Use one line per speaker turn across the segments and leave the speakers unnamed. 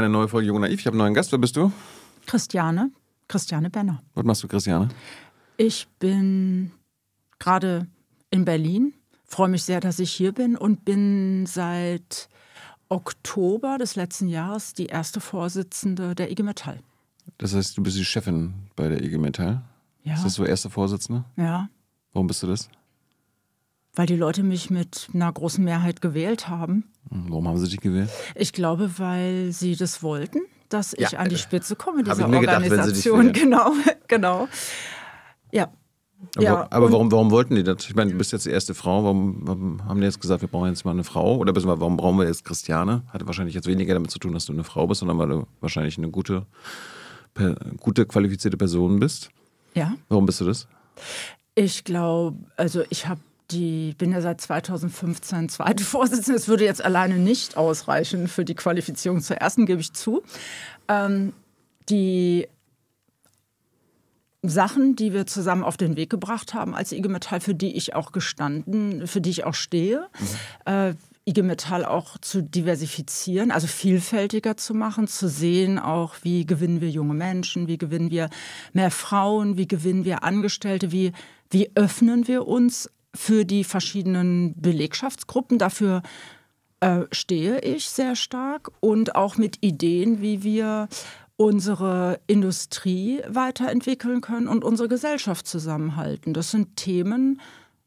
eine neue Folge Jung Naiv. Ich habe einen neuen Gast. Wer bist du?
Christiane. Christiane Benner.
Was machst du, Christiane?
Ich bin gerade in Berlin. Freue mich sehr, dass ich hier bin und bin seit Oktober des letzten Jahres die erste Vorsitzende der IG Metall.
Das heißt, du bist die Chefin bei der IG Metall? Ja. Ist das so erste Vorsitzende? Ja. Warum bist du das?
weil die Leute mich mit einer großen Mehrheit gewählt haben.
Hm, warum haben sie dich gewählt?
Ich glaube, weil sie das wollten, dass ich an die äh, Spitze komme dieser Organisation. Gedacht, genau, genau. Ja. Aber, ja, aber
warum, warum wollten die das? Ich meine, du bist jetzt die erste Frau. Warum, warum, haben die jetzt gesagt, wir brauchen jetzt mal eine Frau? Oder wir, warum brauchen wir jetzt Christiane? Hatte wahrscheinlich jetzt weniger damit zu tun, dass du eine Frau bist, sondern weil du wahrscheinlich eine gute, per, gute qualifizierte Person bist. Ja. Warum bist du das?
Ich glaube, also ich habe die, ich bin ja seit 2015 zweite Vorsitzende. Es würde jetzt alleine nicht ausreichen für die Qualifizierung zur ersten, gebe ich zu. Ähm, die Sachen, die wir zusammen auf den Weg gebracht haben als IG Metall, für die ich auch gestanden, für die ich auch stehe. Mhm. Äh, IG Metall auch zu diversifizieren, also vielfältiger zu machen, zu sehen auch, wie gewinnen wir junge Menschen, wie gewinnen wir mehr Frauen, wie gewinnen wir Angestellte, wie, wie öffnen wir uns für die verschiedenen Belegschaftsgruppen. Dafür äh, stehe ich sehr stark und auch mit Ideen, wie wir unsere Industrie weiterentwickeln können und unsere Gesellschaft zusammenhalten. Das sind Themen,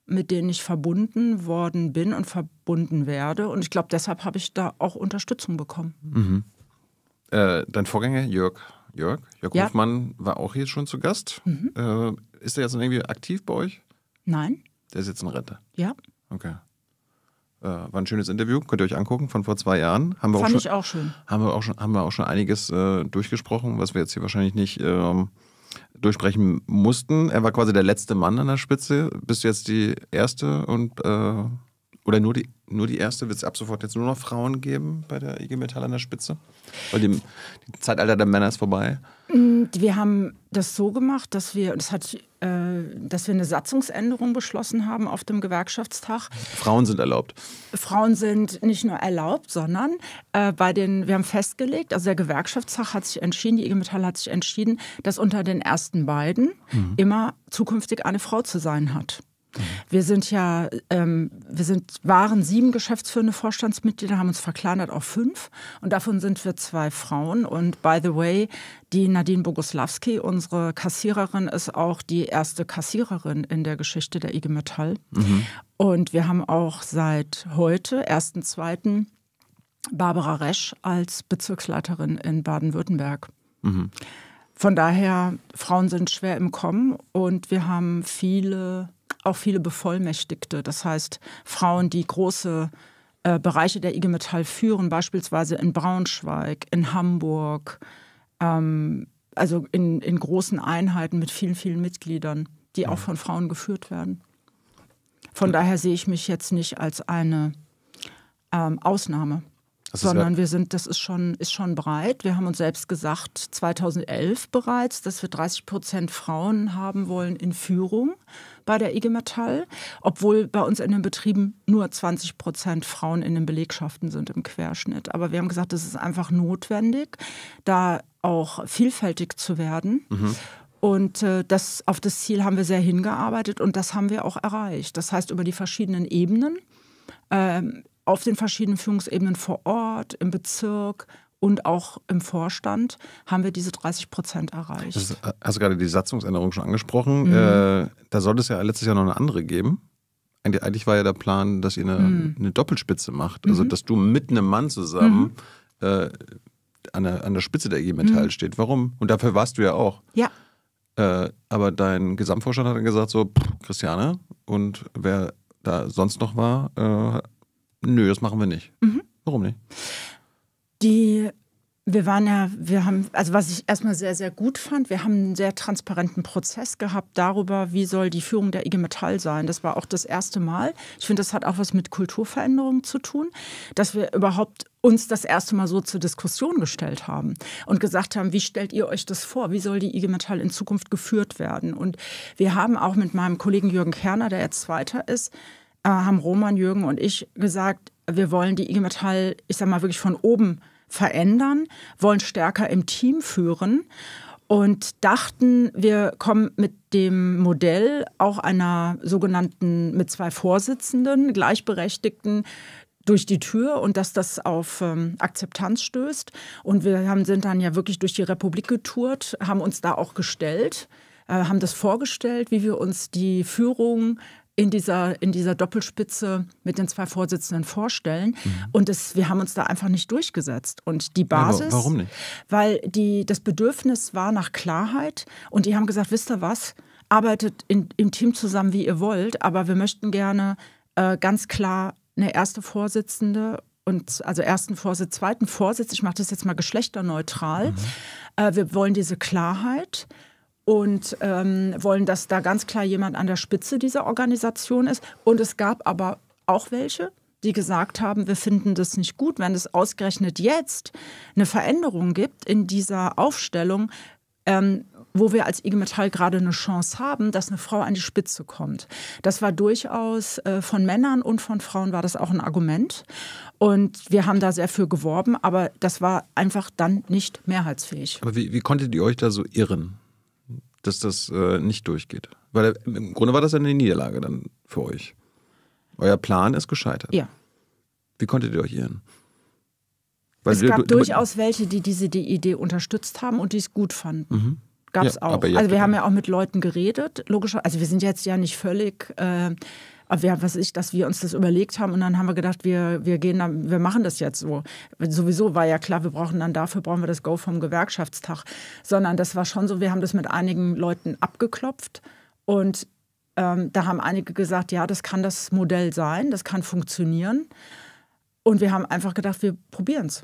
mit denen ich verbunden worden bin und verbunden werde. Und ich glaube, deshalb habe ich da auch Unterstützung bekommen.
Mhm. Äh, dein Vorgänger Jörg, Jörg, Jörg ja. Hofmann war auch hier schon zu Gast. Mhm. Äh, ist er jetzt irgendwie aktiv bei euch? Nein. Der ist jetzt in Rente. Ja. Okay. Äh, war ein schönes Interview, könnt ihr euch angucken von vor zwei Jahren. Haben wir Fand auch schon, ich auch schön. Haben wir auch schon, haben wir auch schon einiges äh, durchgesprochen, was wir jetzt hier wahrscheinlich nicht ähm, durchsprechen mussten. Er war quasi der letzte Mann an der Spitze. Bist du jetzt die erste und äh, oder nur die, nur die erste, wird es ab sofort jetzt nur noch Frauen geben bei der IG e Metall an der Spitze? Weil dem, die Zeitalter der Männer ist vorbei.
Mm, wir haben das so gemacht, dass wir, das hat, äh, dass wir eine Satzungsänderung beschlossen haben auf dem Gewerkschaftstag.
Frauen sind erlaubt.
Frauen sind nicht nur erlaubt, sondern äh, bei den, wir haben festgelegt, also der Gewerkschaftstag hat sich entschieden, die IG e Metall hat sich entschieden, dass unter den ersten beiden mhm. immer zukünftig eine Frau zu sein hat. Wir sind ja, ähm, wir sind, waren sieben geschäftsführende Vorstandsmitglieder, haben uns verkleinert auf fünf und davon sind wir zwei Frauen. Und by the way, die Nadine Boguslawski, unsere Kassiererin, ist auch die erste Kassiererin in der Geschichte der IG Metall. Mhm. Und wir haben auch seit heute, 1.2., Barbara Resch als Bezirksleiterin in Baden-Württemberg. Mhm. Von daher, Frauen sind schwer im Kommen und wir haben viele auch viele Bevollmächtigte, das heißt Frauen, die große äh, Bereiche der IG Metall führen, beispielsweise in Braunschweig, in Hamburg, ähm, also in, in großen Einheiten mit vielen, vielen Mitgliedern, die auch von Frauen geführt werden. Von daher sehe ich mich jetzt nicht als eine ähm, Ausnahme. Also sondern wir sind, das ist schon, ist schon breit. Wir haben uns selbst gesagt, 2011 bereits, dass wir 30 Prozent Frauen haben wollen in Führung bei der IG Metall, obwohl bei uns in den Betrieben nur 20 Prozent Frauen in den Belegschaften sind im Querschnitt. Aber wir haben gesagt, es ist einfach notwendig, da auch vielfältig zu werden. Mhm. Und äh, das, auf das Ziel haben wir sehr hingearbeitet und das haben wir auch erreicht. Das heißt, über die verschiedenen Ebenen, ähm, auf den verschiedenen Führungsebenen vor Ort, im Bezirk, und auch im Vorstand haben wir diese 30 Prozent erreicht. Das ist,
äh, hast du gerade die Satzungsänderung schon angesprochen? Mhm. Äh, da sollte es ja letztes Jahr noch eine andere geben. Eigentlich war ja der Plan, dass ihr eine, mhm. eine Doppelspitze macht. Also, mhm. dass du mit einem Mann zusammen mhm. äh, an, der, an, der, Spitze der IG Metall mhm. steht. Warum? Und dafür warst du ja auch. Ja. Äh, aber dein Gesamtvorstand hat dann gesagt: so, pff, Christiane, und wer da sonst noch war, äh, nö, das machen wir nicht. Warum nicht?
Die wir waren ja, wir haben, also was ich erstmal sehr, sehr gut fand, wir haben einen sehr transparenten Prozess gehabt darüber, wie soll die Führung der IG Metall sein. Das war auch das erste Mal. Ich finde, das hat auch was mit Kulturveränderungen zu tun, dass wir überhaupt uns das erste Mal so zur Diskussion gestellt haben und gesagt haben, wie stellt ihr euch das vor? Wie soll die IG Metall in Zukunft geführt werden? Und wir haben auch mit meinem Kollegen Jürgen Kerner, der jetzt Zweiter ist, äh, haben Roman, Jürgen und ich gesagt, wir wollen die IG Metall, ich sag mal, wirklich von oben verändern, wollen stärker im Team führen und dachten, wir kommen mit dem Modell auch einer sogenannten mit zwei Vorsitzenden, gleichberechtigten durch die Tür und dass das auf ähm, Akzeptanz stößt. Und wir haben, sind dann ja wirklich durch die Republik getourt, haben uns da auch gestellt, äh, haben das vorgestellt, wie wir uns die Führung in dieser, in dieser Doppelspitze mit den zwei Vorsitzenden vorstellen. Mhm. Und das, wir haben uns da einfach nicht durchgesetzt. Und die Basis. Ja, warum nicht? Weil die, das Bedürfnis war nach Klarheit. Und die haben gesagt: Wisst ihr was? Arbeitet in, im Team zusammen, wie ihr wollt. Aber wir möchten gerne äh, ganz klar eine erste Vorsitzende und also ersten Vorsitz, zweiten Vorsitz. Ich mache das jetzt mal geschlechterneutral. Mhm. Äh, wir wollen diese Klarheit und ähm, wollen, dass da ganz klar jemand an der Spitze dieser Organisation ist. Und es gab aber auch welche, die gesagt haben, wir finden das nicht gut, wenn es ausgerechnet jetzt eine Veränderung gibt in dieser Aufstellung, ähm, wo wir als IG Metall gerade eine Chance haben, dass eine Frau an die Spitze kommt. Das war durchaus äh, von Männern und von Frauen war das auch ein Argument. Und wir haben da sehr für geworben, aber das war einfach dann nicht mehrheitsfähig.
Aber wie, wie konntet ihr euch da so irren? dass das äh, nicht durchgeht. Weil äh, im Grunde war das eine Niederlage dann für euch. Euer Plan ist gescheitert. Ja. Wie konntet ihr euch irren? Weil es gab du, du, durchaus
welche, die diese die Idee unterstützt haben und die es gut fanden. Mhm. Gab es ja, auch. also wir haben ja auch mit Leuten geredet, logischerweise. Also wir sind jetzt ja nicht völlig äh, wir, was ich, dass wir uns das überlegt haben und dann haben wir gedacht, wir, wir gehen, dann, wir machen das jetzt so. Sowieso war ja klar, wir brauchen dann dafür brauchen wir das Go vom Gewerkschaftstag, sondern das war schon so, wir haben das mit einigen Leuten abgeklopft und ähm, da haben einige gesagt, ja, das kann das Modell sein, das kann funktionieren und wir haben einfach gedacht, wir probieren es.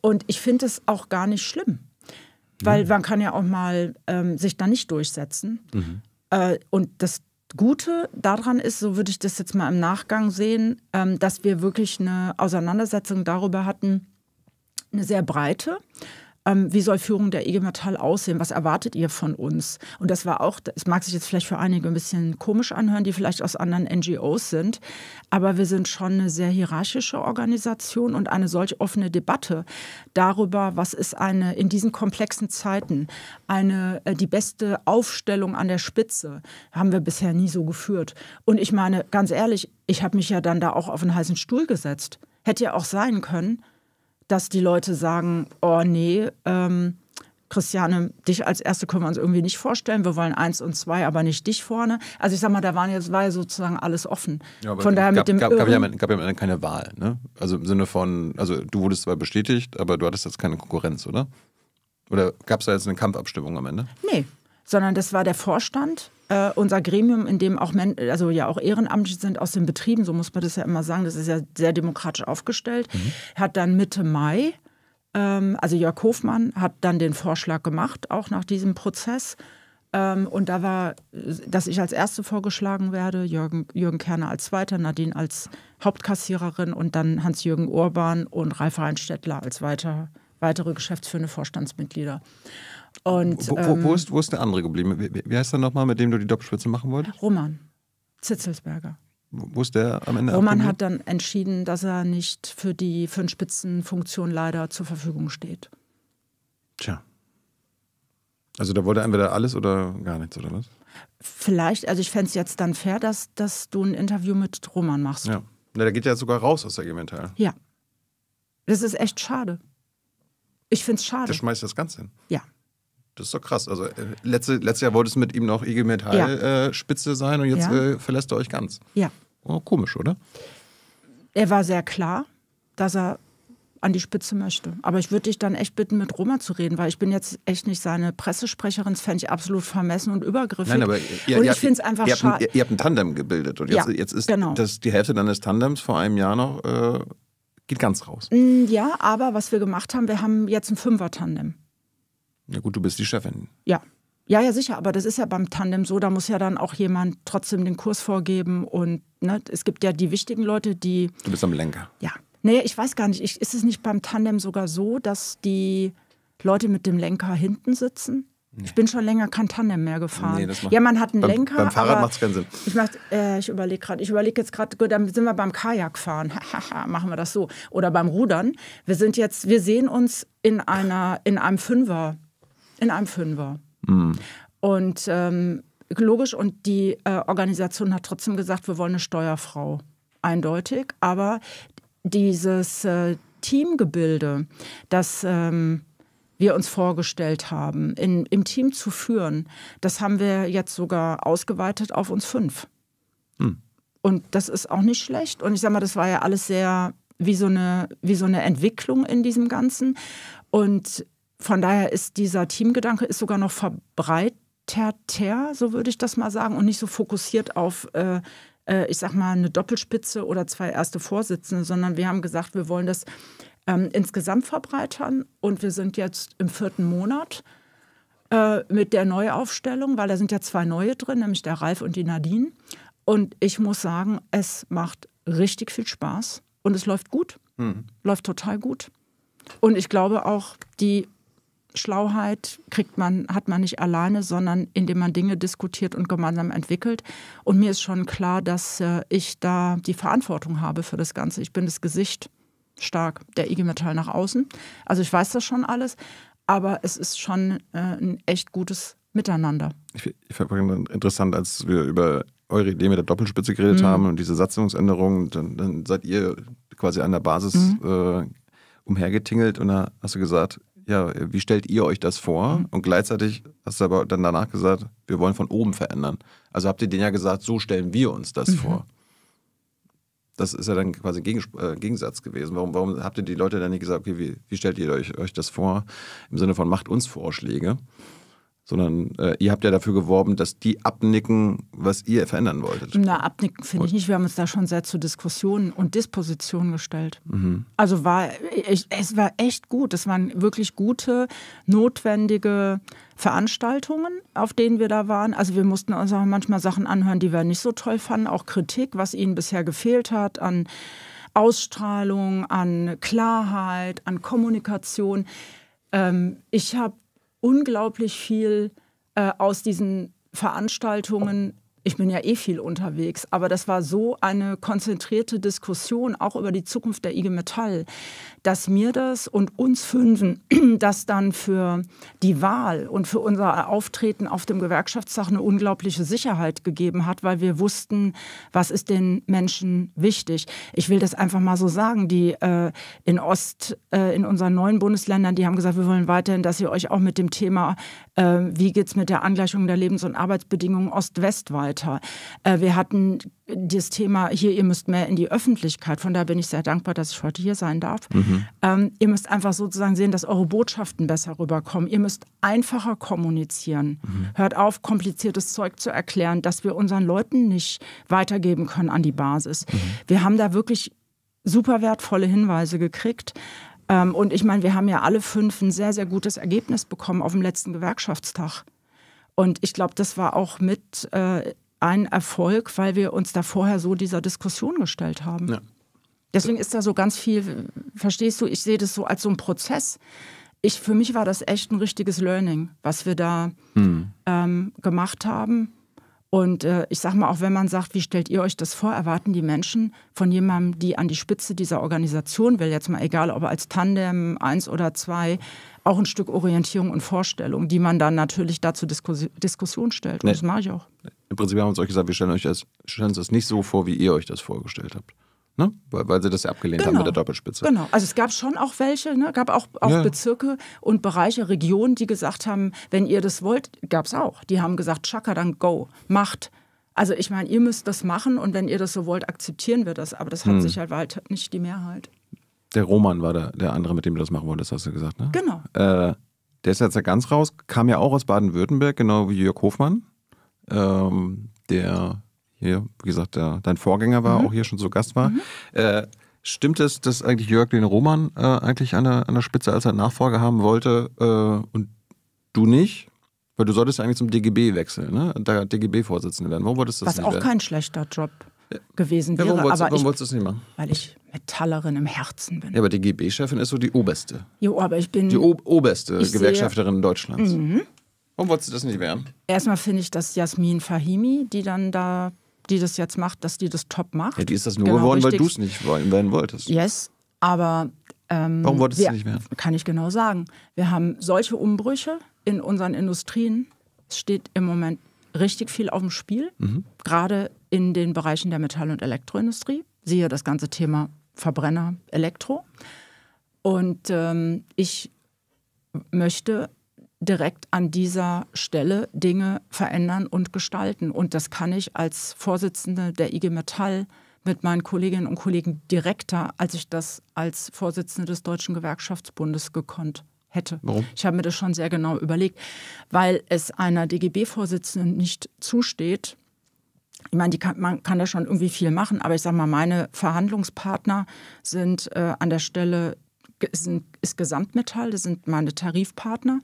Und ich finde es auch gar nicht schlimm, weil mhm. man kann ja auch mal ähm, sich da nicht durchsetzen. Mhm. Äh, und das Gute daran ist, so würde ich das jetzt mal im Nachgang sehen, ähm, dass wir wirklich eine Auseinandersetzung darüber hatten, eine sehr breite ähm, wie soll Führung der IG Metall aussehen? Was erwartet ihr von uns? Und das war auch, es mag sich jetzt vielleicht für einige ein bisschen komisch anhören, die vielleicht aus anderen NGOs sind, aber wir sind schon eine sehr hierarchische Organisation und eine solch offene Debatte darüber, was ist eine in diesen komplexen Zeiten eine äh, die beste Aufstellung an der Spitze, haben wir bisher nie so geführt. Und ich meine, ganz ehrlich, ich habe mich ja dann da auch auf einen heißen Stuhl gesetzt. Hätte ja auch sein können, dass die Leute sagen, oh nee, ähm, Christiane, dich als Erste können wir uns irgendwie nicht vorstellen. Wir wollen eins und zwei, aber nicht dich vorne. Also ich sag mal, da waren jetzt, war ja sozusagen alles offen. Ja, von daher gab, mit dem gab, gab, ja, am
Ende keine Wahl, ne? Also im Sinne von, also du wurdest zwar bestätigt, aber du hattest jetzt keine Konkurrenz, oder? Oder gab es da jetzt eine Kampfabstimmung am Ende?
Nee, sondern das war der Vorstand, äh, unser Gremium, in dem auch Men also ja auch Ehrenamtliche sind aus den Betrieben, so muss man das ja immer sagen, das ist ja sehr demokratisch aufgestellt, mhm. hat dann Mitte Mai, ähm, also Jörg Hofmann hat dann den Vorschlag gemacht, auch nach diesem Prozess. Ähm, und da war, dass ich als Erste vorgeschlagen werde, Jürgen, Jürgen Kerner als Zweiter, Nadine als Hauptkassiererin und dann Hans-Jürgen Urban und Ralf Reinstettler als weiter, weitere geschäftsführende Vorstandsmitglieder. Und, wo, wo, wo, ähm, ist,
wo ist der andere geblieben? Wie, wie heißt der nochmal, mit dem du die Doppelspitze machen wolltest?
Roman Zitzelsberger.
Wo ist der am Ende? Roman abgeblieben? hat
dann entschieden, dass er nicht für die Fünf-Spitzen-Funktion leider zur Verfügung steht.
Tja. Also da wollte er entweder alles oder gar nichts, oder was?
Vielleicht, also ich fände es jetzt dann fair, dass, dass du ein Interview mit Roman machst.
Ja. Na, der geht ja sogar raus aus der Gemental.
Ja. Das ist echt schade. Ich finde es schade. Der
schmeißt das Ganze hin. Ja. Das ist doch krass. Also äh, letzte, letztes Jahr wolltest du mit ihm noch IG Metall-Spitze ja. äh, sein und jetzt ja. äh, verlässt er euch ganz. Ja. Oh, komisch, oder?
Er war sehr klar, dass er an die Spitze möchte. Aber ich würde dich dann echt bitten, mit Roma zu reden, weil ich bin jetzt echt nicht seine Pressesprecherin. Das fände ich absolut vermessen und übergriffig. Nein, aber ihr, und ihr, ich finde es einfach schade. ihr,
ihr, habt ein Tandem gebildet und jetzt, ja, jetzt ist genau. das, die Hälfte deines Tandems vor einem Jahr noch, äh, geht ganz raus.
Mm, ja, aber was wir gemacht haben, wir haben jetzt ein Fünfer-Tandem.
Ja gut, du bist die Chefin.
Ja. Ja, ja, sicher, aber das ist ja beim Tandem so, da muss ja dann auch jemand trotzdem den Kurs vorgeben und ne, es gibt ja die wichtigen Leute, die.
Du bist am Lenker.
Ja. Nee, ich weiß gar nicht. Ich, ist es nicht beim Tandem sogar so, dass die Leute mit dem Lenker hinten sitzen? Nee. Ich bin schon länger kein Tandem mehr gefahren. Nee, das macht ja, man hat einen beim, Lenker. Beim Fahrrad macht es keinen Sinn. Ich, äh, ich überlege gerade, ich überlege jetzt gerade, gut, dann sind wir beim Kajakfahren. machen wir das so. Oder beim Rudern. Wir sind jetzt, wir sehen uns in einer, in einem Fünfer in einem Fünfer. Mhm. Und ähm, logisch, und die äh, Organisation hat trotzdem gesagt, wir wollen eine Steuerfrau. Eindeutig, aber dieses äh, Teamgebilde, das ähm, wir uns vorgestellt haben, in, im Team zu führen, das haben wir jetzt sogar ausgeweitet auf uns fünf. Mhm. Und das ist auch nicht schlecht. Und ich sag mal, das war ja alles sehr wie so, eine, wie so eine Entwicklung in diesem Ganzen. Und von daher ist dieser Teamgedanke ist sogar noch verbreiterter, so würde ich das mal sagen, und nicht so fokussiert auf, äh, äh, ich sag mal, eine Doppelspitze oder zwei erste Vorsitzende, sondern wir haben gesagt, wir wollen das ähm, insgesamt verbreitern und wir sind jetzt im vierten Monat äh, mit der Neuaufstellung, weil da sind ja zwei neue drin, nämlich der Ralf und die Nadine. Und ich muss sagen, es macht richtig viel Spaß und es läuft gut, mhm. läuft total gut. Und ich glaube auch, die Schlauheit kriegt man, hat man nicht alleine, sondern indem man Dinge diskutiert und gemeinsam entwickelt. Und mir ist schon klar, dass äh, ich da die Verantwortung habe für das Ganze. Ich bin das Gesicht stark der IG Metall nach außen. Also ich weiß das schon alles, aber es ist schon äh, ein echt gutes Miteinander.
Ich, ich fand interessant, als wir über eure Idee mit der Doppelspitze geredet mhm. haben und diese Satzungsänderung, dann, dann, seid ihr quasi an der Basis mhm. äh, umhergetingelt und da hast du gesagt, ja, wie stellt ihr euch das vor? Mhm. Und gleichzeitig hast du aber dann danach gesagt, wir wollen von oben verändern. Also habt ihr denen ja gesagt, so stellen wir uns das mhm. vor. Das ist ja dann quasi ein Gegens äh, Gegensatz gewesen. Warum, warum, habt ihr die Leute dann nicht gesagt, okay, wie, wie stellt ihr euch, euch das vor? Im Sinne von macht uns Vorschläge sondern äh, ihr habt ja dafür geworben, dass die abnicken, was ihr verändern wolltet.
Na, abnicken finde ich nicht. Wir haben uns da schon sehr zu Diskussionen und Dispositionen gestellt. Mhm. Also war ich, es war echt gut. Es waren wirklich gute, notwendige Veranstaltungen, auf denen wir da waren. Also wir mussten uns auch manchmal Sachen anhören, die wir nicht so toll fanden, auch Kritik, was ihnen bisher gefehlt hat an Ausstrahlung, an Klarheit, an Kommunikation. Ähm, ich habe unglaublich viel äh, aus diesen Veranstaltungen. Ich bin ja eh viel unterwegs, aber das war so eine konzentrierte Diskussion auch über die Zukunft der IG Metall dass mir das und uns Fünfen das dann für die Wahl und für unser Auftreten auf dem Gewerkschaftstag eine unglaubliche Sicherheit gegeben hat, weil wir wussten, was ist den Menschen wichtig. Ich will das einfach mal so sagen, die äh, in Ost, äh, in unseren neuen Bundesländern, die haben gesagt, wir wollen weiterhin, dass ihr euch auch mit dem Thema, äh, wie geht es mit der Angleichung der Lebens- und Arbeitsbedingungen Ost-West weiter. Äh, wir hatten das Thema hier, ihr müsst mehr in die Öffentlichkeit. Von daher bin ich sehr dankbar, dass ich heute hier sein darf. Mhm. Mhm. Ähm, ihr müsst einfach sozusagen sehen, dass eure Botschaften besser rüberkommen. Ihr müsst einfacher kommunizieren. Mhm. Hört auf, kompliziertes Zeug zu erklären, das wir unseren Leuten nicht weitergeben können an die Basis. Mhm. Wir haben da wirklich super wertvolle Hinweise gekriegt. Ähm, und ich meine, wir haben ja alle fünf ein sehr, sehr gutes Ergebnis bekommen auf dem letzten Gewerkschaftstag. Und ich glaube, das war auch mit äh, ein Erfolg, weil wir uns da vorher so dieser Diskussion gestellt haben. Ja. Deswegen ist da so ganz viel, verstehst du, ich sehe das so als so ein Prozess. Ich, für mich war das echt ein richtiges Learning, was wir da hm. ähm, gemacht haben. Und äh, ich sag mal, auch wenn man sagt, wie stellt ihr euch das vor, erwarten die Menschen von jemandem, die an die Spitze dieser Organisation will, jetzt mal egal, ob als Tandem eins oder zwei, auch ein Stück Orientierung und Vorstellung, die man dann natürlich dazu Diskus Diskussion stellt. Nee. Und das mache ich auch.
Im Prinzip haben wir uns euch gesagt, wir stellen euch das, stellen uns das nicht so vor, wie ihr euch das vorgestellt habt. Ne? Weil sie das ja abgelehnt genau. haben mit der genau. Doppelspitze. Genau,
also es gab schon auch welche, ne? gab auch, auch ja. Bezirke und Bereiche, Regionen, die gesagt haben, wenn ihr das wollt, gab es auch. Die haben gesagt, Schakka, dann go, macht. Also ich meine, ihr müsst das machen und wenn ihr das so wollt, akzeptieren wir das. Aber das hat hm. sich halt weit nicht die Mehrheit.
Der Roman war der, der andere, mit dem du das machen wolltest, hast du gesagt, ne? Genau. Äh, der ist jetzt ja ganz raus, kam ja auch aus Baden-Württemberg, genau wie Jörg Hofmann, ähm, der hier, wie gesagt, der, dein Vorgänger war, mhm. auch hier schon zu Gast war. Mhm. Äh, stimmt es, dass eigentlich Jörg den Roman äh, eigentlich an der, an der Spitze als er Nachfolger haben wollte äh, und du nicht? Weil du solltest eigentlich zum DGB wechseln, ne? Der DGB-Vorsitzende werden. Warum wolltest du das Was nicht auch werden? kein
schlechter Job gewesen wäre. Ja, warum wolltest, aber warum wolltest du das nicht machen? Weil ich Metallerin im Herzen bin. Ja,
aber dgb chefin ist so die oberste.
Jo, aber ich bin... Die ob oberste Gewerkschafterin sehe, Deutschlands. Mhm.
Warum wolltest du das nicht werden?
Erstmal finde ich, dass Jasmin Fahimi, die dann da die das jetzt macht, dass die das top macht. Ja, die ist das nur genau, geworden, richtig. weil du es nicht
werden wolltest. Yes,
aber. Ähm, Warum wolltest wir, du nicht mehr? Kann ich genau sagen. Wir haben solche Umbrüche in unseren Industrien. Es steht im Moment richtig viel auf dem Spiel, mhm. gerade in den Bereichen der Metall- und Elektroindustrie. Siehe das ganze Thema Verbrenner, Elektro. Und ähm, ich möchte direkt an dieser Stelle Dinge verändern und gestalten. Und das kann ich als Vorsitzende der IG Metall mit meinen Kolleginnen und Kollegen direkter, als ich das als Vorsitzende des Deutschen Gewerkschaftsbundes gekonnt hätte. Warum? Ich habe mir das schon sehr genau überlegt, weil es einer DGB-Vorsitzenden nicht zusteht. Ich meine, kann, man kann da schon irgendwie viel machen, aber ich sage mal, meine Verhandlungspartner sind äh, an der Stelle ist, ist Gesamtmetall, das sind meine Tarifpartner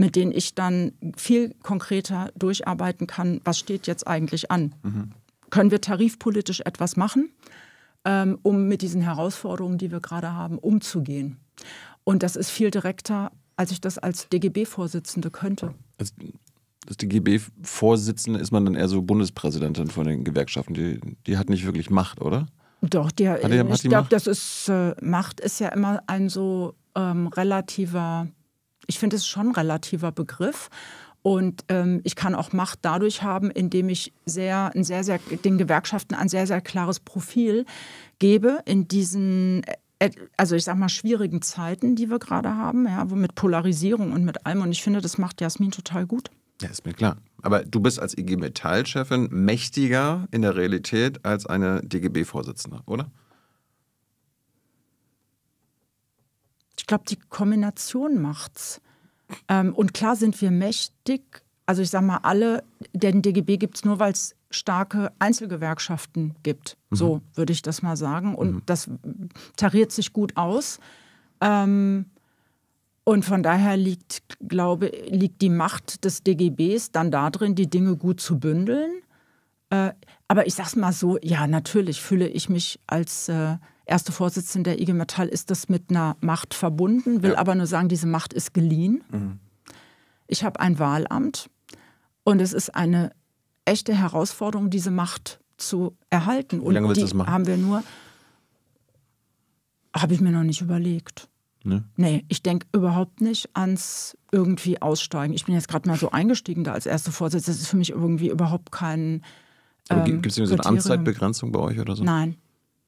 mit denen ich dann viel konkreter durcharbeiten kann, was steht jetzt eigentlich an. Mhm. Können wir tarifpolitisch etwas machen, ähm, um mit diesen Herausforderungen, die wir gerade haben, umzugehen? Und das ist viel direkter, als ich das als DGB-Vorsitzende könnte.
Also als DGB-Vorsitzende ist man dann eher so Bundespräsidentin von den Gewerkschaften. Die, die hat nicht wirklich Macht, oder?
Doch, die, hat die, ich glaube, das ist äh, Macht ist ja immer ein so ähm, relativer ich finde, es ist schon ein relativer Begriff. Und ähm, ich kann auch Macht dadurch haben, indem ich sehr, ein sehr, sehr, den Gewerkschaften ein sehr, sehr klares Profil gebe in diesen, äh, also ich sag mal, schwierigen Zeiten, die wir gerade haben, ja, mit Polarisierung und mit allem. Und ich finde, das macht Jasmin total gut.
Ja, ist mir klar. Aber du bist als IG Metall-Chefin mächtiger in der Realität als eine DGB-Vorsitzende,
oder? glaube, die Kombination macht's. Ähm, und klar sind wir mächtig. Also ich sage mal, alle, denn DGB gibt es nur, weil es starke Einzelgewerkschaften gibt. Mhm. So würde ich das mal sagen. Und mhm. das tariert sich gut aus. Ähm, und von daher liegt, glaube, liegt die Macht des DGBs dann darin, die Dinge gut zu bündeln. Äh, aber ich sage es mal so, ja, natürlich fühle ich mich als äh, erste Vorsitzende der IG Metall ist das mit einer Macht verbunden, will ja. aber nur sagen, diese Macht ist geliehen. Mhm. Ich habe ein Wahlamt und es ist eine echte Herausforderung, diese Macht zu erhalten. Wie lange willst die das machen? haben wir nur, habe ich mir noch nicht überlegt. Ne? Nee, ich denke überhaupt nicht ans irgendwie aussteigen. Ich bin jetzt gerade mal so eingestiegen da als erste Vorsitzende. Das ist für mich irgendwie überhaupt kein. Ähm, Gibt es irgendwie so eine Amtszeitbegrenzung
bei euch oder so? Nein,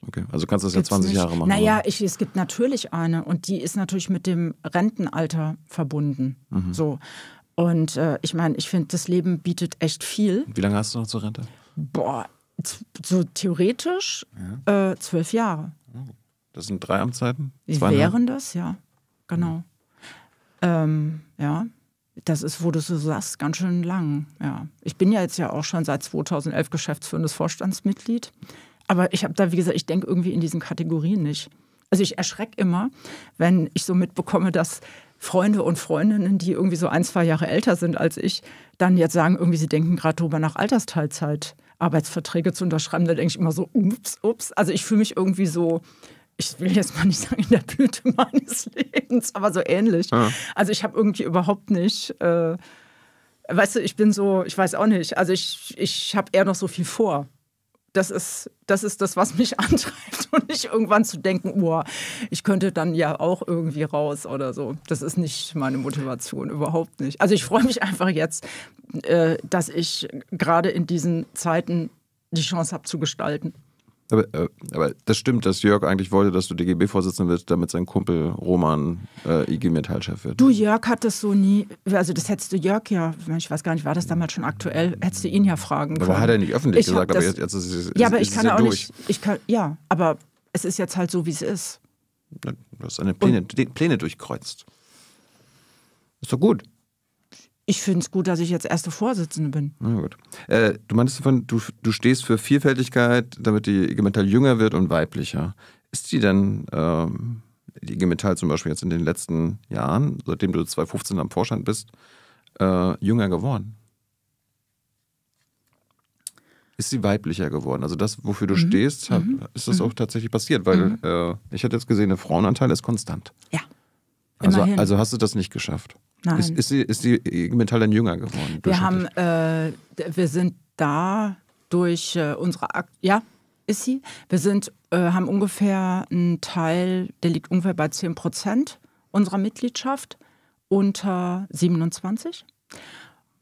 Okay, also kannst du das Gibt's ja 20 nicht. Jahre machen. Naja,
ich, es gibt natürlich eine und die ist natürlich mit dem Rentenalter verbunden. Mhm. So. Und äh, ich meine, ich finde, das Leben bietet echt viel.
Wie lange hast du noch zur Rente?
Boah, so theoretisch ja. äh, zwölf Jahre. Oh,
das sind drei Amtszeiten? Zweieinhalb? Wären
das, ja. Genau. ja, ähm, ja. Das ist, wo du so sagst, ganz schön lang. Ja. Ich bin ja jetzt ja auch schon seit 2011 geschäftsführendes Vorstandsmitglied. Aber ich habe da, wie gesagt, ich denke irgendwie in diesen Kategorien nicht. Also ich erschrecke immer, wenn ich so mitbekomme, dass Freunde und Freundinnen, die irgendwie so ein, zwei Jahre älter sind als ich, dann jetzt sagen, irgendwie sie denken gerade drüber nach Altersteilzeit Arbeitsverträge zu unterschreiben. Da denke ich immer so, ups, ups. Also ich fühle mich irgendwie so, ich will jetzt mal nicht sagen in der Blüte meines Lebens, aber so ähnlich. Ja. Ah. Also ich habe irgendwie überhaupt nicht... Äh, weißt du, ich bin so, ich weiß auch nicht. Also ich, ich habe eher noch so viel vor das ist, das ist das, was mich antreibt und nicht irgendwann zu denken, oh, ich könnte dann ja auch irgendwie raus oder so. Das ist nicht meine Motivation, überhaupt nicht. Also ich freue mich einfach jetzt, äh, dass ich gerade in diesen Zeiten die Chance habe zu gestalten.
Aber, äh, aber, das stimmt, dass Jörg eigentlich wollte, dass du DGB-Vorsitzender wirst, damit sein Kumpel Roman äh, IG Metallchef wird.
Du, Jörg hat das so nie, also das hättest du Jörg ja, ich weiß gar nicht, war das damals schon aktuell, hättest du ihn ja fragen können. Aber hat er nicht öffentlich ich gesagt, aber jetzt, jetzt, ist es Ja, aber ich kann auch durch. nicht, ich kann, ja, aber es ist jetzt halt so, wie es ist.
Du hast deine Pläne, Pläne durchkreuzt. Ist doch gut.
Ich finde es gut, dass ich jetzt erste Vorsitzende bin.
Na gut. Äh, du meintest davon, du, du stehst für Vielfältigkeit, damit die IG Metall jünger wird und weiblicher. Ist die denn, ähm, die IG Metall zum Beispiel jetzt in den letzten Jahren, seitdem du 2015 am Vorstand bist, äh, jünger geworden? ist sie weiblicher geworden. Also das, wofür du mhm. stehst, hab, mhm. ist das mhm. auch tatsächlich passiert, weil mhm. äh, ich hatte jetzt gesehen, der Frauenanteil ist konstant. Ja.
Also, also, hast
du das nicht geschafft. Nein. Ist, ist, die, ist die IG Metall dann jünger geworden?
Wir haben, äh, wir sind da durch äh, unsere, Ak ja, ist sie. Wir sind, äh, haben ungefähr einen Teil, der liegt ungefähr bei 10 Prozent unserer Mitgliedschaft unter 27.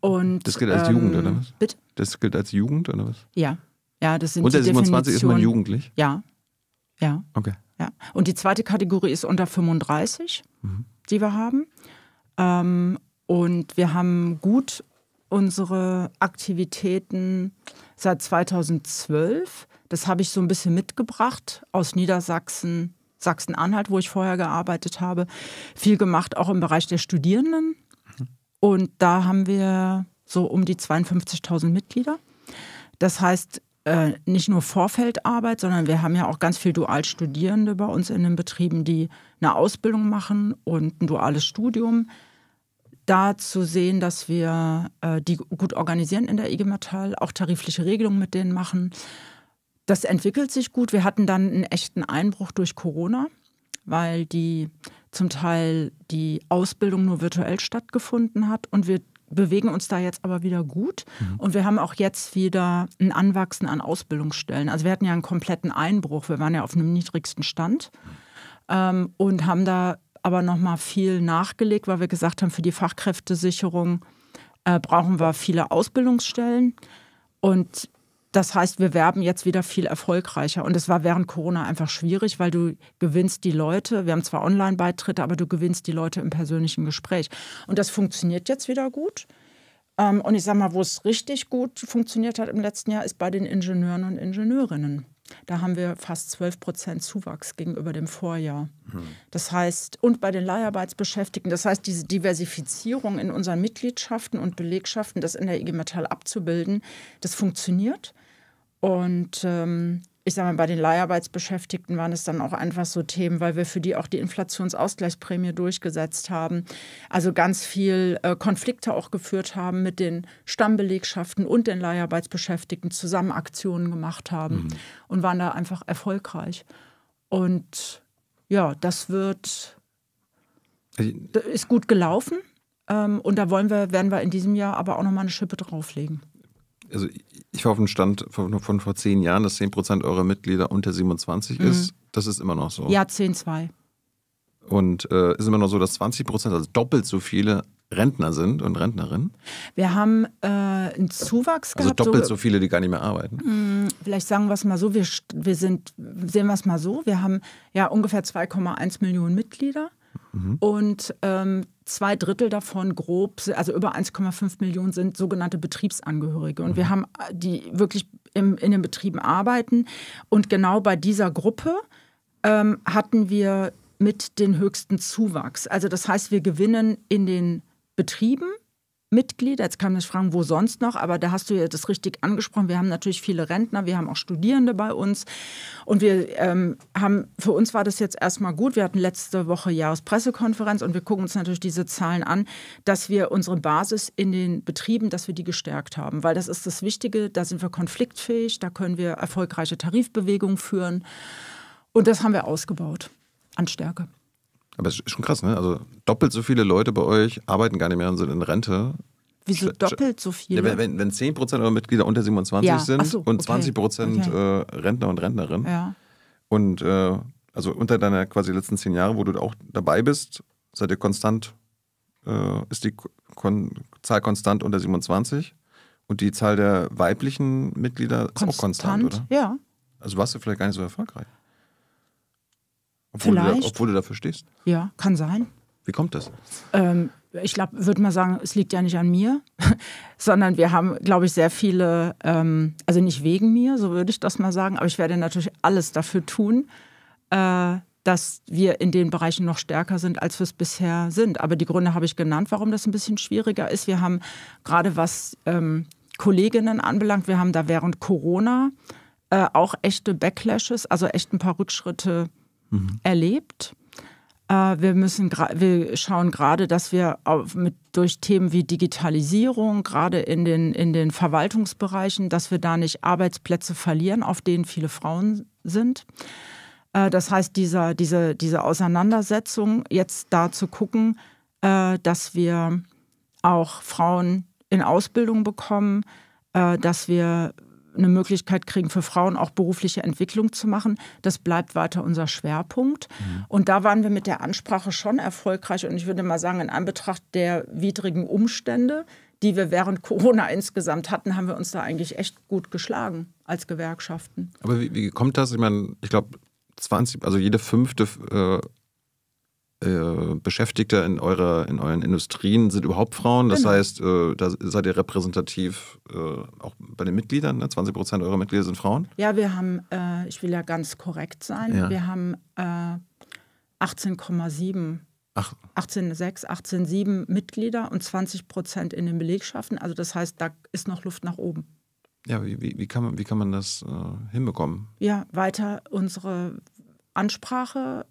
Und, das gilt als ähm, Jugend, oder was? Bitte?
Das gilt als Jugend, oder was? Ja. Ja, das sind Unter 27 ist man jugendlich?
Ja. Ja. Okay. Ja. Und die zweite Kategorie ist unter 35, mhm. die wir haben. Ähm, und wir haben gut unsere Aktivitäten seit 2012. Das habe ich so ein bisschen mitgebracht aus Niedersachsen, Sachsen-Anhalt, wo ich vorher gearbeitet habe. Viel gemacht auch im Bereich der Studierenden. Und da haben wir so um die 52.000 Mitglieder. Das heißt, äh, nicht nur Vorfeldarbeit, sondern wir haben ja auch ganz viel Dualstudierende bei uns in den Betrieben, die eine Ausbildung machen und ein duales Studium da zu sehen, dass wir äh, die gut organisieren in der IG Metall, auch tarifliche Regelungen mit denen machen. Das entwickelt sich gut. Wir hatten dann einen echten Einbruch durch Corona, weil die zum Teil die Ausbildung nur virtuell stattgefunden hat und wir bewegen uns da jetzt aber wieder gut mhm. und wir haben auch jetzt wieder ein Anwachsen an Ausbildungsstellen. Also wir hatten ja einen kompletten Einbruch, wir waren ja auf einem niedrigsten Stand mhm. ähm, und haben da aber noch mal viel nachgelegt, weil wir gesagt haben, für die Fachkräftesicherung äh, brauchen wir viele Ausbildungsstellen. Und das heißt, wir werben jetzt wieder viel erfolgreicher. Und es war während Corona einfach schwierig, weil du gewinnst die Leute. Wir haben zwar Online-Beitritte, aber du gewinnst die Leute im persönlichen Gespräch. Und das funktioniert jetzt wieder gut. Ähm, und ich sage mal, wo es richtig gut funktioniert hat im letzten Jahr, ist bei den Ingenieuren und Ingenieurinnen. Da haben wir fast 12 Prozent Zuwachs gegenüber dem Vorjahr. Hm. Das heißt, und bei den Leiharbeitsbeschäftigten, das heißt, diese Diversifizierung in unseren Mitgliedschaften und Belegschaften, das in der IG Metall abzubilden, das funktioniert. Und ähm, ich sage mal, bei den Leiharbeitsbeschäftigten waren es dann auch einfach so Themen, weil wir für die auch die Inflationsausgleichsprämie durchgesetzt haben. Also ganz viel äh, Konflikte auch geführt haben mit den Stammbelegschaften und den Leiharbeitsbeschäftigten, zusammen Aktionen gemacht haben mhm. und waren da einfach erfolgreich. Und ja, das wird also ist gut gelaufen. Ähm, und da wollen wir, werden wir in diesem Jahr aber auch nochmal eine Schippe drauflegen
also ich war auf dem Stand von, von, vor zehn Jahren, dass 10% eurer Mitglieder unter 27 mhm. ist. Das ist immer noch so. Ja,
10, 2.
Und äh, ist immer noch so, dass 20 also doppelt so viele Rentner sind und Rentnerinnen.
Wir haben äh, einen Zuwachs also gehabt. Also doppelt so, so, viele,
die gar nicht mehr arbeiten.
Mh, mm, vielleicht sagen wir es mal so, wir, wir sind, sehen wir es mal so, wir haben ja ungefähr 2,1 Millionen Mitglieder. Mhm. Und ähm, zwei Drittel davon grob, also über 1,5 Millionen sind sogenannte Betriebsangehörige. Und wir mhm. haben äh, die wirklich im, in den Betrieben arbeiten. Und genau bei dieser Gruppe ähm, hatten wir mit den höchsten Zuwachs. Also das heißt, wir gewinnen in den Betrieben Mitglieder. Jetzt kann man sich fragen, wo sonst noch, aber da hast du ja das richtig angesprochen. Wir haben natürlich viele Rentner, wir haben auch Studierende bei uns und wir ähm, haben, für uns war das jetzt erstmal gut. Wir hatten letzte Woche Jahrespressekonferenz und wir gucken uns natürlich diese Zahlen an, dass wir unsere Basis in den Betrieben, dass wir die gestärkt haben, weil das ist das Wichtige, da sind wir konfliktfähig, da können wir erfolgreiche Tarifbewegungen führen und das haben wir ausgebaut an Stärke.
Aber es ist schon krass, ne? Also doppelt so viele Leute bei euch arbeiten gar nicht mehr und sind in Rente.
Wieso doppelt so viele? Ja, wenn,
wenn 10% eurer Mitglieder unter 27 ja. sind so, und okay. 20% okay. Äh, Rentner und Rentnerinnen. Ja. Und äh, also unter deiner quasi letzten zehn Jahre, wo du auch dabei bist, seid ihr konstant, äh, ist die Kon Zahl konstant unter 27 und die Zahl der weiblichen Mitglieder konstant, ist auch konstant, oder? Ja. Also warst du vielleicht gar nicht so erfolgreich. Obwohl Vielleicht. Du, obwohl du dafür stehst?
Ja, kann sein. Wie kommt das? Ähm, ich glaube, würde mal sagen, es liegt ja nicht an mir, sondern wir haben, glaube ich, sehr viele, ähm, also nicht wegen mir, so würde ich das mal sagen, aber ich werde natürlich alles dafür tun, äh, dass wir in den Bereichen noch stärker sind, als wir es bisher sind. Aber die Gründe habe ich genannt, warum das ein bisschen schwieriger ist. Wir haben gerade was ähm, Kolleginnen anbelangt, wir haben da während Corona äh, auch echte Backlashes, also echt ein paar Rückschritte mhm. erlebt. Äh, wir müssen, wir schauen gerade, dass wir mit, durch Themen wie Digitalisierung, gerade in den, in den Verwaltungsbereichen, dass wir da nicht Arbeitsplätze verlieren, auf denen viele Frauen sind. Äh, das heißt, dieser, diese, diese Auseinandersetzung, jetzt da zu gucken, äh, dass wir auch Frauen in Ausbildung bekommen, dass wir eine Möglichkeit kriegen für Frauen auch berufliche Entwicklung zu machen. Das bleibt weiter unser Schwerpunkt. Mhm. Und da waren wir mit der Ansprache schon erfolgreich. Und ich würde mal sagen, in Anbetracht der widrigen Umstände, die wir während Corona insgesamt hatten, haben wir uns da eigentlich echt gut geschlagen als Gewerkschaften.
Aber wie, wie kommt das? Ich meine, ich glaube, 20, also jede fünfte äh, äh, Beschäftigter in, eurer, in euren Industrien sind überhaupt Frauen. Das genau. heißt, äh, da seid ihr repräsentativ äh, auch bei den Mitgliedern. 20 ne? Prozent eurer Mitglieder sind Frauen.
Ja, wir haben, äh, ich will ja ganz korrekt sein, ja. wir haben 18,7 18,6, Mitglieder und 20 Prozent in den Belegschaften. Also das heißt, da ist noch Luft nach oben.
Ja, wie, wie, wie kann, man, wie kann man das hinbekommen?
Ja, weiter unsere Ansprache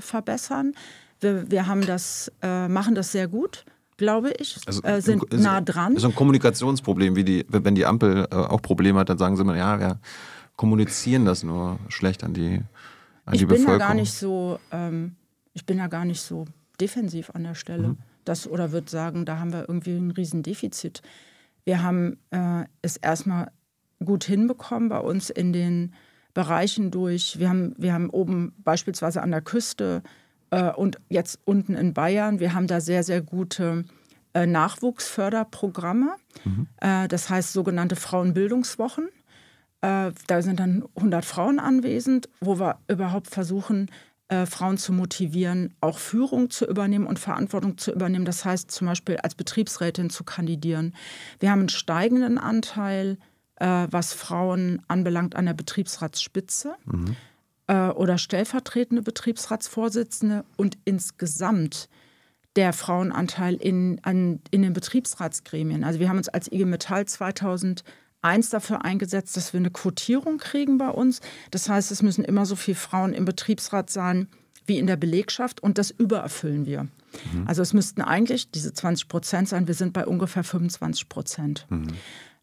verbessern. Wir, wir haben das, äh, machen das sehr gut glaube ich, also, äh, sind ist, nah dran. So ein
Kommunikationsproblem, wie die, wenn die Ampel äh, auch Probleme hat, dann sagen sie mal, ja, wir kommunizieren das nur schlecht an die, an ich die Bevölkerung. Da gar nicht
so, ähm, ich bin da gar nicht so defensiv an der Stelle. Mhm. Das, oder würde sagen, da haben wir irgendwie ein Riesendefizit. Wir haben äh, es erstmal gut hinbekommen bei uns in den Bereichen durch. Wir haben, wir haben oben beispielsweise an der Küste äh, und jetzt unten in Bayern. Wir haben da sehr, sehr gute äh, Nachwuchsförderprogramme, mhm. Äh, das heißt sogenannte Frauenbildungswochen. Da sind dann 100 Frauen anwesend, wo wir überhaupt versuchen, Frauen zu motivieren, auch Führung zu übernehmen und Verantwortung zu übernehmen. Das heißt zum Beispiel als Betriebsrätin zu kandidieren. Wir haben einen steigenden Anteil, was Frauen anbelangt, an der Betriebsratsspitze. Mhm. Äh, oder stellvertretende Betriebsratsvorsitzende und insgesamt der Frauenanteil in, an, in den Betriebsratsgremien. Also wir haben uns als IG Metall 2001 dafür eingesetzt, dass wir eine Quotierung kriegen bei uns. Das heißt, es müssen immer so viele Frauen im Betriebsrat sein wie in der Belegschaft und das übererfüllen wir. Mhm. Also es müssten eigentlich diese 20 Prozent sein, wir sind bei ungefähr 25 Prozent. Mhm.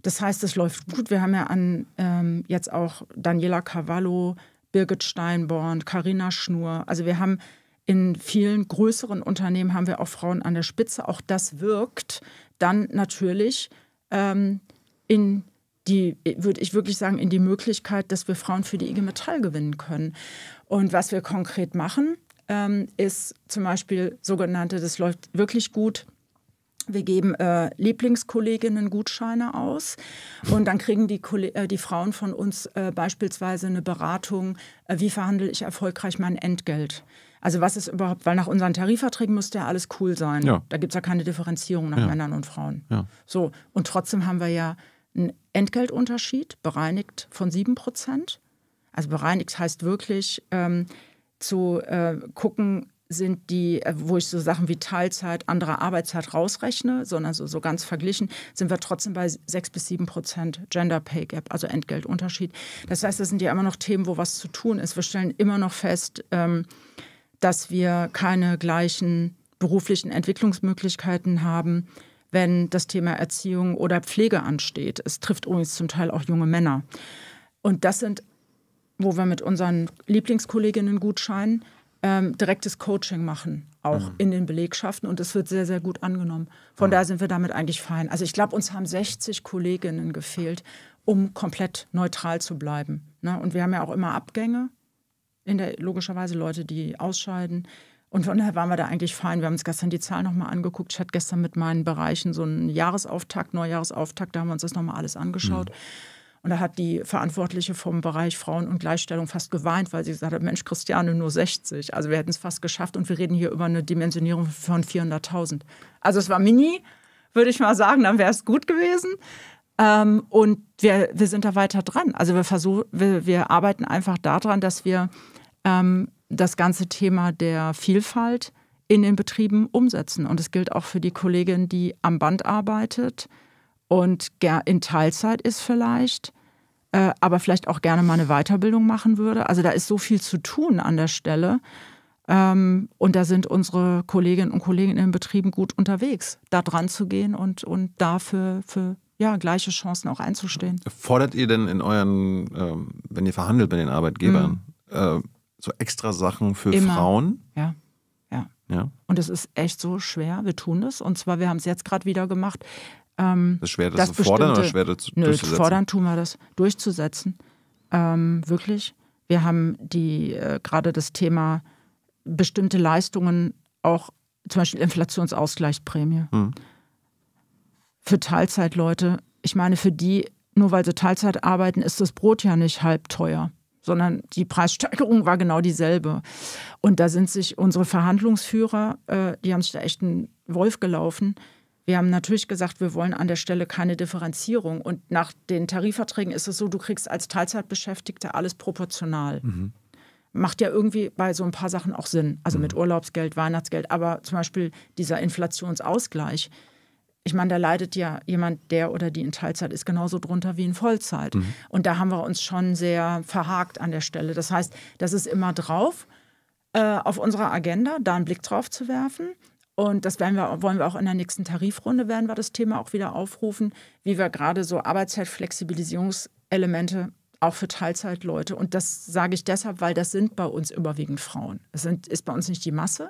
Das heißt, es läuft gut. Wir haben ja an ähm, jetzt auch Daniela Cavallo Birgit Steinborn, Karina Schnur. Also wir haben in vielen größeren Unternehmen haben wir auch Frauen an der Spitze. Auch das wirkt dann natürlich ähm, in die, würde ich wirklich sagen, in die Möglichkeit, dass wir Frauen für die IG Metall gewinnen können. Und was wir konkret machen, ähm, ist zum Beispiel sogenannte, das läuft wirklich gut, wir geben äh, Lieblingskolleginnen Gutscheine aus und dann kriegen die, äh, die Frauen von uns äh, beispielsweise eine Beratung, äh, wie verhandle ich erfolgreich mein Entgelt. Also was ist überhaupt, weil nach unseren Tarifverträgen müsste ja alles cool sein. Ja. Da gibt es ja keine Differenzierung nach ja. Männern und Frauen. Ja. So, und trotzdem haben wir ja einen Entgeltunterschied, bereinigt von 7 Prozent. Also bereinigt heißt wirklich ähm, zu äh, gucken, sind die, äh, wo ich so Sachen wie Teilzeit, andere Arbeitszeit rausrechne, sondern so, so ganz verglichen, sind wir trotzdem bei 6 bis 7 Prozent Gender Pay Gap, also Entgeltunterschied. Das heißt, das sind ja immer noch Themen, wo was zu tun ist. Wir stellen immer noch fest, ähm, dass wir keine gleichen beruflichen Entwicklungsmöglichkeiten haben, wenn das Thema Erziehung oder Pflege ansteht. Es trifft übrigens zum Teil auch junge Männer. Und das sind, wo wir mit unseren Lieblingskolleginnen gut scheinen, ähm, direktes Coaching machen, auch mhm. in den Belegschaften. Und es wird sehr, sehr gut angenommen. Von mhm. daher sind wir damit eigentlich fein. Also ich glaube, uns haben 60 Kolleginnen gefehlt, um komplett neutral zu bleiben. Ne? Und wir haben ja auch immer Abgänge, in der, logischerweise Leute, die ausscheiden. Und von daher waren wir da eigentlich fein. Wir haben uns gestern die Zahlen nochmal angeguckt. Ich hatte gestern mit meinen Bereichen so einen Jahresauftakt, Neujahresauftakt, da haben wir uns das nochmal alles angeschaut. Mhm. Und da hat die Verantwortliche vom Bereich Frauen und Gleichstellung fast geweint, weil sie gesagt hat, Mensch, Christiane, nur 60. Also wir hätten es fast geschafft und wir reden hier über eine Dimensionierung von 400.000. Also es war mini, würde ich mal sagen, dann wäre es gut gewesen. Ähm, und wir, wir sind da weiter dran. Also wir, versuch, wir, wir arbeiten einfach daran, dass wir ähm, das ganze Thema der Vielfalt in den Betrieben umsetzen. Und es gilt auch für die Kollegin, die am Band arbeitet und in Teilzeit ist vielleicht, äh, aber vielleicht auch gerne mal eine Weiterbildung machen würde. Also da ist so viel zu tun an der Stelle. Ähm, und da sind unsere Kolleginnen und Kollegen in den Betrieben gut unterwegs, da dran zu gehen und, und dafür für ja, gleiche Chancen auch einzustehen.
Fordert ihr denn in euren, ähm, wenn ihr verhandelt mit den Arbeitgebern, mhm. äh, so extra Sachen für Immer. Frauen?
Ja. Ja. ja. Und es ist echt so schwer. Wir tun das. Und zwar, wir haben es jetzt gerade wieder gemacht. Ähm, das ist schwer, das, zu fordern oder schwer das dazu, nö, durchzusetzen? Fordern tun wir das, durchzusetzen. Ähm, wirklich. Wir haben die äh, gerade das Thema bestimmte Leistungen auch zum Beispiel Inflationsausgleichsprämie hm. für Teilzeitleute. Ich meine, für die nur weil sie Teilzeit arbeiten, ist das Brot ja nicht halb teuer, sondern die Preissteigerung war genau dieselbe. Und da sind sich unsere Verhandlungsführer, äh, die haben sich da echt einen Wolf gelaufen. Wir haben natürlich gesagt, wir wollen an der Stelle keine Differenzierung. Und nach den Tarifverträgen ist es so, du kriegst als Teilzeitbeschäftigter alles proportional. Mhm. Macht ja irgendwie bei so ein paar Sachen auch Sinn. Also mhm. mit Urlaubsgeld, Weihnachtsgeld, aber zum Beispiel dieser Inflationsausgleich. Ich meine, da leidet ja jemand, der oder die in Teilzeit ist, genauso drunter wie in Vollzeit. Mhm. Und da haben wir uns schon sehr verhakt an der Stelle. Das heißt, das ist immer drauf äh, auf unserer Agenda, da einen Blick drauf zu werfen. Und das werden wir, wollen wir auch in der nächsten Tarifrunde, werden wir das Thema auch wieder aufrufen, wie wir gerade so Arbeitszeitflexibilisierungselemente auch für Teilzeitleute. Und das sage ich deshalb, weil das sind bei uns überwiegend Frauen. Es sind, ist bei uns nicht die Masse,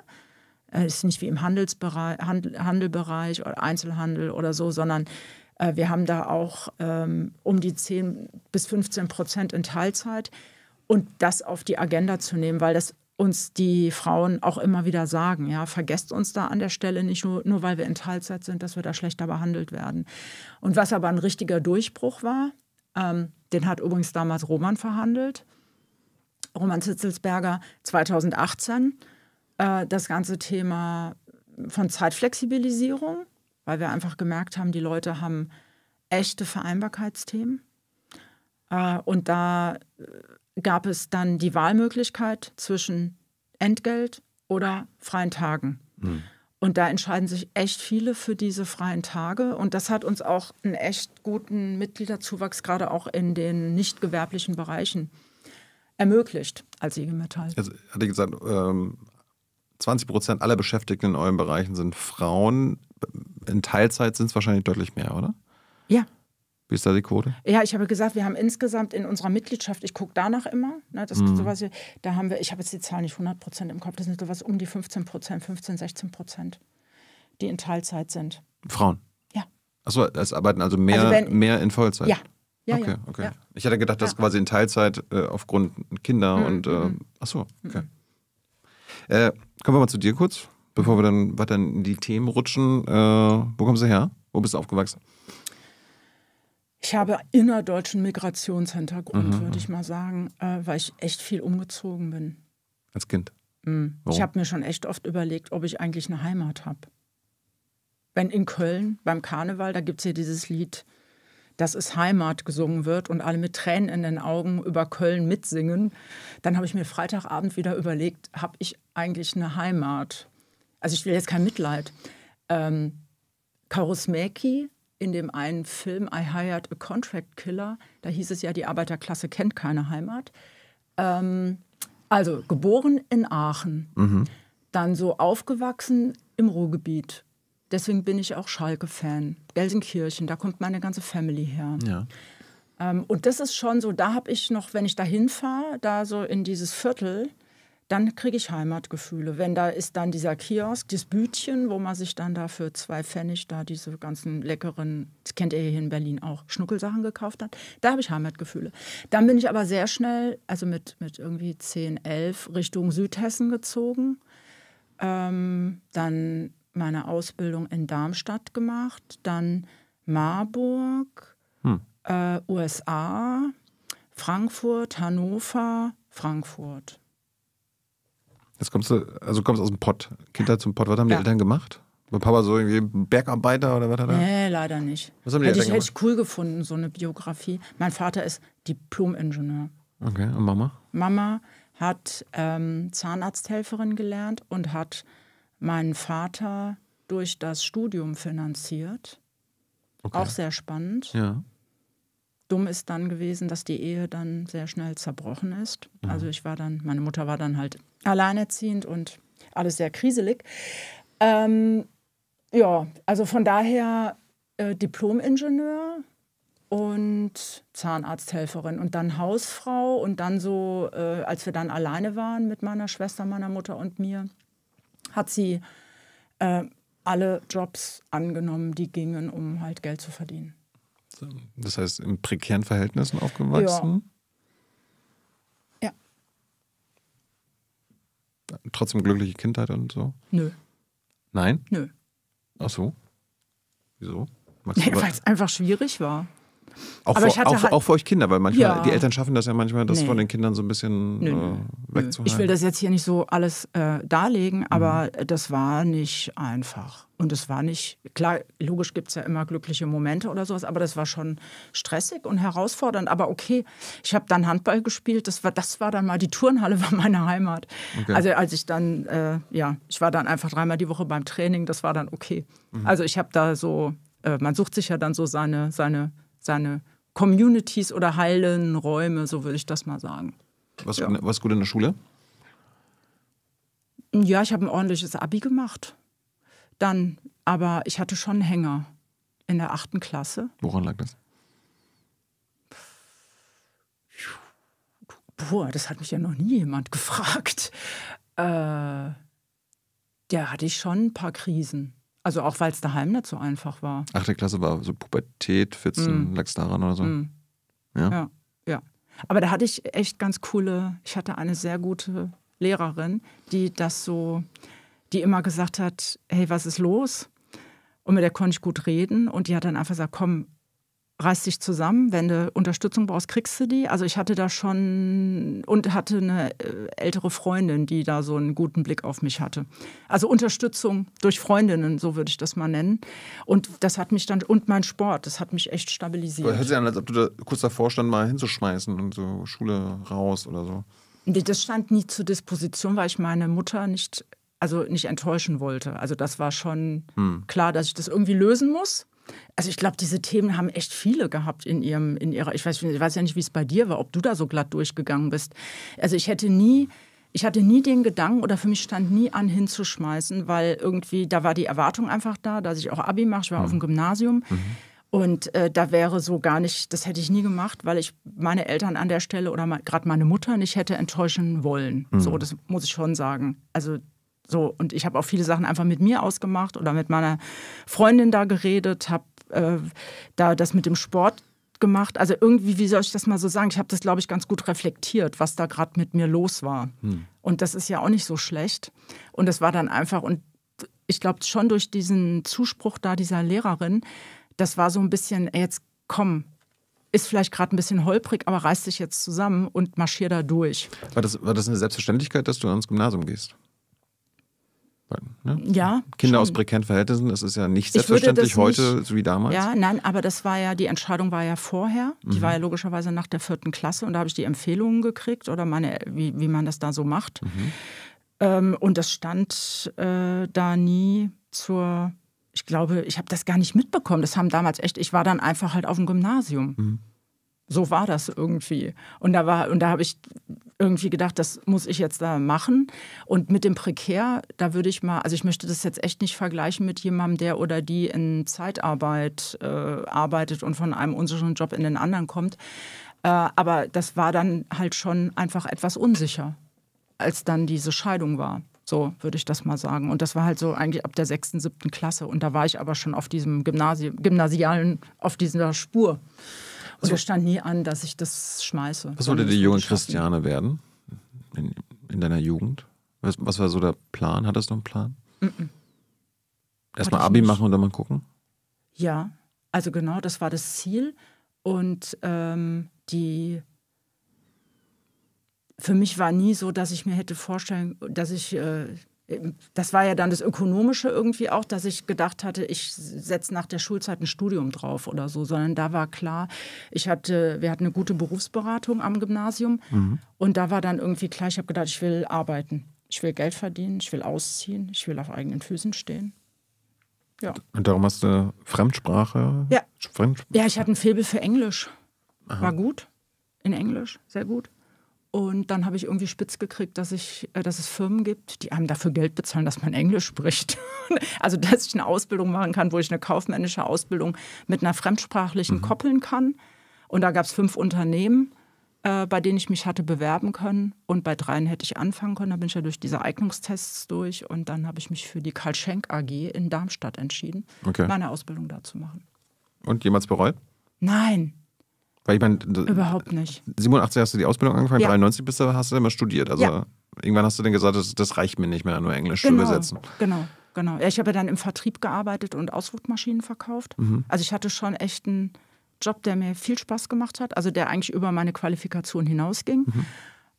es äh, ist nicht wie im Handelsbereich, Handel, Handelbereich oder Einzelhandel oder so, sondern äh, wir haben da auch ähm, um die 10 bis 15 Prozent in Teilzeit. Und das auf die Agenda zu nehmen, weil das uns die Frauen auch immer wieder sagen, ja, vergesst uns da an der Stelle nicht nur, nur weil wir in Teilzeit sind, dass wir da schlechter behandelt werden. Und was aber ein richtiger Durchbruch war, ähm, den hat übrigens damals Roman verhandelt, Roman Zitzelsberger 2018, äh, das ganze Thema von Zeitflexibilisierung, weil wir einfach gemerkt haben, die Leute haben echte Vereinbarkeitsthemen. Äh, und da äh, gab es dann die Wahlmöglichkeit zwischen Entgelt oder freien Tagen. Mhm. Und da entscheiden sich echt viele für diese freien Tage. Und das hat uns auch einen echt guten Mitgliederzuwachs, gerade auch in den nicht gewerblichen Bereichen, ermöglicht als IG Metall. Also
hatte ich gesagt, 20 ähm, Prozent aller Beschäftigten in euren Bereichen sind Frauen. In Teilzeit sind es wahrscheinlich deutlich mehr, oder? Ja, wie ist da die Quote?
Ja, ich habe gesagt, wir haben insgesamt in unserer Mitgliedschaft, ich gucke danach immer, ne, das mhm. sowas, da haben wir, ich habe jetzt die Zahl nicht 100 Prozent im Kopf, das sind sowas um die 15 Prozent, 15, 16 Prozent, die in Teilzeit sind. Frauen? Ja.
Achso, es arbeiten also mehr, also wenn, mehr in Vollzeit? Ja.
Ja, okay, ja, okay. Ja.
Ich hatte gedacht, dass ja. quasi in Teilzeit äh, aufgrund Kinder mhm, und. Äh, mhm. achso, okay. Mhm. Äh, kommen wir mal zu dir kurz, bevor wir dann weiter in die Themen rutschen. Äh, wo kommst du her? Wo bist du aufgewachsen?
Ich habe innerdeutschen Migrationshintergrund, mhm. würde mhm. ich mal sagen, äh, weil ich echt viel umgezogen bin. Als Kind? Mhm. Ich habe mir schon echt oft überlegt, ob ich eigentlich eine Heimat habe. Wenn in Köln beim Karneval, da gibt es ja dieses Lied, dass es Heimat gesungen wird und alle mit Tränen in den Augen über Köln mitsingen, dann habe ich mir Freitagabend wieder überlegt, habe ich eigentlich eine Heimat? Also ich will jetzt kein Mitleid. Ähm, Mäki, in dem einen Film I Hired a Contract Killer, da hieß es ja, die Arbeiterklasse kennt keine Heimat. Ähm, also geboren in Aachen, mhm. dann so aufgewachsen im Ruhrgebiet. Deswegen bin ich auch Schalke-Fan. Gelsenkirchen, da kommt meine ganze Family her. Ja. Ähm, und das ist schon so, da habe ich noch, wenn ich da hinfahre, da so in dieses Viertel, dann kriege ich Heimatgefühle. Wenn da ist dann dieser Kiosk, dieses Bütchen, wo man sich dann da für zwei Pfennig da diese ganzen leckeren, das kennt ihr hier in Berlin auch, Schnuckelsachen gekauft hat, da habe ich Heimatgefühle. Dann bin ich aber sehr schnell, also mit, mit irgendwie 10, 11, Richtung Südhessen gezogen. Ähm, dann meine Ausbildung in Darmstadt gemacht, dann Marburg, hm. äh, USA, Frankfurt, Hannover, Frankfurt.
Jetzt kommst du, also kommst aus dem Pott. Kindheit zum Pott. Was haben die Eltern gemacht? War Papa so irgendwie Bergarbeiter oder was hat er? Nee,
leider nicht. Was haben die hätte, ich, hätte ich cool gefunden, so eine Biografie. Mein Vater ist Diplom-Ingenieur.
Okay, und Mama?
Mama hat ähm, Zahnarzthelferin gelernt und hat meinen Vater durch das Studium finanziert. Okay. Auch sehr spannend. Ja. Dumm ist dann gewesen, dass die Ehe dann sehr schnell zerbrochen ist. Mhm. Also ich war dann, meine Mutter war dann halt alleinerziehend und alles sehr kriselig. Ähm, ja, also von daher äh, Diplomingenieur und Zahnarzthelferin und dann Hausfrau und dann so, äh, als wir dann alleine waren mit meiner Schwester, meiner Mutter und mir, hat sie äh, alle Jobs angenommen, die gingen, um halt Geld zu verdienen.
Das heißt, in prekären Verhältnissen aufgewachsen? Ja. trotzdem glückliche Kindheit und so? Nö. Nein? Nö. Ach so. Wieso? Nee, Weil
es einfach schwierig war. Auch, aber vor, auch, halt, auch für euch Kinder, weil manchmal, ja. die Eltern schaffen das
ja manchmal, das nee. von den Kindern so ein bisschen nö, äh, wegzuhalten. Ich will das
jetzt hier nicht so alles äh, darlegen, mhm. aber mhm. das war nicht einfach. Und es war nicht, klar, logisch gibt es ja immer glückliche Momente oder sowas, aber das war schon stressig und herausfordernd. Aber okay, ich habe dann Handball gespielt, das war, das war dann mal, die Turnhalle war meine Heimat. Okay. Also als ich dann, äh, ja, ich war dann einfach dreimal die Woche beim Training, das war dann okay. Mhm. Also ich habe da so, äh, man sucht sich ja dann so seine, seine seine Communities oder heilen Räume, so würde ich das mal sagen.
Was, ja. Ne, was gut in der Schule?
Ja, ich habe ein ordentliches Abi gemacht. Dann, aber ich hatte schon einen Hänger in der achten Klasse. Woran lag das? Boah, das hat mich ja noch nie jemand gefragt. Äh, der hatte ich schon ein paar Krisen. Also auch weil es daheim nicht so einfach war.
Achte Klasse war so Pubertät, 14, mm. lag es daran oder so. Mm.
Ja? ja, ja. Aber da hatte ich echt ganz coole, ich hatte eine sehr gute Lehrerin, die das so, die immer gesagt hat, hey, was ist los? Und mit der konnte ich gut reden. Und die hat dann einfach gesagt, komm, reißt dich zusammen, wenn du Unterstützung brauchst, kriegst du die. Also ich hatte da schon und hatte eine äh, ältere Freundin, die da so einen guten Blick auf mich hatte. Also Unterstützung durch Freundinnen, so würde ich das mal nennen. Und das hat mich dann und mein Sport, das hat mich echt stabilisiert. hört sich an,
als ob du da kurz davor stand, mal hinzuschmeißen und so Schule raus oder so.
Das stand nie zur Disposition, weil ich meine Mutter nicht also nicht enttäuschen wollte. Also das war schon hm. klar, dass ich das irgendwie lösen muss. Also ich glaube, diese Themen haben echt viele gehabt in ihrem, in ihrer. Ich weiß, ich weiß ja nicht, wie es bei dir war, ob du da so glatt durchgegangen bist. Also ich hätte nie, ich hatte nie den Gedanken oder für mich stand nie an, hinzuschmeißen, weil irgendwie da war die Erwartung einfach da, dass ich auch Abi mache. Ich war mhm. auf dem Gymnasium. Mhm. Und äh, da wäre so gar nicht, das hätte ich nie gemacht, weil ich meine Eltern an der Stelle oder gerade meine Mutter nicht hätte enttäuschen wollen. Mhm. So, das muss ich schon sagen. Also so, und ich habe auch viele Sachen einfach mit mir ausgemacht oder mit meiner Freundin da geredet, habe äh, da das mit dem Sport gemacht. Also irgendwie, wie soll ich das mal so sagen? Ich habe das, glaube ich, ganz gut reflektiert, was da gerade mit mir los war. Hm. Und das ist ja auch nicht so schlecht. Und das war dann einfach, und ich glaube schon durch diesen Zuspruch da dieser Lehrerin, das war so ein bisschen, ey, jetzt komm, ist vielleicht gerade ein bisschen holprig, aber reiß dich jetzt zusammen und marschier da durch.
War das, war das eine Selbstverständlichkeit, dass du ans Gymnasium gehst? Ne? Ja. Kinder schon. aus prekären Verhältnissen, das ist ja nicht selbstverständlich heute nicht, so wie damals. Ja,
nein, aber das war ja, die Entscheidung war ja vorher. Die mhm. war ja logischerweise nach der vierten Klasse und da habe ich die Empfehlungen gekriegt oder meine, wie, wie man das da so macht. Mhm. Ähm, und das stand äh, da nie zur, ich glaube, ich habe das gar nicht mitbekommen. Das haben damals echt, ich war dann einfach halt auf dem Gymnasium. Mhm so war das irgendwie. Und da war, und da habe ich irgendwie gedacht, das muss ich jetzt da machen. Und mit dem Prekär, da würde ich mal, also ich möchte das jetzt echt nicht vergleichen mit jemandem, der oder die in Zeitarbeit äh, arbeitet und von einem unsicheren Job in den anderen kommt. Äh, aber das war dann halt schon einfach etwas unsicher, als dann diese Scheidung war. So würde ich das mal sagen. Und das war halt so eigentlich ab der sechsten, siebten Klasse. Und da war ich aber schon auf diesem Gymnasi Gymnasialen, auf dieser Spur. Also, so. stand nie an, dass ich das schmeiße. Was wollte die junge Christiane
werden in, in deiner Jugend? Was, was, war so der Plan? Hattest du einen Plan? Mm -mm. Erstmal Abi nicht. machen und dann mal
gucken? Ja, also genau, das war das Ziel. Und ähm, die für mich war nie so, dass ich mir hätte vorstellen, dass ich äh, ähm, das war ja dann das Ökonomische irgendwie auch, dass ich gedacht hatte, ich setze nach der Schulzeit ein Studium drauf oder so, sondern da war klar, ich hatte, wir hatten eine gute Berufsberatung am Gymnasium mhm. und da war dann irgendwie klar, ich habe gedacht, ich will arbeiten, ich will Geld verdienen, ich will ausziehen, ich will auf eigenen Füßen stehen. Ja.
Und darum hast du Fremdsprache? Ja. Fremdsprache?
Ja, ich hatte ein Faible für Englisch. Aha. War gut in Englisch, sehr gut. Und dann habe ich irgendwie spitz gekriegt, dass, ich, äh, dass es Firmen gibt, die einem dafür Geld bezahlen, dass man Englisch spricht. also, dass ich eine Ausbildung machen kann, wo ich eine kaufmännische Ausbildung mit einer fremdsprachlichen mhm. koppeln kann. Und da gab es fünf Unternehmen, äh, bei denen ich mich hatte bewerben können. Und bei dreien hätte ich anfangen können. Da bin ich ja durch diese Eignungstests durch. Und dann habe ich mich für die Karl Schenk AG in Darmstadt entschieden, okay. meine Ausbildung da zu machen.
Und jemals bereut? Nein, weil ich meine, überhaupt nicht. 87 hast du die Ausbildung angefangen, ja. 93 bist du, hast du immer studiert. Also ja. irgendwann hast du dann gesagt, das, das, reicht mir nicht mehr, nur Englisch genau, zu übersetzen.
Genau, genau. Ja, ich habe dann im Vertrieb gearbeitet und Ausflugmaschinen verkauft. Mhm. Also ich hatte schon echt einen Job, der mir viel Spaß gemacht hat, also der eigentlich über meine Qualifikation hinausging. Mhm.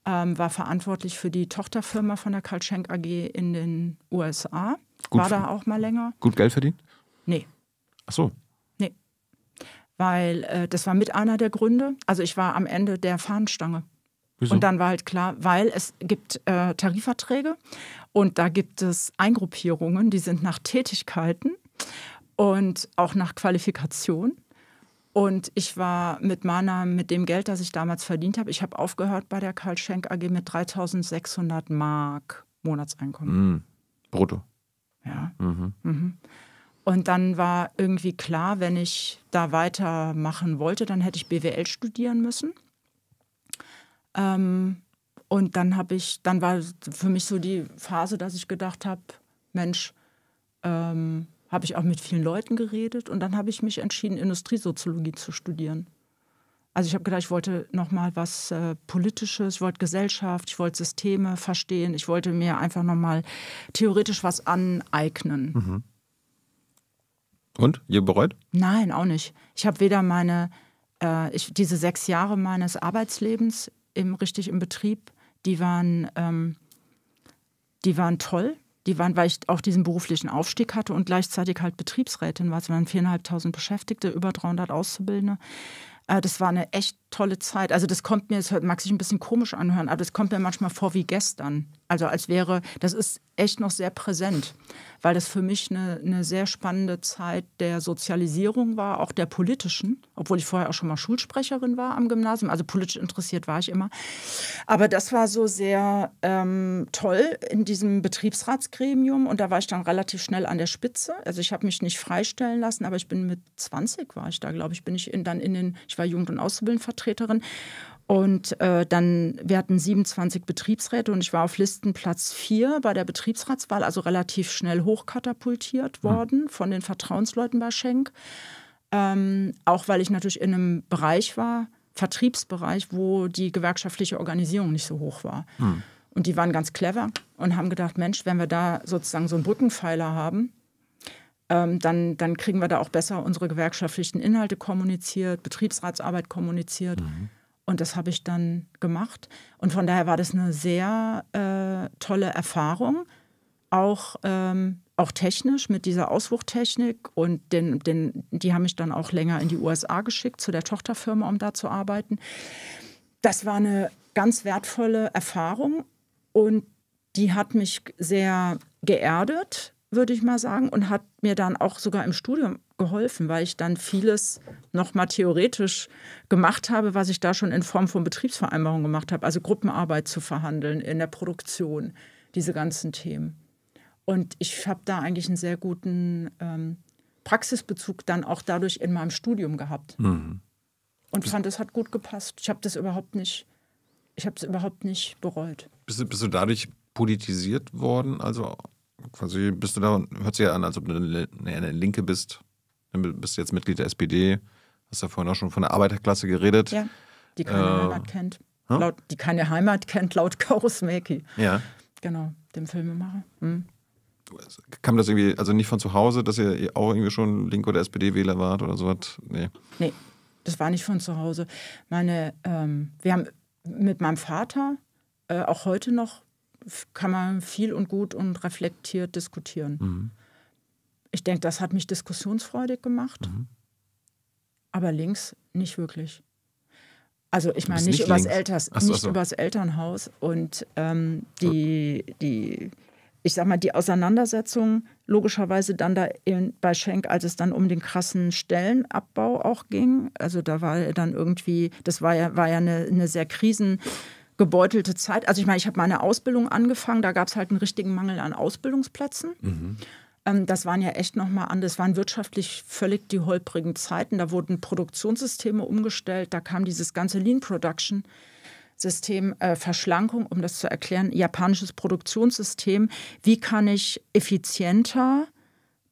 Ähm, war verantwortlich für die Tochterfirma von der Karl Schenk AG in den USA. Gut, war da auch mal länger. Gut Geld verdient? Nee. Ach so weil äh, das war mit einer der Gründe. Also ich war am Ende der Fahnenstange. Wieso? Und dann war halt klar, weil es gibt äh, Tarifverträge und da gibt es Eingruppierungen, die sind nach Tätigkeiten und auch nach Qualifikation. Und ich war mit meiner, mit dem Geld, das ich damals verdient habe, ich habe aufgehört bei der Karl Schenk AG mit 3600 Mark Monatseinkommen. Mm, brutto. Ja. Mhm. Mhm. Und dann war irgendwie klar, wenn ich da weitermachen wollte, dann hätte ich BWL studieren müssen. Ähm, und dann habe ich, dann war für mich so die Phase, dass ich gedacht habe, Mensch, ähm, habe ich auch mit vielen Leuten geredet und dann habe ich mich entschieden, Industriesoziologie zu studieren. Also ich habe gedacht, ich wollte noch mal was äh, Politisches, ich wollte Gesellschaft, ich wollte Systeme verstehen, ich wollte mir einfach noch mal theoretisch was aneignen. Mhm.
Und? Ihr bereut?
Nein, auch nicht. Ich habe weder meine, äh, ich, diese sechs Jahre meines Arbeitslebens im, richtig im Betrieb, die waren, ähm, die waren toll. Die waren, weil ich auch diesen beruflichen Aufstieg hatte und gleichzeitig halt Betriebsrätin war. Es waren viereinhalbtausend Beschäftigte, über 300 Auszubildende. Äh, das war eine echt tolle Zeit. Also das kommt mir, das mag sich ein bisschen komisch anhören, aber das kommt mir manchmal vor wie gestern. Also als wäre, das ist echt noch sehr präsent, weil das für mich eine, eine sehr spannende Zeit der Sozialisierung war, auch der politischen, obwohl ich vorher auch schon mal Schulsprecherin war am Gymnasium, also politisch interessiert war ich immer. Aber das war so sehr ähm, toll in diesem Betriebsratsgremium und da war ich dann relativ schnell an der Spitze. Also ich habe mich nicht freistellen lassen, aber ich bin mit 20 war ich da, glaube ich, bin ich in, dann in den, ich war Jugend- und Auszubildendenvertreter Stellvertreterin. Und äh, dann, wir hatten 27 Betriebsräte und ich war auf Listenplatz 4 bei der Betriebsratswahl, also relativ schnell hochkatapultiert hm. worden von den Vertrauensleuten bei Schenk. Ähm, auch weil ich natürlich in einem Bereich war, Vertriebsbereich, wo die gewerkschaftliche Organisierung nicht so hoch war. Mhm. Und die waren ganz clever und haben gedacht, Mensch, wenn wir da sozusagen so einen Brückenpfeiler haben, ähm, dann, dann kriegen wir da auch besser unsere gewerkschaftlichen Inhalte kommuniziert, Betriebsratsarbeit kommuniziert. Mhm. Und das habe ich dann gemacht. Und von daher war das eine sehr äh, tolle Erfahrung, auch, ähm, auch technisch mit dieser Auswuchttechnik. Und den, den, die haben mich dann auch länger in die USA geschickt, zu der Tochterfirma, um da zu arbeiten. Das war eine ganz wertvolle Erfahrung und die hat mich sehr geerdet würde ich mal sagen, und hat mir dann auch sogar im Studium geholfen, weil ich dann vieles noch mal theoretisch gemacht habe, was ich da schon in Form von Betriebsvereinbarungen gemacht habe, also Gruppenarbeit zu verhandeln in der Produktion, diese ganzen Themen. Und ich habe da eigentlich einen sehr guten ähm, Praxisbezug dann auch dadurch in meinem Studium gehabt. Mhm. Und fand, es hat gut gepasst. Ich habe das überhaupt nicht, ich habe es überhaupt nicht bereut.
Bist du, bist du dadurch politisiert worden, also quasi bist du da, hört sich ja an, als ob du eine, eine Linke bist. Dann bist du jetzt Mitglied der SPD. Hast ja vorhin auch schon von der Arbeiterklasse geredet. Ja, die keine äh, Heimat kennt. Hm? Laut,
die keine Heimat kennt, laut Kaurus Mäki. Ja. Genau, dem Filmemacher. Hm.
Kam das irgendwie, also nicht von zu Hause, dass ihr auch irgendwie schon Link- oder SPD-Wähler wart oder sowas? Nee.
Nee, das war nicht von zu Hause. Meine, ähm, wir haben mit meinem Vater äh, auch heute noch kann man viel und gut und reflektiert diskutieren. Mhm. Ich denke, das hat mich diskussionsfreudig gemacht, mhm. aber links nicht wirklich. Also ich meine nicht, nicht, übers, Elters, so, nicht so. übers Elternhaus und ähm, die, die, ich sag mal, die Auseinandersetzung logischerweise dann da in, bei Schenk, als es dann um den krassen Stellenabbau auch ging. Also da war dann irgendwie, das war ja, war ja eine, eine sehr krisen gebeutelte Zeit. Also ich meine, ich habe meine Ausbildung angefangen, da gab es halt einen richtigen Mangel an Ausbildungsplätzen. Mhm. Ähm, das waren ja echt nochmal an, das waren wirtschaftlich völlig die holprigen Zeiten. Da wurden Produktionssysteme umgestellt, da kam dieses ganze Lean Production. System äh, Verschlankung, um das zu erklären, japanisches Produktionssystem. Wie kann ich effizienter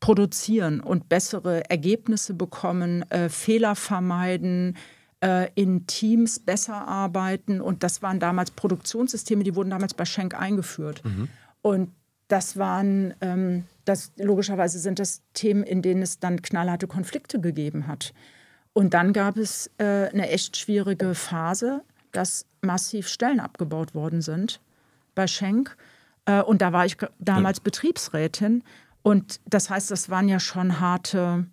produzieren und bessere Ergebnisse bekommen, äh, Fehler vermeiden, äh, in Teams besser arbeiten. Und das waren damals Produktionssysteme, die wurden damals bei Schenk eingeführt. Mhm. Und das waren, ähm, das, logischerweise sind das Themen, in denen es dann knallharte Konflikte gegeben hat. Und dann gab es äh, eine echt schwierige Phase, dass massiv Stellen abgebaut worden sind bei Schenk. Äh, und da war ich damals ja. Betriebsrätin. Und das heißt, das waren ja schon harte,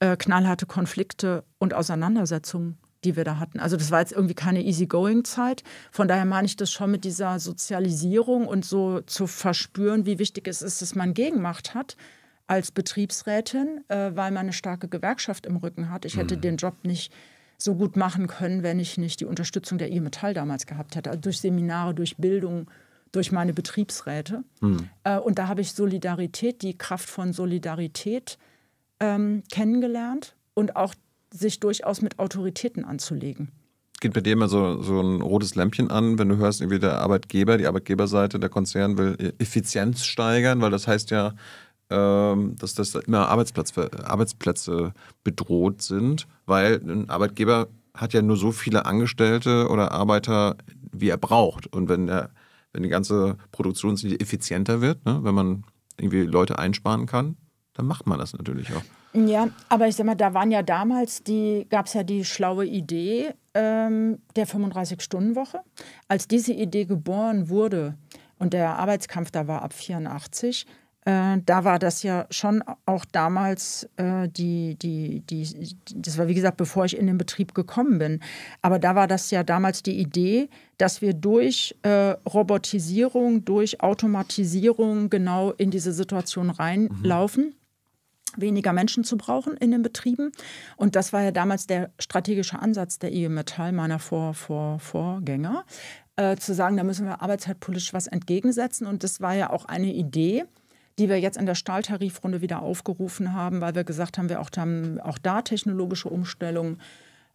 äh, knallharte Konflikte und Auseinandersetzungen die wir da hatten. Also das war jetzt irgendwie keine easy going zeit Von daher meine ich das schon mit dieser Sozialisierung und so zu verspüren, wie wichtig es ist, dass man Gegenmacht hat als Betriebsrätin, äh, weil man eine starke Gewerkschaft im Rücken hat. Ich hätte mhm. den Job nicht so gut machen können, wenn ich nicht die Unterstützung der IG Metall damals gehabt hätte. Also durch Seminare, durch Bildung, durch meine Betriebsräte. Mhm. Äh, und da habe ich Solidarität, die Kraft von Solidarität ähm, kennengelernt und auch sich durchaus mit Autoritäten anzulegen
geht bei dir immer so, so ein rotes Lämpchen an, wenn du hörst, irgendwie der Arbeitgeber, die Arbeitgeberseite, der Konzern will Effizienz steigern, weil das heißt ja, ähm, dass das immer Arbeitsplatz, Arbeitsplätze bedroht sind, weil ein Arbeitgeber hat ja nur so viele Angestellte oder Arbeiter, wie er braucht. Und wenn, der, wenn die ganze Produktionslinie effizienter wird, ne, wenn man irgendwie Leute einsparen kann, dann macht man das natürlich auch.
Ja, aber ich sag mal, da waren ja damals gab es ja die schlaue Idee ähm, der 35-Stunden-Woche. Als diese Idee geboren wurde und der Arbeitskampf da war ab 84, äh, da war das ja schon auch damals äh, die, die, die, das war wie gesagt, bevor ich in den Betrieb gekommen bin, aber da war das ja damals die Idee, dass wir durch äh, Robotisierung, durch Automatisierung genau in diese Situation mhm. reinlaufen. Mhm weniger Menschen zu brauchen in den Betrieben. Und das war ja damals der strategische Ansatz der IG Metall, meiner Vor Vor Vorgänger, äh, zu sagen, da müssen wir arbeitszeitpolitisch was entgegensetzen. Und das war ja auch eine Idee, die wir jetzt in der Stahltarifrunde wieder aufgerufen haben, weil wir gesagt haben, wir auch, haben auch da technologische Umstellungen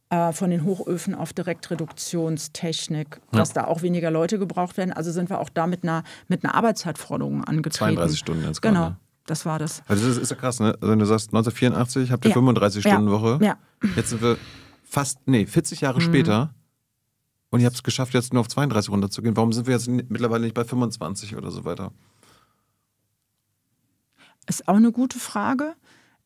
äh, von den Hochöfen auf Direktreduktionstechnik, ja. dass da auch weniger Leute gebraucht werden. Also sind wir auch da mit einer, mit einer Arbeitszeitforderung angetreten. 32 Stunden jetzt Genau. Grad, ne? Das war das.
Also das ist, ja krass, ne? Also wenn du sagst, 1984 habt ihr ja. 35-Stunden-Woche. Ja. ja. Jetzt sind wir fast, nee, 40 Jahre mhm. später. Und ihr habt es geschafft, jetzt nur auf 32 runterzugehen. Warum sind wir jetzt mittlerweile nicht bei 25 oder so weiter?
Ist auch eine gute Frage.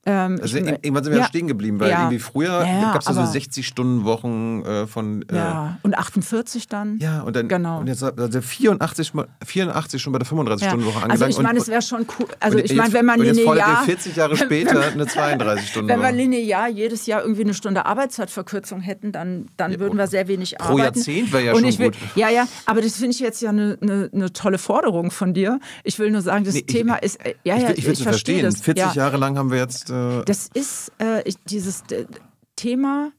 Ähm, also ich, irgendwann sind wir ja, stehen geblieben, weil ja, irgendwie früher ja, gab es so 60
Stunden Wochen äh, von äh, ja
und 48 dann ja
und dann genau und jetzt also 84 84 schon bei der 35 Stunden Woche angelangt. Also ich meine, es wäre
schon cool. Also ich meine, wenn man und jetzt linear 40 Jahre später man,
eine 32 Stunden Wenn wir
linear jedes Jahr irgendwie eine Stunde Arbeitszeitverkürzung hätten, dann dann würden wir sehr wenig pro arbeiten. Pro Jahrzehnt wäre ja und schon ich will, Ja ja, aber das finde ich jetzt ja eine ne, ne tolle Forderung von dir. Ich will nur sagen, das nee, Thema ich, ist ja äh, ja ich, will, es verstehen. 40
Jahre lang haben wir jetzt
äh, äh das ist äh, ich, dieses äh, Thema,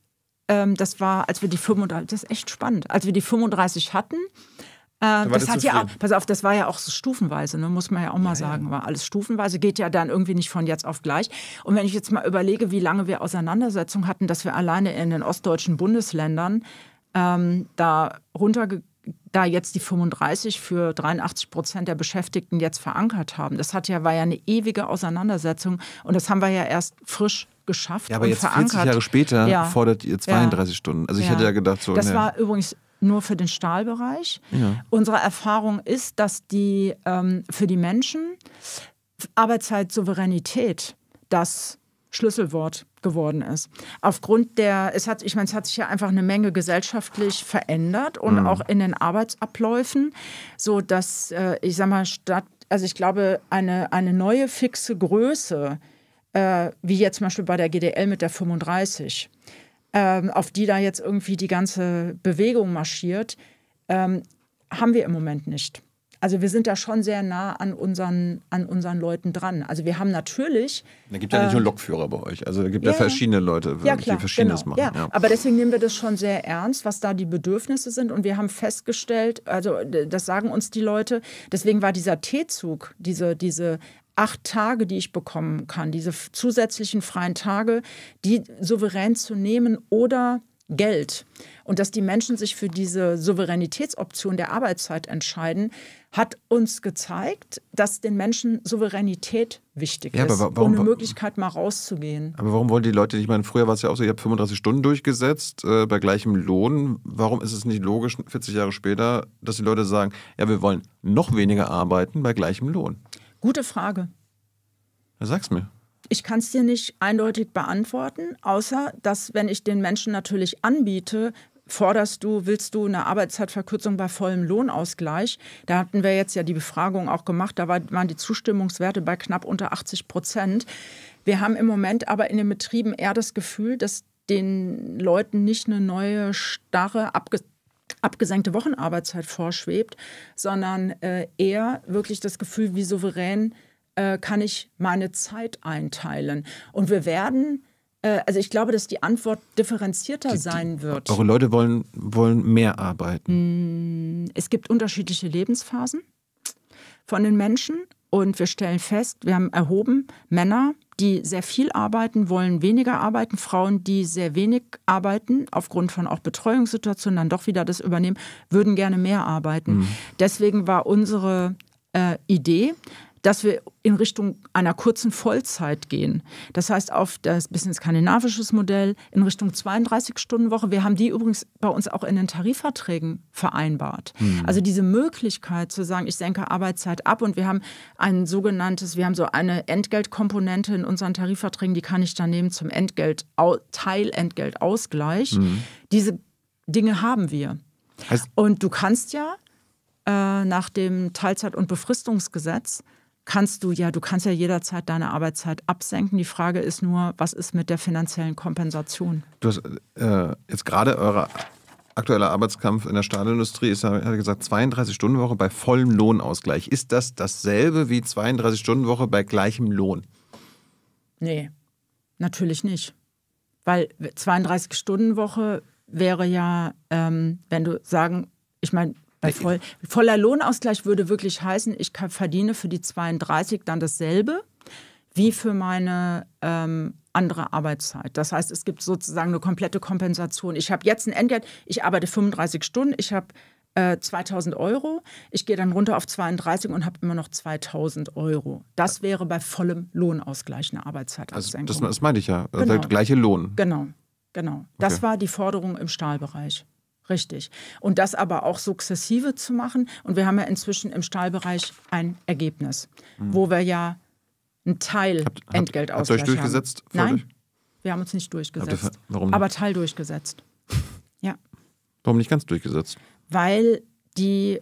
ähm, das war, als wir die 35, das ist echt spannend, als wir die 35 hatten, äh, das hat ja auch, pass auf, das war ja auch so stufenweise, ne, muss man ja auch mal ja, sagen. War alles stufenweise, geht ja dann irgendwie nicht von jetzt auf gleich. Und wenn ich jetzt mal überlege, wie lange wir Auseinandersetzungen hatten, dass wir alleine in den ostdeutschen Bundesländern ähm, da runtergegangen da jetzt die 35 für 83 Prozent der Beschäftigten jetzt verankert haben. Das hat ja, war ja eine ewige Auseinandersetzung und das haben wir ja erst frisch geschafft. Ja, aber jetzt verankert. 40 Jahre später ja. fordert ihr 32 ja. Stunden. Also ich ja. hätte ja gedacht, so. Das war übrigens nur für den Stahlbereich. Unsere Erfahrung ist, dass die ähm, für die Menschen Arbeitszeitsouveränität das Schlüsselwort geworden ist. Aufgrund der, es hat, ich meine, es hat sich ja einfach eine Menge gesellschaftlich verändert und mhm. auch in den Arbeitsabläufen, so dass äh, ich sag mal statt, also ich glaube eine eine neue fixe Größe, äh, wie jetzt zum Beispiel bei der GDL mit der 35, äh, auf die da jetzt irgendwie die ganze Bewegung marschiert, äh, haben wir im Moment nicht also wir sind da schon sehr nah an unseren, an unseren Leuten dran. Also wir haben natürlich. Da gibt ja nicht nur äh,
Lokführer bei euch. Also da gibt ja, ja verschiedene Leute, ja, klar, die Verschiedenes genau, machen. Ja. ja. Aber
deswegen nehmen wir das schon sehr ernst, was da die Bedürfnisse sind. Und wir haben festgestellt, also das sagen uns die Leute, deswegen war dieser T-Zug, diese, diese acht Tage, die ich bekommen kann, diese zusätzlichen freien Tage, die souverän zu nehmen oder Geld. Und dass die Menschen sich für diese Souveränitätsoption der Arbeitszeit entscheiden, hat uns gezeigt, dass den Menschen Souveränität wichtig ja, aber warum, um eine Möglichkeit mal rauszugehen.
Aber warum wollen die Leute nicht, ich meine, früher war es ja auch so, ich habe 35 Stunden durchgesetzt äh, bei gleichem Lohn. Warum ist es nicht logisch, 40 Jahre später, dass die Leute sagen, ja, wir wollen noch weniger arbeiten bei gleichem Lohn?
Gute Frage. sag's mir. Ich kann es dir nicht eindeutig beantworten, außer dass, wenn ich den Menschen natürlich anbiete, forderst du, willst du eine Arbeitszeitverkürzung bei vollem Lohnausgleich? Da hatten wir jetzt ja die Befragung auch gemacht, da waren die Zustimmungswerte bei knapp unter 80 Prozent. Wir haben im Moment aber in den Betrieben eher das Gefühl, dass den Leuten nicht eine neue, starre, abge abgesenkte Wochenarbeitszeit vorschwebt, sondern äh, eher wirklich das Gefühl, wie souverän äh, kann ich meine Zeit einteilen? Und wir werden äh, also ich glaube, dass die Antwort differenzierter die, sein wird. Eure Leute
wollen, wollen mehr arbeiten.
Mm, es gibt unterschiedliche Lebensphasen von den Menschen und wir stellen fest, wir haben erhoben, Männer, die sehr viel arbeiten, wollen weniger arbeiten, Frauen, die sehr wenig arbeiten, aufgrund von auch Betreuungssituationen dann doch wieder das übernehmen, würden gerne mehr arbeiten. Mhm. Deswegen war unsere äh, Idee, dass wir in Richtung einer kurzen Vollzeit gehen. Das heißt, auf das bisschen skandinavisches Modell in Richtung 32-Stunden-Woche. Wir haben die übrigens bei uns auch in den Tarifverträgen vereinbart. Mhm. Also diese Möglichkeit zu sagen, ich senke Arbeitszeit ab und wir haben ein sogenanntes, wir haben so eine Entgeltkomponente in unseren Tarifverträgen, die kann ich dann nehmen zum Entgelt, Teilentgeltausgleich. Mhm. Diese Dinge haben wir. Also und du kannst ja äh, nach dem Teilzeit- und Befristungsgesetz kannst du ja, du kannst ja jederzeit deine Arbeitszeit absenken. Die Frage ist nur, was ist mit der finanziellen Kompensation?
Du hast äh, jetzt gerade eure aktueller Arbeitskampf in der Stahlindustrie ist, hat gesagt, 32-Stunden-Woche bei vollem Lohnausgleich. Ist das dasselbe wie 32-Stunden-Woche bei gleichem Lohn?
Nee, natürlich nicht. Weil 32-Stunden-Woche wäre ja, ähm, wenn du sagen, ich meine, weil voll, voller Lohnausgleich würde wirklich heißen, ich verdiene für die 32 dann dasselbe wie für meine ähm, andere Arbeitszeit. Das heißt, es gibt sozusagen eine komplette Kompensation. Ich habe jetzt ein Entgelt, ich arbeite 35 Stunden, ich habe äh, 2000 Euro, ich gehe dann runter auf 32 und habe immer noch 2000 Euro. Das wäre bei vollem Lohnausgleich eine Arbeitszeit. Also das, das meine ich ja, also genau. der gleiche Lohn. Genau, genau. Das okay. war die Forderung im Stahlbereich. Richtig. Und das aber auch sukzessive zu machen. Und wir haben ja inzwischen im Stahlbereich ein Ergebnis, mhm. wo wir ja einen Teil habt, Entgelt habt, habt ihr euch durchgesetzt? Nein, euch? wir haben uns nicht durchgesetzt. Ihr, warum Aber Teil durchgesetzt. ja.
Warum nicht ganz durchgesetzt?
Weil die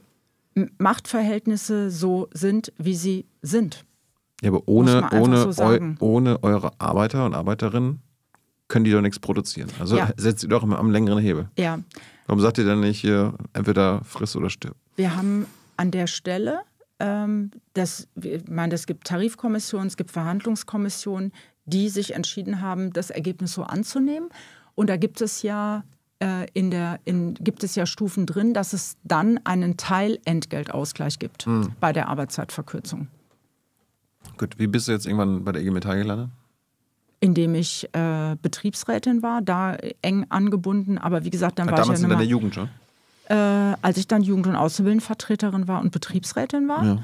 Machtverhältnisse so sind, wie sie sind. Ja, aber ohne, ohne, so eu,
ohne eure Arbeiter und Arbeiterinnen können die doch nichts produzieren. Also ja. setzt ihr doch am, am längeren Hebel. Ja, Warum sagt ihr denn nicht hier, entweder friss oder stirb?
Wir haben an der Stelle, ähm, das, ich meine, es gibt Tarifkommissionen, es gibt Verhandlungskommissionen, die sich entschieden haben, das Ergebnis so anzunehmen. Und da gibt es ja äh, in der in, gibt es ja Stufen drin, dass es dann einen Teilentgeltausgleich gibt hm. bei der Arbeitszeitverkürzung.
Gut, wie bist du jetzt irgendwann bei der IG Metall gelandet?
in dem ich äh, Betriebsrätin war, da eng angebunden. Aber wie gesagt, dann ah, war damals ich ja in der Jugend schon. Äh, als ich dann Jugend- und Auszubildendenvertreterin war und Betriebsrätin war ja.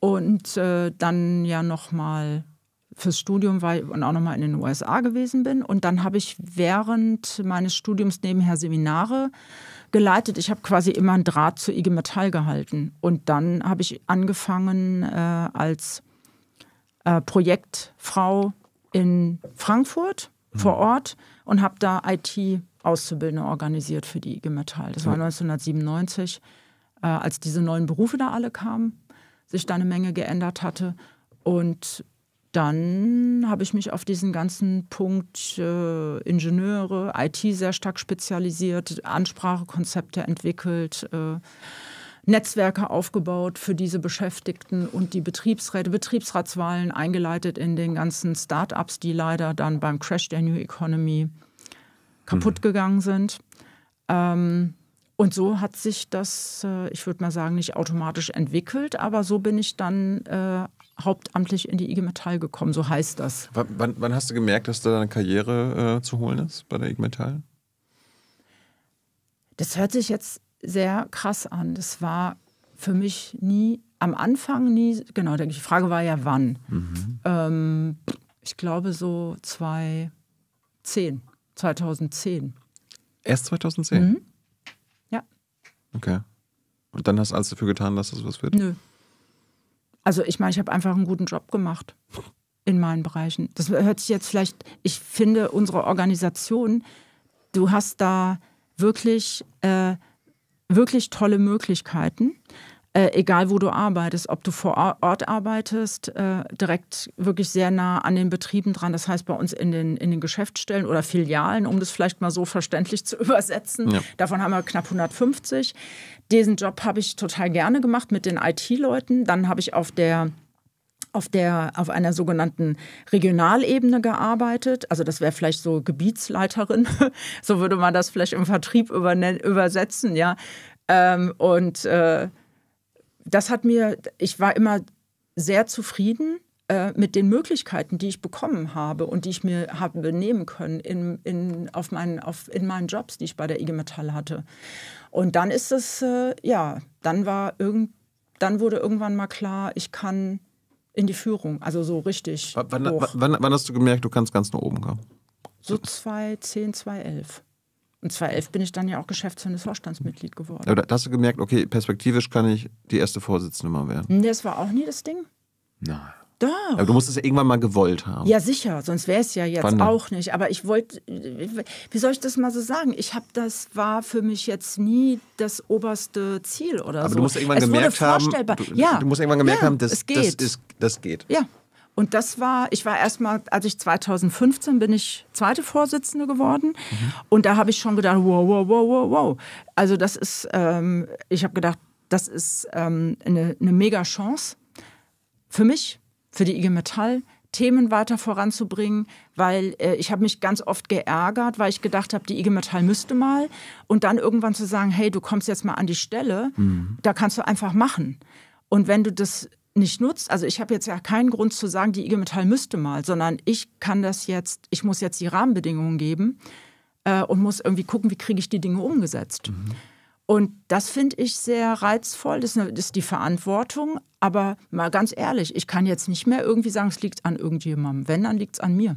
und äh, dann ja nochmal fürs Studium war und auch nochmal in den USA gewesen bin. Und dann habe ich während meines Studiums nebenher Seminare geleitet. Ich habe quasi immer einen Draht zu IG Metall gehalten. Und dann habe ich angefangen äh, als äh, Projektfrau in Frankfurt vor mhm. Ort und habe da IT-Auszubildende organisiert für die IG Metall. Das war 1997, äh, als diese neuen Berufe da alle kamen, sich da eine Menge geändert hatte. Und dann habe ich mich auf diesen ganzen Punkt äh, Ingenieure, IT sehr stark spezialisiert, Ansprachekonzepte entwickelt. Äh, Netzwerke aufgebaut für diese Beschäftigten und die Betriebsräte, Betriebsratswahlen eingeleitet in den ganzen Start-ups, die leider dann beim Crash der New Economy kaputt mhm. gegangen sind. Ähm, und so hat sich das, äh, ich würde mal sagen, nicht automatisch entwickelt, aber so bin ich dann äh, hauptamtlich in die IG Metall gekommen, so heißt das.
W wann, wann, hast du gemerkt, dass da deine Karriere äh, zu holen ist bei der IG Metall?
Das hört sich jetzt sehr krass an. Das war für mich nie, am Anfang nie, genau, die Frage war ja wann. Mhm. Ähm, ich glaube so 2010, 2010.
Erst 2010? Mhm. Ja. Okay. Und dann hast du alles dafür getan, dass das was wird?
Nö. Also ich meine, ich habe einfach einen guten Job gemacht in meinen Bereichen. Das hört sich jetzt vielleicht, ich finde unsere Organisation, du hast da wirklich... Äh, wirklich tolle Möglichkeiten. Äh, egal wo du arbeitest, ob du vor Ort arbeitest, äh, direkt wirklich sehr nah an den Betrieben dran, das heißt bei uns in den, in den Geschäftsstellen oder Filialen, um das vielleicht mal so verständlich zu übersetzen. Ja. Davon haben wir knapp 150. Diesen Job habe ich total gerne gemacht mit den IT-Leuten. Dann habe ich auf der auf, der, auf einer sogenannten Regionalebene gearbeitet. Also das wäre vielleicht so Gebietsleiterin, so würde man das vielleicht im Vertrieb übersetzen, ja. Ähm, und äh, das hat mir, ich war immer sehr zufrieden äh, mit den Möglichkeiten, die ich bekommen habe und die ich mir habe benehmen können in, in, auf meinen, auf, in meinen Jobs, die ich bei der IG Metall hatte. Und dann ist es, äh, ja, dann war irgend, dann wurde irgendwann mal klar, ich kann in die Führung, also so richtig. W wann,
wann, wann, hast du gemerkt, du kannst ganz nach oben kommen?
So 2010, 2011. Und 2011 bin ich dann ja auch geschäftsführendes Vorstandsmitglied geworden. Aber
da hast du gemerkt, okay, perspektivisch kann ich die erste Vorsitzende mal werden? Nee,
das war auch nie das Ding. Nein. Doch. Aber du
musst es ja irgendwann mal gewollt haben.
Ja, sicher, sonst wäre es ja jetzt Wann? auch nicht. Aber ich wollte, wie soll ich das mal so sagen? Ich habe, das war für mich jetzt nie das oberste Ziel oder Aber so. Aber du musst irgendwann es gemerkt haben, du, ja. du musst irgendwann gemerkt ja, haben, dass, es geht. Das, ist, das geht. Ja. Und das war, ich war erstmal, als ich 2015 bin ich zweite Vorsitzende geworden. Mhm. Und da habe ich schon gedacht, wow, wow, wow, wow, wow. Also das ist, ähm, ich habe gedacht, das ist ähm, eine, eine mega Chance für mich, für die IG Metall Themen weiter voranzubringen, weil äh, ich habe mich ganz oft geärgert, weil ich gedacht habe, die IG Metall müsste mal und dann irgendwann zu sagen, hey, du kommst jetzt mal an die Stelle, mhm. da kannst du einfach machen. Und wenn du das nicht nutzt, also ich habe jetzt ja keinen Grund zu sagen, die IG Metall müsste mal, sondern ich kann das jetzt, ich muss jetzt die Rahmenbedingungen geben äh, und muss irgendwie gucken, wie kriege ich die Dinge umgesetzt. Mhm. Und das finde ich sehr reizvoll. Das ist, die Verantwortung. Aber mal ganz ehrlich, ich kann jetzt nicht mehr irgendwie sagen, es liegt an irgendjemandem. Wenn, dann liegt es an mir.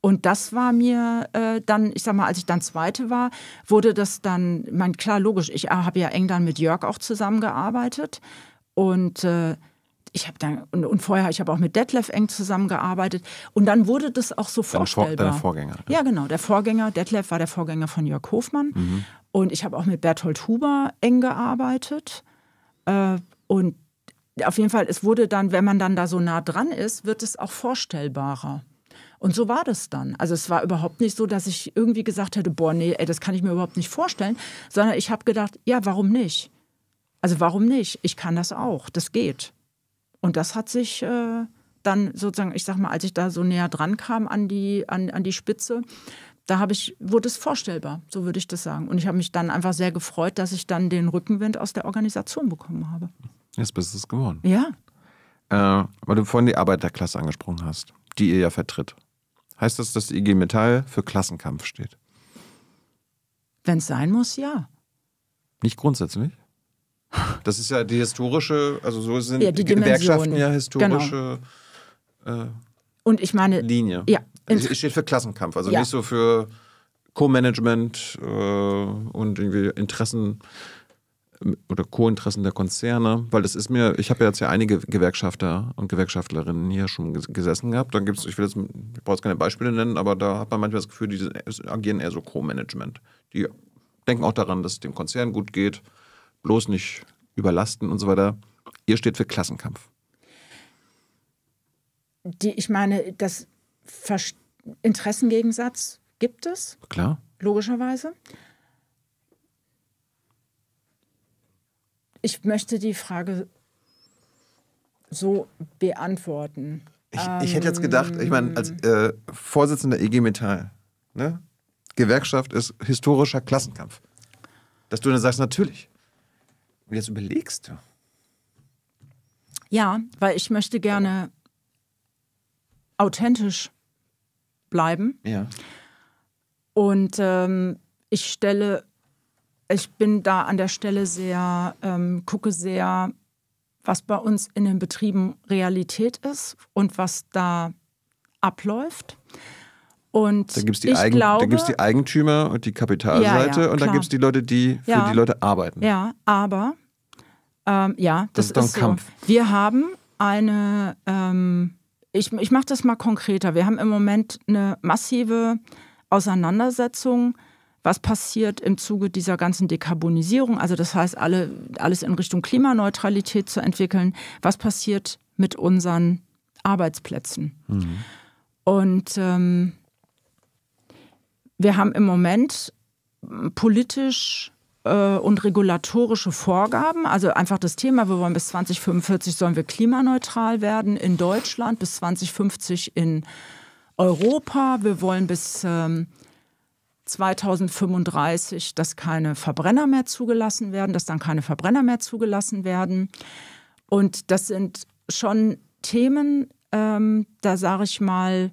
Und das war mir äh, dann, ich sag mal, als ich dann Zweite war, wurde das dann, mein, klar, logisch, ich ah, habe ja eng dann mit Jörg auch zusammengearbeitet. Und äh, ich habe dann und, und, vorher ich habe auch mit Detlef eng zusammengearbeitet und dann wurde das auch so Dein vorstellbar. Vor, der Vorgänger. Ja. ja. genau, der Vorgänger Detlef war der Vorgänger von Jörg Hofmann mhm. Und ich habe auch mit Bertolt Huber eng gearbeitet. Äh, und auf jeden Fall, es wurde dann, wenn man dann da so nah dran ist, wird es auch vorstellbarer. Und so war das dann. Also es war überhaupt nicht so, dass ich irgendwie gesagt hätte, boah, nee, ey, das kann ich mir überhaupt nicht vorstellen, sondern ich habe gedacht, ja, warum nicht? Also warum nicht? Ich kann das auch, das geht. Und das hat sich äh, dann sozusagen, ich sag mal, als ich da so näher dran kam an die, an, an die Spitze, da habe ich, wurde es vorstellbar, so würde ich das sagen. Und ich habe mich dann einfach sehr gefreut, dass ich dann den Rückenwind aus der Organisation bekommen habe.
Jetzt bist du es geworden. Ja. Äh, weil du vorhin die Arbeiterklasse angesprochen hast, die ihr ja vertritt. Heißt das, dass die IG Metall für Klassenkampf steht?
Wenn es sein muss, ja.
Nicht grundsätzlich? Das ist ja die historische, also so sind ja, die, Gewerkschaften ja historische genau. äh, Und ich meine, Linie. Ja, es also steht für Klassenkampf, also ja. nicht so für Co-Management äh, und irgendwie Interessen äh, oder Co-Interessen der Konzerne, weil das ist mir, ich habe ja jetzt ja einige Gewerkschafter und Gewerkschaftlerinnen hier schon gesessen gehabt. Dann gibt es, ich will jetzt, ich brauche jetzt keine Beispiele nennen, aber da hat man manchmal das Gefühl, die agieren eher so Co-Management. Die denken auch daran, dass es dem Konzern gut geht, bloß nicht überlasten und so weiter. Ihr steht für Klassenkampf.
Die, ich meine, das Verst Interessengegensatz gibt es. Klar. Logischerweise. Ich möchte die Frage so beantworten. Ich, ich hätte ähm, jetzt gedacht, ich meine,
als äh, Vorsitzender EG Metall, ne? Gewerkschaft ist historischer Klassenkampf. Dass du dann sagst, natürlich. Und jetzt überlegst du.
Ja, weil ich möchte gerne authentisch bleiben. Ja. Und ähm, ich stelle, ich bin da an der Stelle sehr, ähm, gucke sehr, was bei uns in den Betrieben Realität ist und was da abläuft. Und da gibt es die, Eigen, glaube, da die
Eigentümer und die Kapitalseite ja, ja, und dann gibt es die Leute, die für ja, die Leute arbeiten.
Ja, aber ähm, ja, das, das ist, ist so. Kampf. Wir haben eine ähm, ich, ich mache das mal konkreter. Wir haben im Moment eine massive Auseinandersetzung, was passiert im Zuge dieser ganzen Dekarbonisierung, also das heißt, alle, alles in Richtung Klimaneutralität zu entwickeln. Was passiert mit unseren Arbeitsplätzen? Mhm. Und ähm, wir haben im Moment politisch äh, und regulatorische Vorgaben. Also einfach das Thema, wir wollen bis 2045 sollen wir klimaneutral werden in Deutschland, bis 2050 in Europa. Wir wollen bis ähm, 2035, dass keine Verbrenner mehr zugelassen werden, dass dann keine Verbrenner mehr zugelassen werden. Und das sind schon Themen, ähm, da sage ich mal,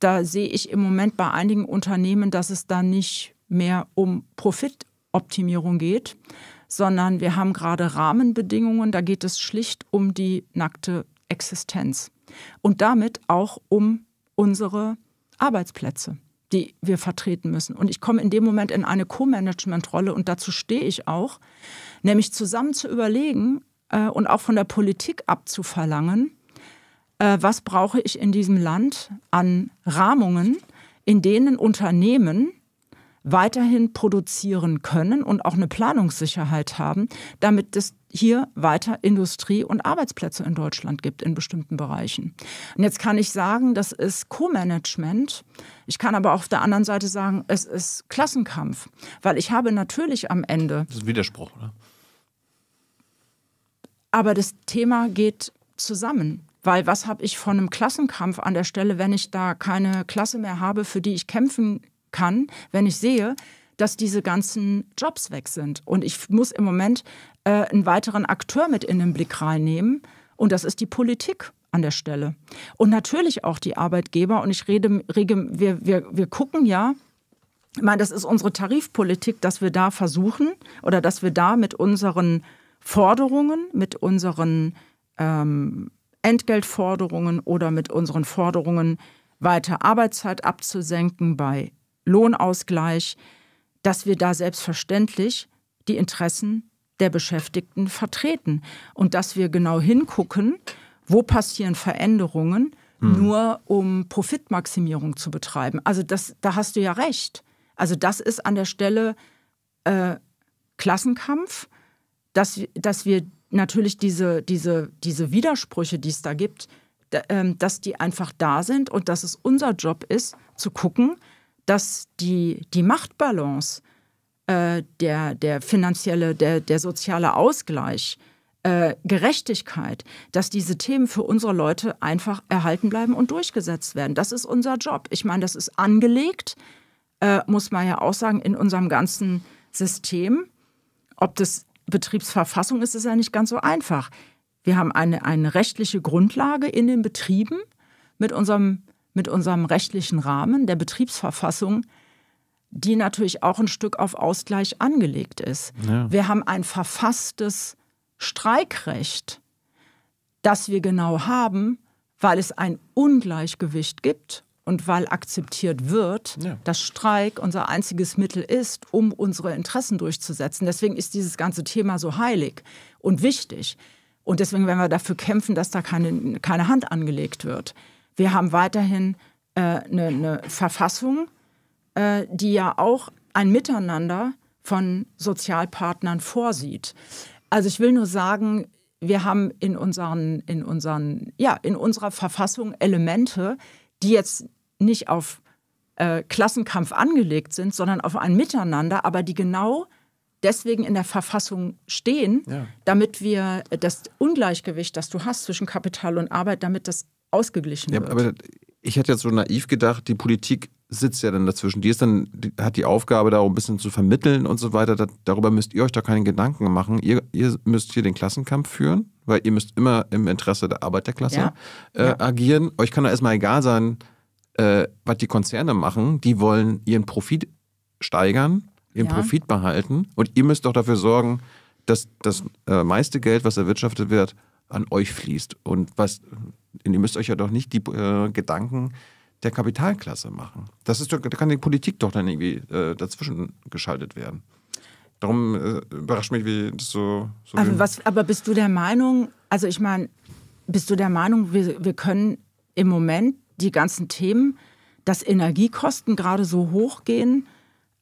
da sehe ich im Moment bei einigen Unternehmen, dass es da nicht mehr um Profit Optimierung geht, sondern wir haben gerade Rahmenbedingungen, da geht es schlicht um die nackte Existenz und damit auch um unsere Arbeitsplätze, die wir vertreten müssen. Und ich komme in dem Moment in eine Co-Management-Rolle und dazu stehe ich auch, nämlich zusammen zu überlegen äh, und auch von der Politik abzuverlangen, äh, was brauche ich in diesem Land an Rahmungen, in denen Unternehmen weiterhin produzieren können und auch eine Planungssicherheit haben, damit es hier weiter Industrie und Arbeitsplätze in Deutschland gibt in bestimmten Bereichen. Und jetzt kann ich sagen, das ist Co-Management. Ich kann aber auf der anderen Seite sagen, es ist Klassenkampf, weil ich habe natürlich am Ende.
Das ist ein Widerspruch, oder?
Aber das Thema geht zusammen. Weil was habe ich von einem Klassenkampf an der Stelle, wenn ich da keine Klasse mehr habe, für die ich kämpfen kann, wenn ich sehe, dass diese ganzen Jobs weg sind. Und ich muss im Moment äh, einen weiteren Akteur mit in den Blick reinnehmen. Und das ist die Politik an der Stelle. Und natürlich auch die Arbeitgeber. Und ich rede, rege, wir, wir, wir gucken ja, ich meine, das ist unsere Tarifpolitik, dass wir da versuchen oder dass wir da mit unseren Forderungen, mit unseren ähm, Entgeltforderungen oder mit unseren Forderungen weiter Arbeitszeit abzusenken bei Lohnausgleich, dass wir da selbstverständlich die Interessen der Beschäftigten vertreten und dass wir genau hingucken, wo passieren Veränderungen, hm. nur um Profitmaximierung zu betreiben. Also das, da hast du ja recht. Also das ist an der Stelle äh, Klassenkampf, dass, dass wir natürlich diese, diese, diese Widersprüche, die es da gibt, ähm, dass die einfach da sind und dass es unser Job ist, zu gucken, dass die, die Machtbalance, äh, der, der finanzielle, der, der soziale Ausgleich, äh, Gerechtigkeit, dass diese Themen für unsere Leute einfach erhalten bleiben und durchgesetzt werden. Das ist unser Job. Ich meine, das ist angelegt, äh, muss man ja auch sagen, in unserem ganzen System. Ob das Betriebsverfassung ist, ist ja nicht ganz so einfach. Wir haben eine, eine rechtliche Grundlage in den Betrieben mit unserem mit unserem rechtlichen Rahmen der Betriebsverfassung, die natürlich auch ein Stück auf Ausgleich angelegt ist. Ja. Wir haben ein verfasstes Streikrecht, das wir genau haben, weil es ein Ungleichgewicht gibt und weil akzeptiert wird, ja. dass Streik unser einziges Mittel ist, um unsere Interessen durchzusetzen. Deswegen ist dieses ganze Thema so heilig und wichtig. Und deswegen werden wir dafür kämpfen, dass da keine, keine Hand angelegt wird. Wir haben weiterhin eine äh, ne, ne Verfassung, äh, die ja auch ein Miteinander von Sozialpartnern vorsieht. Also ich will nur sagen, wir haben in unseren, in unseren, ja, in unserer Verfassung Elemente, die jetzt nicht auf äh, Klassenkampf angelegt sind, sondern auf ein Miteinander, aber die genau deswegen in der Verfassung stehen, ja. damit wir das Ungleichgewicht, das du hast zwischen Kapital und Arbeit, damit das ausgeglichen ja, wird. Aber
ich hätte jetzt so naiv gedacht, die Politik sitzt ja dann dazwischen. Die ist dann, die hat die Aufgabe, da ein bisschen zu vermitteln und so weiter. Da, darüber müsst ihr euch da keine Gedanken machen. Ihr, ihr, müsst hier den Klassenkampf führen, weil ihr müsst immer im Interesse der Arbeiterklasse ja. Äh, ja. agieren. Euch kann da erstmal egal sein, äh, was die Konzerne machen. Die wollen ihren Profit steigern, ihren ja. Profit behalten. Und ihr müsst doch dafür sorgen, dass das äh, meiste Geld, was erwirtschaftet wird, an euch fließt. Und was Ihr müsst euch ja doch nicht die äh, Gedanken der Kapitalklasse machen. Das ist doch, da kann die Politik doch dann irgendwie äh, dazwischen geschaltet werden. Darum äh, überrascht mich, wie das so. so aber, was,
aber bist du der Meinung, also ich meine, bist du der Meinung, wir, wir können im Moment die ganzen Themen, dass Energiekosten gerade so hoch gehen,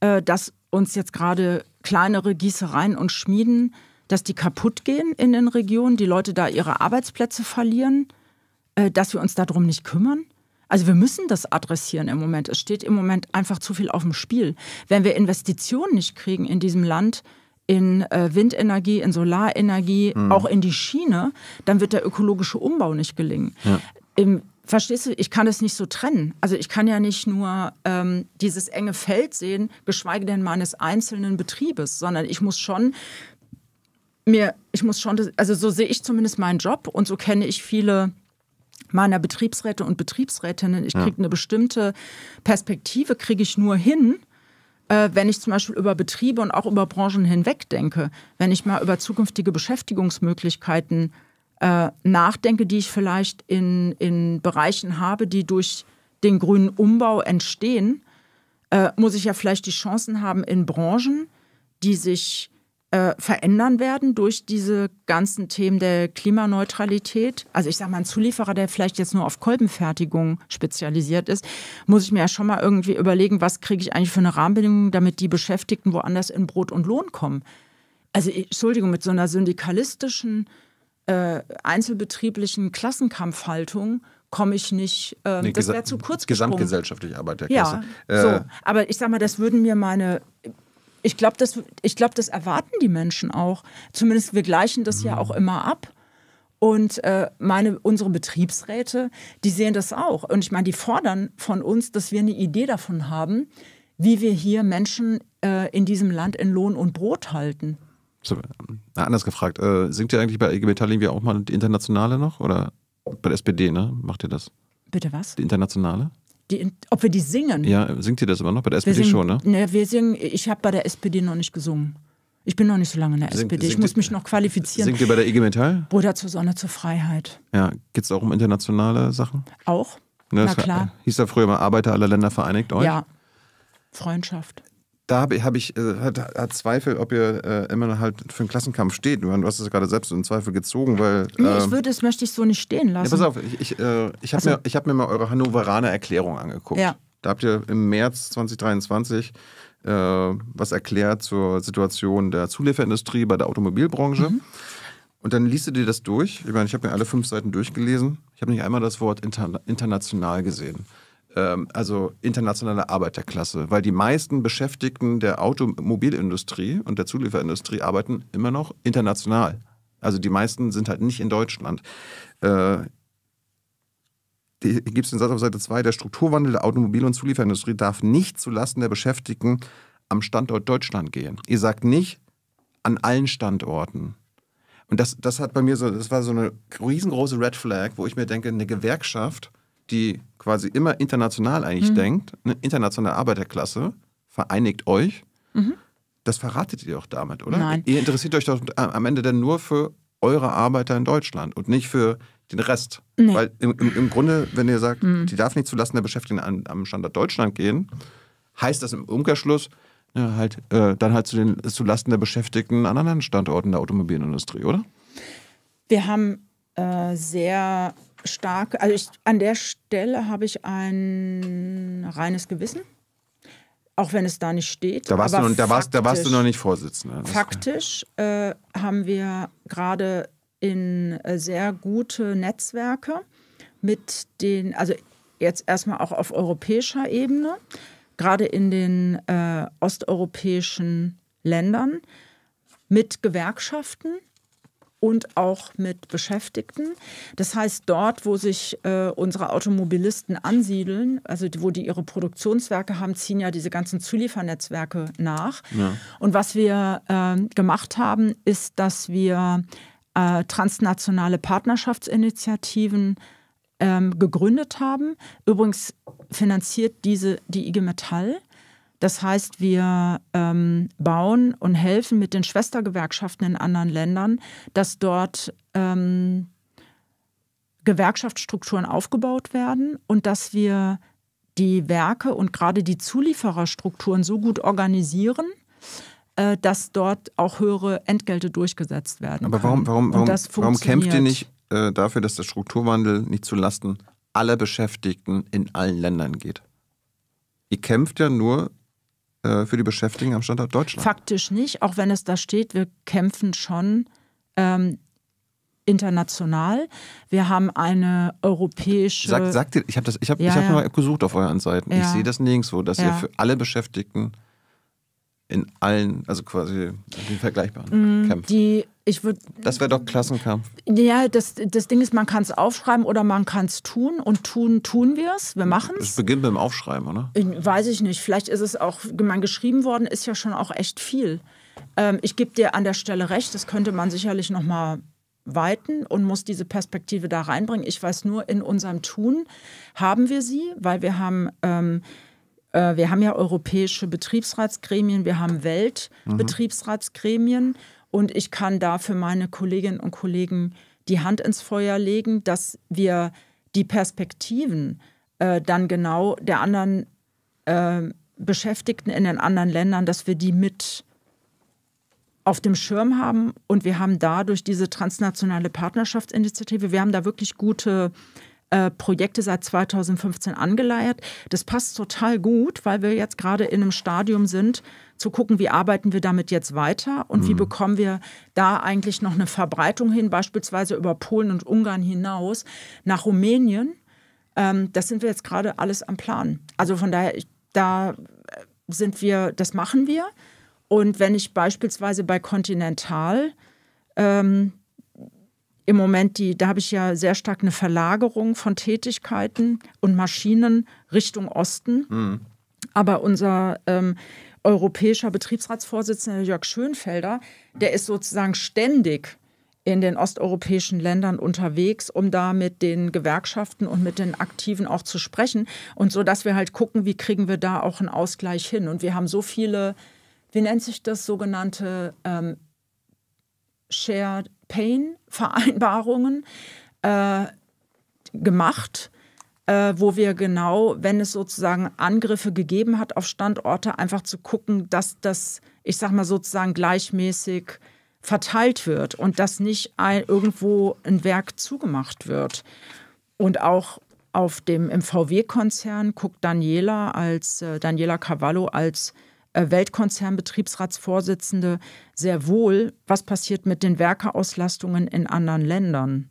äh, dass uns jetzt gerade kleinere Gießereien und Schmieden, dass die kaputt gehen in den Regionen, die Leute da ihre Arbeitsplätze verlieren? Äh, dass wir uns darum nicht kümmern? Also wir müssen das adressieren im Moment. Es steht im Moment einfach zu viel auf dem Spiel. Wenn wir Investitionen nicht kriegen in diesem Land, in äh, Windenergie, in Solarenergie, mhm. auch in die Schiene, dann wird der ökologische Umbau nicht gelingen. Ja. Im, verstehst du, ich kann das nicht so trennen. Also ich kann ja nicht nur ähm, dieses enge Feld sehen, geschweige denn meines einzelnen Betriebes, sondern ich muss schon mir, ich muss schon, also so sehe ich zumindest meinen Job und so kenne ich viele meiner Betriebsräte und Betriebsrätinnen. Ich kriege eine bestimmte Perspektive, kriege ich nur hin, äh, wenn ich zum Beispiel über Betriebe und auch über Branchen hinweg denke, wenn ich mal über zukünftige Beschäftigungsmöglichkeiten äh, nachdenke, die ich vielleicht in, in Bereichen habe, die durch den grünen Umbau entstehen, äh, muss ich ja vielleicht die Chancen haben in Branchen, die sich äh, verändern werden durch diese ganzen Themen der Klimaneutralität. Also ich sage mal, ein Zulieferer, der vielleicht jetzt nur auf Kolbenfertigung spezialisiert ist, muss ich mir ja schon mal irgendwie überlegen, was kriege ich eigentlich für eine Rahmenbedingung, damit die Beschäftigten woanders in Brot und Lohn kommen. Also Entschuldigung, mit so einer syndikalistischen, äh, einzelbetrieblichen Klassenkampfhaltung komme ich nicht, ähm, nee, das wäre zu kurz Gesamtgesellschaftliche Arbeit der Klasse. Ja, äh, so. Aber ich sage mal, das würden mir meine ich glaube, das, glaub, das erwarten die Menschen auch. Zumindest wir gleichen das mhm. ja auch immer ab. Und äh, meine, unsere Betriebsräte, die sehen das auch. Und ich meine, die fordern von uns, dass wir eine Idee davon haben, wie wir hier Menschen äh, in diesem Land in Lohn und Brot halten.
So, äh, anders gefragt, äh, singt ihr eigentlich bei IG Metall irgendwie auch mal die Internationale noch? Oder bei der SPD, ne? Macht ihr das? Bitte was? Die Internationale?
Die, ob wir die singen. Ja,
singt ihr das immer noch bei der wir SPD singen, schon, ne?
Ne, wir singen, ich habe bei der SPD noch nicht gesungen. Ich bin noch nicht so lange in der Sing, SPD. Ich muss mich noch qualifizieren. Singt ihr bei der IG Metall? Bruder zur Sonne, zur Freiheit.
Ja, geht es auch um internationale Sachen? Auch. Ne, Na klar. hieß da früher mal Arbeiter aller Länder vereinigt euch? Ja.
Freundschaft
da habe hab ich äh, hat, hat, Zweifel, ob ihr äh, immer halt für einen Klassenkampf steht. Du hast es gerade selbst in Zweifel gezogen, weil. Äh, nee, ich ähm, würde
es möchte ich so nicht stehen lassen. Ja, pass
auf, ich, ich, äh, ich habe also, mir, hab mir mal eure Hannoveraner Erklärung angeguckt. Ja. Da habt ihr im März 2023 äh, was erklärt zur Situation der Zulieferindustrie bei der Automobilbranche. Mhm. Und dann liest du dir das durch. Ich meine, ich habe mir alle fünf Seiten durchgelesen. Ich habe nicht einmal das Wort interna international gesehen. Ähm, also internationale Arbeiterklasse, weil die meisten Beschäftigten der Automobilindustrie und der Zulieferindustrie arbeiten immer noch international. Also die meisten sind halt nicht in Deutschland. Äh, hier gibt es den Satz auf Seite 2, der Strukturwandel der Automobil- und Zulieferindustrie darf nicht zulasten der Beschäftigten am Standort Deutschland gehen. Ihr sagt nicht an allen Standorten. Und das, das hat bei mir so, das war so eine riesengroße Red Flag, wo ich mir denke, eine Gewerkschaft die quasi immer international eigentlich mhm. denkt, eine internationale Arbeiterklasse, vereinigt euch. Mhm. Das verratet ihr doch damit, oder? Nein. Ihr interessiert euch doch am Ende dann nur für eure Arbeiter in Deutschland und nicht für den Rest. Nee. Weil im, im, im, Grunde, wenn ihr sagt, mhm. die darf nicht zulasten der Beschäftigten am, am Standort Deutschland gehen, heißt das im Umkehrschluss, ja, halt, äh, dann halt zu den zulasten der Beschäftigten an anderen Standorten der Automobilindustrie, oder?
Wir haben äh, sehr stark, also ich, an der Stelle habe ich ein reines Gewissen, auch wenn es da nicht steht. Da warst, du, noch, da warst, da warst du noch nicht Vorsitzender. Faktisch äh, haben wir gerade in äh, sehr gute Netzwerke mit den, also jetzt erstmal auch auf europäischer Ebene, gerade in den äh, osteuropäischen Ländern, mit Gewerkschaften, und auch mit Beschäftigten. Das heißt, dort, wo sich äh, unsere Automobilisten ansiedeln, also wo die ihre Produktionswerke haben, ziehen ja diese ganzen Zuliefernetzwerke nach. Ja. Und was wir äh, gemacht haben, ist, dass wir äh, transnationale Partnerschaftsinitiativen ähm, gegründet haben. Übrigens finanziert diese die IG Metall. Das heißt, wir ähm, bauen und helfen mit den Schwestergewerkschaften in anderen Ländern, dass dort ähm, Gewerkschaftsstrukturen aufgebaut werden und dass wir die Werke und gerade die Zuliefererstrukturen so gut organisieren, äh, dass dort auch höhere Entgelte durchgesetzt werden. Aber warum, warum, warum, warum kämpft ihr nicht
äh, dafür, dass der Strukturwandel nicht zulasten aller Beschäftigten in allen Ländern geht? Ihr kämpft ja nur äh, für die Beschäftigten am Standort Deutschland?
Faktisch nicht, auch wenn es da steht, wir kämpfen schon ähm, international. Wir haben eine europäische. Sagt, sagt
ihr, ich habe ich ja, ich ja. mal gesucht auf euren Seiten. Ja. Ich sehe das nirgendwo, dass ja. ihr für alle Beschäftigten in allen, also quasi in den vergleichbaren mm, Kämpfen.
Die, ich würd,
das wäre doch Klassenkampf.
Ja, das, das Ding ist, man kann es aufschreiben oder man kann es tun und tun, tun wir es, wir machen
es. Es beginnt mit dem Aufschreiben, oder?
Ich, weiß ich nicht, vielleicht ist es auch, gemein geschrieben worden ist ja schon auch echt viel. Ähm, ich gebe dir an der Stelle recht, das könnte man sicherlich noch mal weiten und muss diese Perspektive da reinbringen. Ich weiß nur, in unserem Tun haben wir sie, weil wir haben... Ähm, äh, wir haben ja europäische Betriebsratsgremien, wir haben mhm. Weltbetriebsratsgremien mhm. und ich kann da für meine Kolleginnen und Kollegen die Hand ins Feuer legen, dass wir die Perspektiven äh, dann genau der anderen äh, Beschäftigten in den anderen Ländern, dass wir die mit auf dem Schirm haben und wir haben dadurch diese transnationale Partnerschaftsinitiative, wir haben da wirklich gute äh, Projekte seit 2015 angeleiert. Das passt total gut, weil wir jetzt gerade in einem Stadium sind, zu gucken, wie arbeiten wir damit jetzt weiter und mhm. wie bekommen wir da eigentlich noch eine Verbreitung hin, beispielsweise über Polen und Ungarn hinaus nach Rumänien. Ähm, das sind wir jetzt gerade alles am Plan. Also von daher, da äh, sind wir, das machen wir. Und wenn ich beispielsweise bei Continental ähm, im Moment die, da habe ich ja sehr stark eine Verlagerung von Tätigkeiten und Maschinen Richtung Osten. Mhm. Aber unser ähm, europäischer Betriebsratsvorsitzender Jörg Schönfelder, der ist sozusagen ständig in den osteuropäischen Ländern unterwegs, um da mit den Gewerkschaften und mit den Aktiven auch zu sprechen und so, dass wir halt gucken, wie kriegen wir da auch einen Ausgleich hin. Und wir haben so viele, wie nennt sich das, sogenannte ähm, Shared Pain Vereinbarungen äh, gemacht, äh, wo wir genau, wenn es sozusagen Angriffe gegeben hat auf Standorte, einfach zu gucken, dass das, ich sag mal sozusagen gleichmäßig verteilt wird und dass nicht ein, irgendwo ein Werk zugemacht wird. Und auch auf dem im VW-Konzern guckt Daniela als äh, Daniela Cavallo als äh, Weltkonzernbetriebsratsvorsitzende sehr wohl, was passiert mit den Werkeauslastungen in anderen Ländern.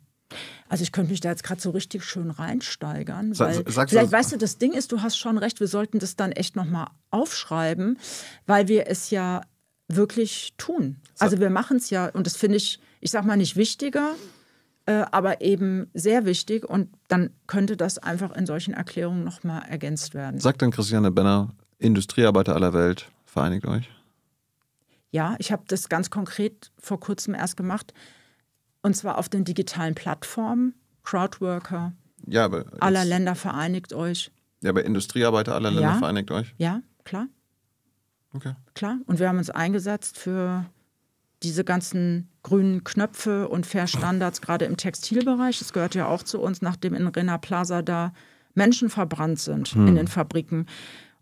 Also ich könnte mich da jetzt gerade so richtig schön reinsteigern. Weil Sag, sagst vielleicht, du, weißt du, das Ding ist, du hast schon recht, wir sollten das dann echt nochmal aufschreiben, weil wir es ja wirklich tun. Also wir machen es ja und das finde ich, ich sag mal nicht wichtiger, äh, aber eben sehr wichtig und dann könnte das einfach in solchen Erklärungen nochmal ergänzt werden.
Sagt dann Christiane Benner, Industriearbeiter aller Welt, vereinigt euch?
Ja, ich habe das ganz konkret vor kurzem erst gemacht. Und zwar auf den digitalen Plattformen, Crowdworker,
ja, aber aller Länder
vereinigt euch.
Ja, aber Industriearbeiter aller Länder ja, vereinigt euch?
Ja, klar. Okay. Klar. Und wir haben uns eingesetzt für diese ganzen grünen Knöpfe und Fair Standards, gerade im Textilbereich. Das gehört ja auch zu uns, nachdem in Rena Plaza da Menschen verbrannt sind hm. in den Fabriken.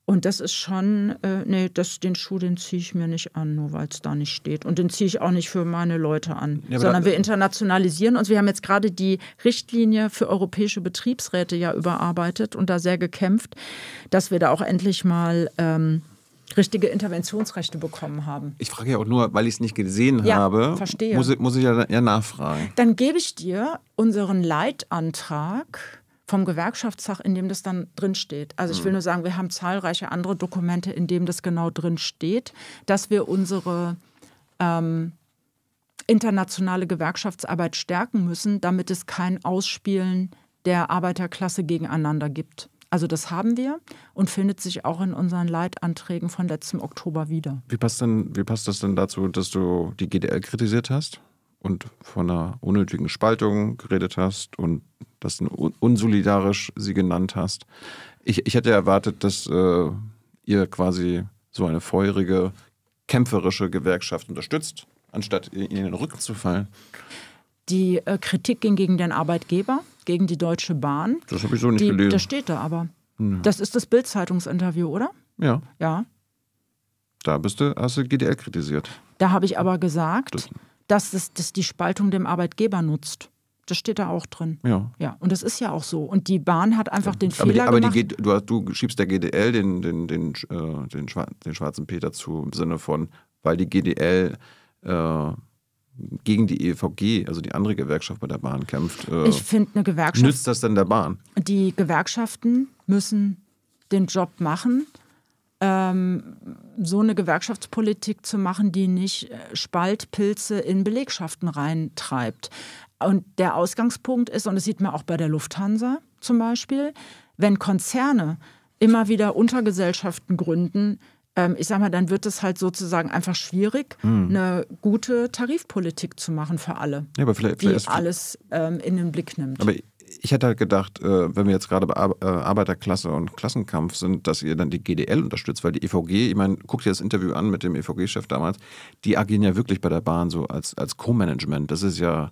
Und das ist schon, äh, nee, das, den Schuh, den ziehe ich mir nicht an, nur weil es da nicht steht. Und den ziehe ich auch nicht für meine Leute an, ja, sondern wir internationalisieren uns. Wir haben jetzt gerade die Richtlinie für europäische Betriebsräte ja überarbeitet und da sehr gekämpft, dass wir da auch endlich mal ähm, richtige Interventionsrechte bekommen haben. Ich frage
ja auch nur, weil ich es nicht gesehen ja, habe, verstehe. Muss, muss ich ja, ja nachfragen.
Dann gebe ich dir unseren Leitantrag vom Gewerkschaftstag, in dem das dann drin steht. Also ich will mhm. nur sagen, wir haben zahlreiche andere Dokumente, in denen das genau drin steht, dass wir unsere ähm, internationale Gewerkschaftsarbeit stärken müssen, damit es kein Ausspielen der Arbeiterklasse gegeneinander gibt. Also das haben wir und findet sich auch in unseren Leitanträgen von letztem Oktober wieder.
Wie passt, denn, wie passt das denn dazu, dass du die GDL kritisiert hast? und von einer unnötigen Spaltung geredet hast und das unsolidarisch sie genannt hast. Ich, ich hätte erwartet, dass äh, ihr quasi so eine feurige, kämpferische Gewerkschaft unterstützt, anstatt in den Rücken zu fallen.
Die äh, Kritik ging gegen den Arbeitgeber, gegen die Deutsche Bahn.
Das habe ich so nicht die, gelesen. Das
steht da aber. Ja. Hm. Das ist das Bild-Zeitungsinterview, oder? Ja. Ja.
Da bist du, hast du GDL kritisiert.
Da habe ich aber gesagt, das dass, es, dass die Spaltung dem Arbeitgeber nutzt. Das steht da auch drin. Ja. ja. Und das ist ja auch so. Und die Bahn hat einfach ja. den aber Fehler die, aber gemacht.
Die, du, du, schiebst der GDL den, den, den, äh, den, Schwarzen, den, schwarzen Peter zu, im Sinne von, weil die GDL äh, gegen die EVG, also die andere Gewerkschaft bei der Bahn, kämpft. Äh, ich finde eine Gewerkschaft. Nützt das denn der Bahn?
Die Gewerkschaften müssen den Job machen ähm, so eine Gewerkschaftspolitik zu machen, die nicht äh, Spaltpilze in Belegschaften reintreibt. Und der Ausgangspunkt ist, und das sieht man auch bei der Lufthansa zum Beispiel, wenn Konzerne immer wieder Untergesellschaften gründen, ähm, ich sag mal, dann wird es halt sozusagen einfach schwierig, hm. eine gute Tarifpolitik zu machen für alle, ja, aber vielleicht, die vielleicht alles ähm, in den Blick nimmt.
Aber ich hätte halt gedacht, äh, wenn wir jetzt gerade bei äh, Arbeiterklasse und Klassenkampf sind, dass ihr dann die GDL unterstützt, weil die EVG, ich meine, guckt ihr das Interview an mit dem EVG-Chef damals, die agieren ja wirklich bei der Bahn so als, als Co-Management. Das ist ja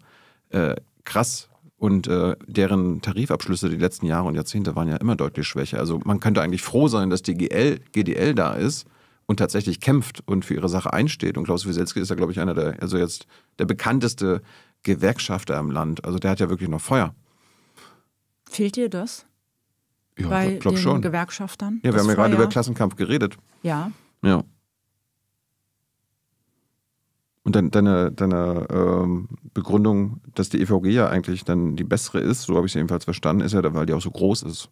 äh, krass. Und äh, deren Tarifabschlüsse die letzten Jahre und Jahrzehnte waren ja immer deutlich schwächer. Also man könnte eigentlich froh sein, dass die GL, GDL da ist und tatsächlich kämpft und für ihre Sache einsteht. Und Klaus Wieselski ist ja, glaube ich, einer der, also jetzt der bekannteste Gewerkschafter im Land. Also der hat ja wirklich noch Feuer.
Fehlt dir das? Ja, bei glaub, den schon. Gewerkschaftern? Ja, wir haben ja gerade über
Klassenkampf geredet. Ja. Ja. Und deine, deine, deine ähm, Begründung, dass die EVG ja eigentlich dann die bessere ist, so habe ich es jedenfalls verstanden, ist ja, weil die auch so groß ist.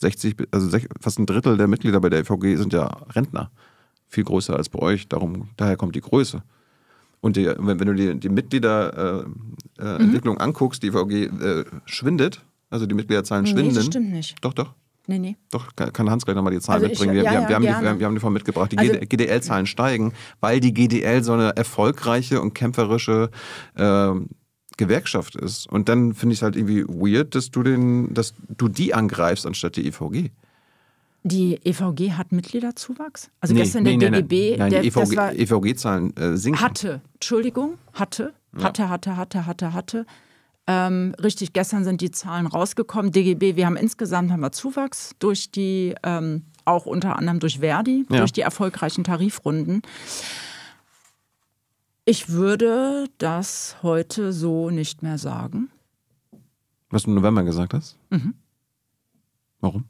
60, also fast ein Drittel der Mitglieder bei der EVG sind ja Rentner. Viel größer als bei euch, darum, daher kommt die Größe. Und die, wenn, du dir die Mitgliederentwicklung äh, äh, mhm. anguckst, die EVG äh, schwindet, also die Mitgliederzahlen nee, schwinden. Nee, das stimmt nicht. Doch, doch. Nee, nee. Doch, kann Hans gleich nochmal die Zahlen also mitbringen. Ich, wir, ja, wir, ja, haben die, wir, haben die, vorhin mitgebracht. Die also, GDL-Zahlen steigen, weil die GDL so eine erfolgreiche und kämpferische äh, Gewerkschaft ist. Und dann finde ich es halt irgendwie weird, dass du, den, dass du die angreifst anstatt die EVG.
Die EVG hat Mitgliederzuwachs? Also nee, gestern nee, der nee, DGB, nein, der, die EVG,
EVG-Zahlen äh, sinken. Hatte,
Entschuldigung, hatte, hatte, ja. hatte, hatte, hatte, hatte, hatte. Ähm, richtig, gestern sind die Zahlen rausgekommen. DGB, wir haben insgesamt haben wir Zuwachs durch die, ähm, auch unter anderem durch Verdi, ja. durch die erfolgreichen Tarifrunden. Ich würde das heute so nicht mehr sagen.
Was du im November gesagt hast? Mhm. Warum?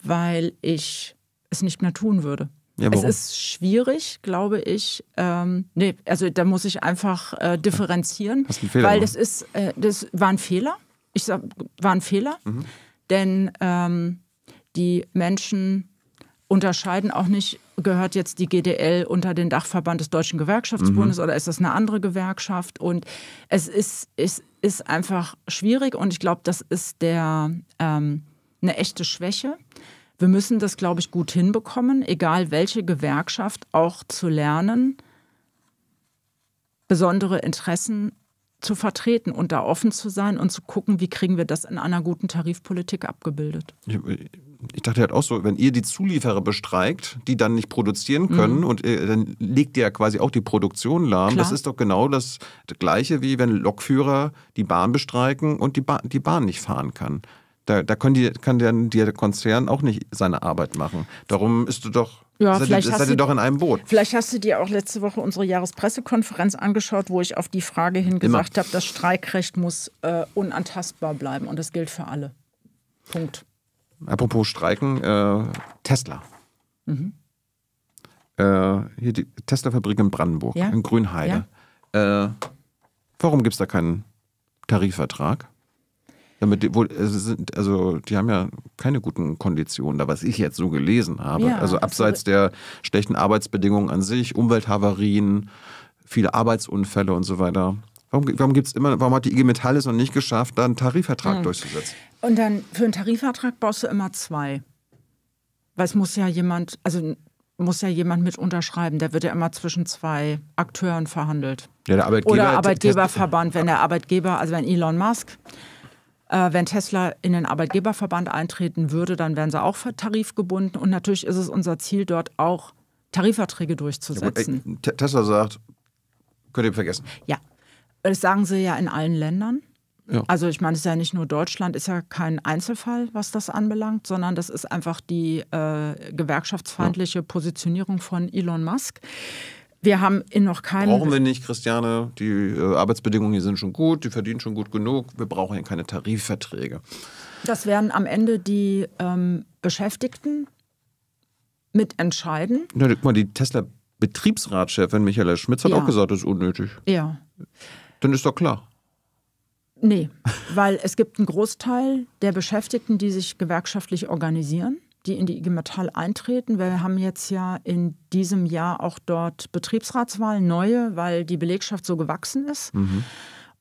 Weil ich es nicht mehr tun würde. Ja, es ist schwierig, glaube ich. Ähm, nee, also da muss ich einfach äh, differenzieren. Hast einen Fehler weil das ist, äh, das war ein Fehler. Ich sag, war ein Fehler. Mhm. Denn ähm, die Menschen unterscheiden auch nicht, gehört jetzt die GDL unter den Dachverband des Deutschen Gewerkschaftsbundes mhm. oder ist das eine andere Gewerkschaft? Und es ist, es ist einfach schwierig und ich glaube, das ist der, ähm, eine echte Schwäche wir müssen das, glaube ich, gut hinbekommen, egal welche Gewerkschaft, auch zu lernen, besondere Interessen zu vertreten und da offen zu sein und zu gucken, wie kriegen wir das in einer guten Tarifpolitik abgebildet.
Ich, ich dachte halt auch so, wenn ihr die Zulieferer bestreikt, die dann nicht produzieren mhm. können mhm. und äh, dann legt ihr ja quasi auch die Produktion lahm. Klar. Das ist doch genau das Gleiche, wie wenn Lokführer die Bahn bestreiken und die, ba die Bahn nicht fahren kann. Da, da die, kann dann der Konzern auch nicht seine Arbeit machen. Darum ist du doch ja, seid vielleicht ihr, seid ihr doch in einem Boot.
Vielleicht hast du dir auch letzte Woche unsere Jahrespressekonferenz angeschaut, wo ich auf die Frage hin gesagt habe, das Streikrecht muss äh, unantastbar bleiben und das gilt für alle. Punkt.
Apropos Streiken, äh, Tesla. Mhm. Äh, hier die Tesla-Fabrik in Brandenburg, ja? in Grünheide. Ja? Äh, warum gibt es da keinen Tarifvertrag? Damit, äh, also die haben ja keine guten Konditionen, da was ich jetzt so gelesen habe. Ja, also abseits der schlechten Arbeitsbedingungen an sich, Umwelthavarien, viele Arbeitsunfälle und so weiter. Warum, warum gibt's immer, warum hat die IG Metall es noch nicht geschafft, da einen Tarifvertrag mhm. durchzusetzen?
Und dann für einen Tarifvertrag brauchst du immer zwei. Weil es muss ja jemand, also muss ja jemand mit unterschreiben. Der wird ja immer zwischen zwei Akteuren verhandelt. Ja, der Arbeitgeber Oder Arbeitgeberverband, wenn der Arbeitgeber, also wenn Elon Musk äh, wenn Tesla in den Arbeitgeberverband eintreten würde, dann wären sie auch tarifgebunden. Und natürlich ist es unser Ziel, dort auch Tarifverträge durchzusetzen. Ja,
gut, ey, Tesla sagt, könnt ihr vergessen.
Ja, das sagen sie ja in allen Ländern. Ja. Also ich meine, es ist ja nicht nur Deutschland, ist ja kein Einzelfall, was das anbelangt, sondern das ist einfach die äh, gewerkschaftsfeindliche ja. Positionierung von Elon Musk. Wir haben in noch keinem. Brauchen wir
nicht, Christiane. Die äh, Arbeitsbedingungen hier sind schon gut, die verdienen schon gut genug. Wir brauchen hier keine Tarifverträge.
Das werden am Ende die ähm, Beschäftigten mitentscheiden.
Na, guck mal, die Tesla-Betriebsratschefin Michaela Schmitz hat ja. auch gesagt, das ist unnötig. Ja. Dann ist doch klar.
Nee, weil es gibt einen Großteil der Beschäftigten, die sich gewerkschaftlich organisieren die in die IG Metall eintreten. Wir haben jetzt ja in diesem Jahr auch dort Betriebsratswahlen, neue, weil die Belegschaft so gewachsen ist. Mhm.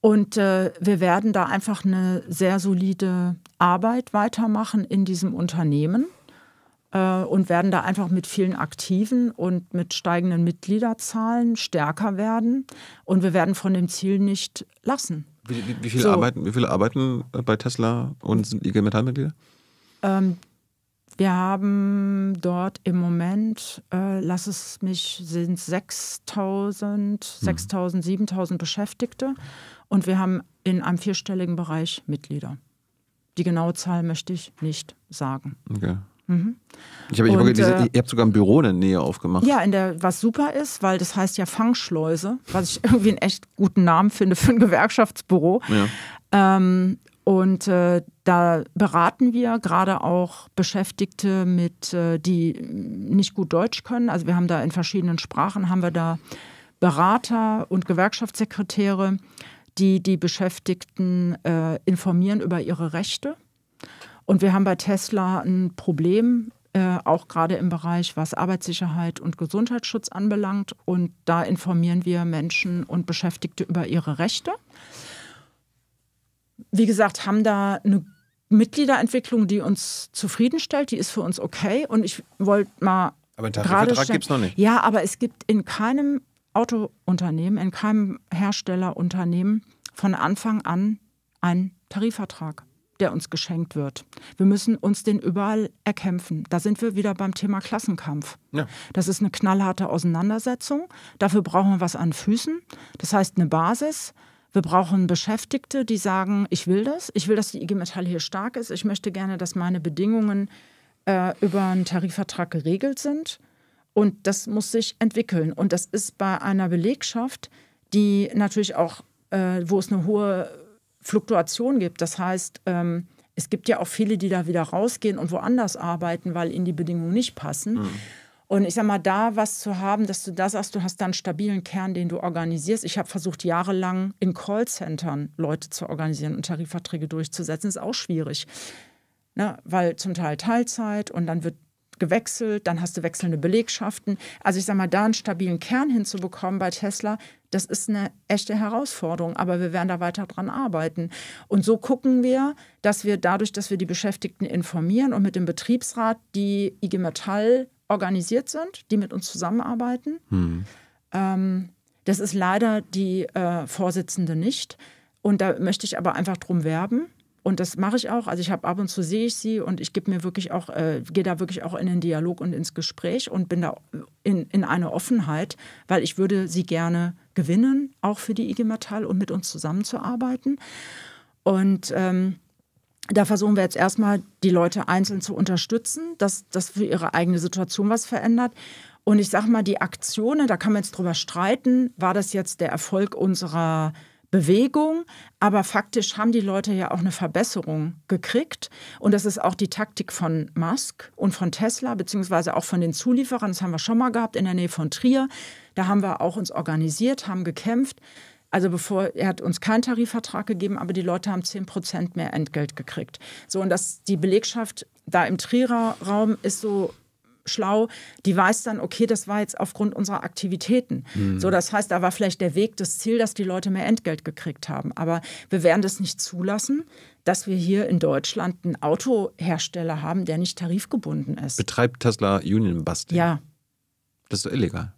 Und äh, wir werden da einfach eine sehr solide Arbeit weitermachen in diesem Unternehmen äh, und werden da einfach mit vielen Aktiven und mit steigenden Mitgliederzahlen stärker werden. Und wir werden von dem Ziel nicht lassen.
Wie, wie, wie viele, so. arbeiten, wie viele arbeiten äh, bei Tesla und sind IG Metall-Mitglieder?
Ähm, wir haben dort im Moment, äh, lass es mich, sind 6000, 6000, 7000 Beschäftigte und wir haben in einem vierstelligen Bereich Mitglieder. Die genaue Zahl möchte ich nicht sagen. Okay. Mhm. Ich habe, ich habe diese, äh, ihr
habt sogar ein Büro in der Nähe aufgemacht. Ja,
in der, was super ist, weil das heißt ja Fangschleuse, was ich irgendwie einen echt guten Namen finde für ein Gewerkschaftsbüro. Ja. Ähm, und äh, da beraten wir gerade auch Beschäftigte mit, äh, die nicht gut Deutsch können. Also wir haben da in verschiedenen Sprachen, haben wir da Berater und Gewerkschaftssekretäre, die die Beschäftigten äh, informieren über ihre Rechte. Und wir haben bei Tesla ein Problem, äh, auch gerade im Bereich, was Arbeitssicherheit und Gesundheitsschutz anbelangt. Und da informieren wir Menschen und Beschäftigte über ihre Rechte. Wie gesagt, haben da eine Mitgliederentwicklung, die uns zufriedenstellt, die ist für uns okay. Und ich wollte mal. Aber einen Tarifvertrag gibt es noch nicht. Ja, aber es gibt in keinem Autounternehmen, in keinem Herstellerunternehmen von Anfang an einen Tarifvertrag, der uns geschenkt wird. Wir müssen uns den überall erkämpfen. Da sind wir wieder beim Thema Klassenkampf. Ja. Das ist eine knallharte Auseinandersetzung. Dafür brauchen wir was an Füßen. Das heißt eine Basis. Wir brauchen Beschäftigte, die sagen, ich will das, ich will, dass die IG Metall hier stark ist, ich möchte gerne, dass meine Bedingungen äh, über einen Tarifvertrag geregelt sind. Und das muss sich entwickeln. Und das ist bei einer Belegschaft, die natürlich auch, äh, wo es eine hohe Fluktuation gibt. Das heißt, ähm, es gibt ja auch viele, die da wieder rausgehen und woanders arbeiten, weil ihnen die Bedingungen nicht passen. Mhm. Und ich sag mal, da was zu haben, dass du da sagst, du hast da einen stabilen Kern, den du organisierst. Ich habe versucht, jahrelang in Callcentern Leute zu organisieren und Tarifverträge durchzusetzen, ist auch schwierig. Ne? Weil zum Teil Teilzeit und dann wird gewechselt, dann hast du wechselnde Belegschaften. Also ich sage mal, da einen stabilen Kern hinzubekommen bei Tesla, das ist eine echte Herausforderung, aber wir werden da weiter dran arbeiten. Und so gucken wir, dass wir dadurch, dass wir die Beschäftigten informieren und mit dem Betriebsrat die IG Metall organisiert sind, die mit uns zusammenarbeiten. Hm. Ähm, das ist leider die äh, Vorsitzende nicht. Und da möchte ich aber einfach drum werben. Und das mache ich auch. Also ich habe ab und zu sehe ich sie und ich gebe mir wirklich auch, äh, gehe da wirklich auch in den Dialog und ins Gespräch und bin da in, in eine Offenheit, weil ich würde sie gerne gewinnen, auch für die IG Metall und mit uns zusammenzuarbeiten. Und ähm, da versuchen wir jetzt erstmal, die Leute einzeln zu unterstützen, dass das für ihre eigene Situation was verändert. Und ich sage mal, die Aktionen, da kann man jetzt drüber streiten, war das jetzt der Erfolg unserer Bewegung, aber faktisch haben die Leute ja auch eine Verbesserung gekriegt. Und das ist auch die Taktik von Musk und von Tesla, beziehungsweise auch von den Zulieferern. Das haben wir schon mal gehabt in der Nähe von Trier. Da haben wir auch uns organisiert, haben gekämpft also bevor, er hat uns keinen Tarifvertrag gegeben, aber die Leute haben 10 Prozent mehr Entgelt gekriegt. So, und dass die Belegschaft da im Trierer Raum ist so schlau, die weiß dann, okay, das war jetzt aufgrund unserer Aktivitäten. Mhm. So, das heißt, da war vielleicht der Weg, das Ziel, dass die Leute mehr Entgelt gekriegt haben. Aber wir werden das nicht zulassen, dass wir hier in Deutschland einen Autohersteller haben, der nicht tarifgebunden ist.
Betreibt Tesla Union Busting? Ja. Das ist doch illegal.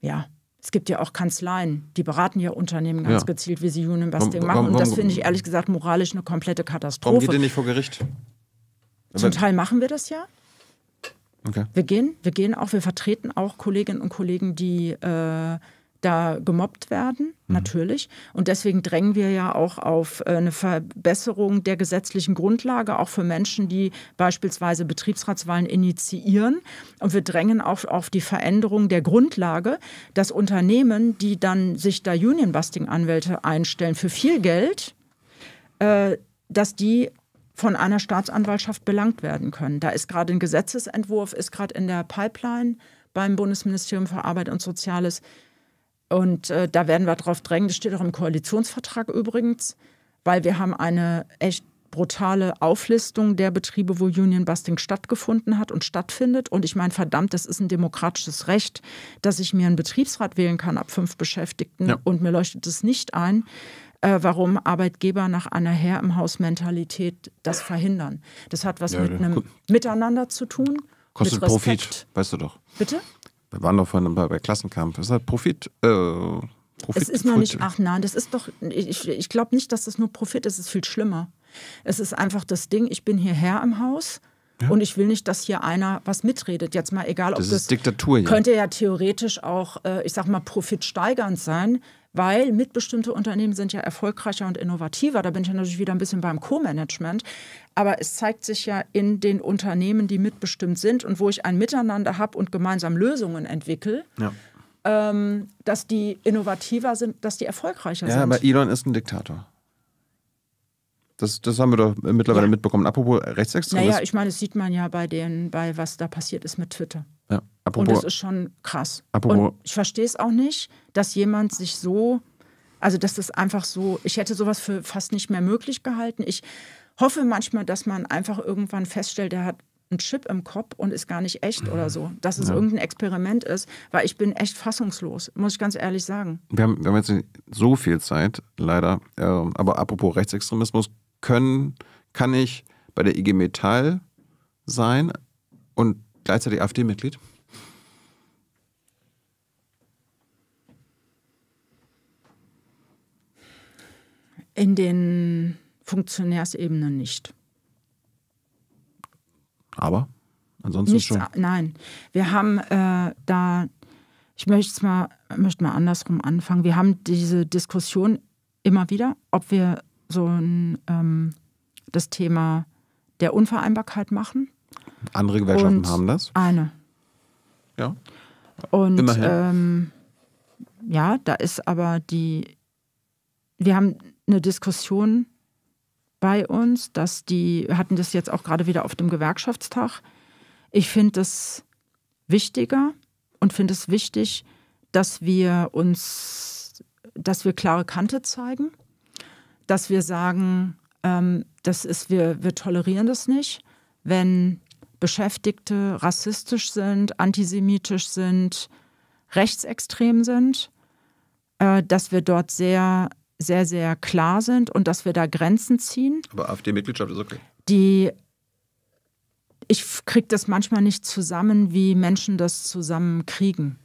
Ja. Es gibt ja auch Kanzleien, die beraten ja Unternehmen ganz ja. gezielt, wie sie Union Busting machen. Und das finde ich ehrlich gesagt moralisch eine komplette Katastrophe. Warum geht ihr nicht
vor Gericht? Zum Teil
machen wir das ja. Okay. Wir gehen, wir gehen auch, wir vertreten auch Kolleginnen und Kollegen, die äh, da gemobbt werden, mhm. natürlich. Und deswegen drängen wir ja auch auf äh, eine Verbesserung der gesetzlichen Grundlage, auch für Menschen, die beispielsweise Betriebsratswahlen initiieren. Und wir drängen auch auf die Veränderung der Grundlage, dass Unternehmen, die dann sich da union busting anwälte einstellen für viel Geld, äh, dass die von einer Staatsanwaltschaft belangt werden können. Da ist gerade ein Gesetzesentwurf, ist gerade in der Pipeline beim Bundesministerium für Arbeit und Soziales, und äh, da werden wir drauf drängen. Das steht auch im Koalitionsvertrag übrigens, weil wir haben eine echt brutale Auflistung der Betriebe, wo Union Busting stattgefunden hat und stattfindet. Und ich meine, verdammt, das ist ein demokratisches Recht, dass ich mir einen Betriebsrat wählen kann ab fünf Beschäftigten. Ja. Und mir leuchtet es nicht ein, äh, warum Arbeitgeber nach einer Herr im Haus Mentalität das verhindern. Das hat was ja, mit einem Miteinander zu tun. Kostet Profit, weißt du doch. Bitte?
Wir waren doch vorhin bei, bei Klassenkampf. Das ist halt Profit. Äh, Profit es ist noch nicht, ach
nein, das ist doch, ich, ich glaube nicht, dass das nur Profit ist, es ist viel schlimmer. Es ist einfach das Ding, ich bin hierher im Haus, ja. Und ich will nicht, dass hier einer was mitredet. Jetzt mal egal, ob das, das
Diktatur, hier. könnte
ja theoretisch auch, äh, ich sag mal, profitsteigernd sein weil mitbestimmte Unternehmen sind ja erfolgreicher und innovativer. Da bin ich ja natürlich wieder ein bisschen beim Co-Management. Aber es zeigt sich ja in den Unternehmen, die mitbestimmt sind und wo ich ein Miteinander habe und gemeinsam Lösungen entwickle. Ja. Ähm, dass die innovativer sind, dass die erfolgreicher ja, sind. Ja, aber
Elon ist ein Diktator. Das, das, haben wir doch mittlerweile ja. mitbekommen. Apropos Rechtsextremismus. Naja, ich
meine, das sieht man ja bei den, bei was da passiert ist mit Twitter. Ja. Apropos, und das ist schon krass. Apropos, und ich verstehe es auch nicht, dass jemand sich so, also das ist einfach so, ich hätte sowas für fast nicht mehr möglich gehalten. Ich hoffe manchmal, dass man einfach irgendwann feststellt, der hat einen Chip im Kopf und ist gar nicht echt oder so, dass es ja. irgendein Experiment ist, weil ich bin echt fassungslos, muss ich ganz ehrlich sagen.
Wir haben, wir haben jetzt nicht so viel Zeit, leider. Ähm, aber apropos Rechtsextremismus, können, kann ich bei der IG Metall sein und gleichzeitig AfD-Mitglied?
In den Funktionärsebenen nicht.
Aber ansonsten Nichts, schon.
Nein, wir haben äh, da, ich möchte mal, möchte mal andersrum anfangen. Wir haben diese Diskussion immer wieder, ob wir so ein, ähm, das Thema der Unvereinbarkeit machen
andere Gewerkschaften und haben das? Eine. Ja.
Und Immerhin. Ähm, ja, da ist aber die, wir haben eine Diskussion bei uns, dass die, hatten das jetzt auch gerade wieder auf dem Gewerkschaftstag. Ich finde es wichtiger und finde es wichtig, dass wir uns, dass wir klare Kante zeigen, dass wir sagen, ähm, das ist, wir, wir tolerieren das nicht, wenn Beschäftigte rassistisch sind, antisemitisch sind, rechtsextrem sind, äh, dass wir dort sehr, sehr, sehr klar sind und dass wir da Grenzen ziehen.
Aber AfD-Mitgliedschaft ist okay.
Die ich kriege das manchmal nicht zusammen, wie Menschen das zusammenkriegen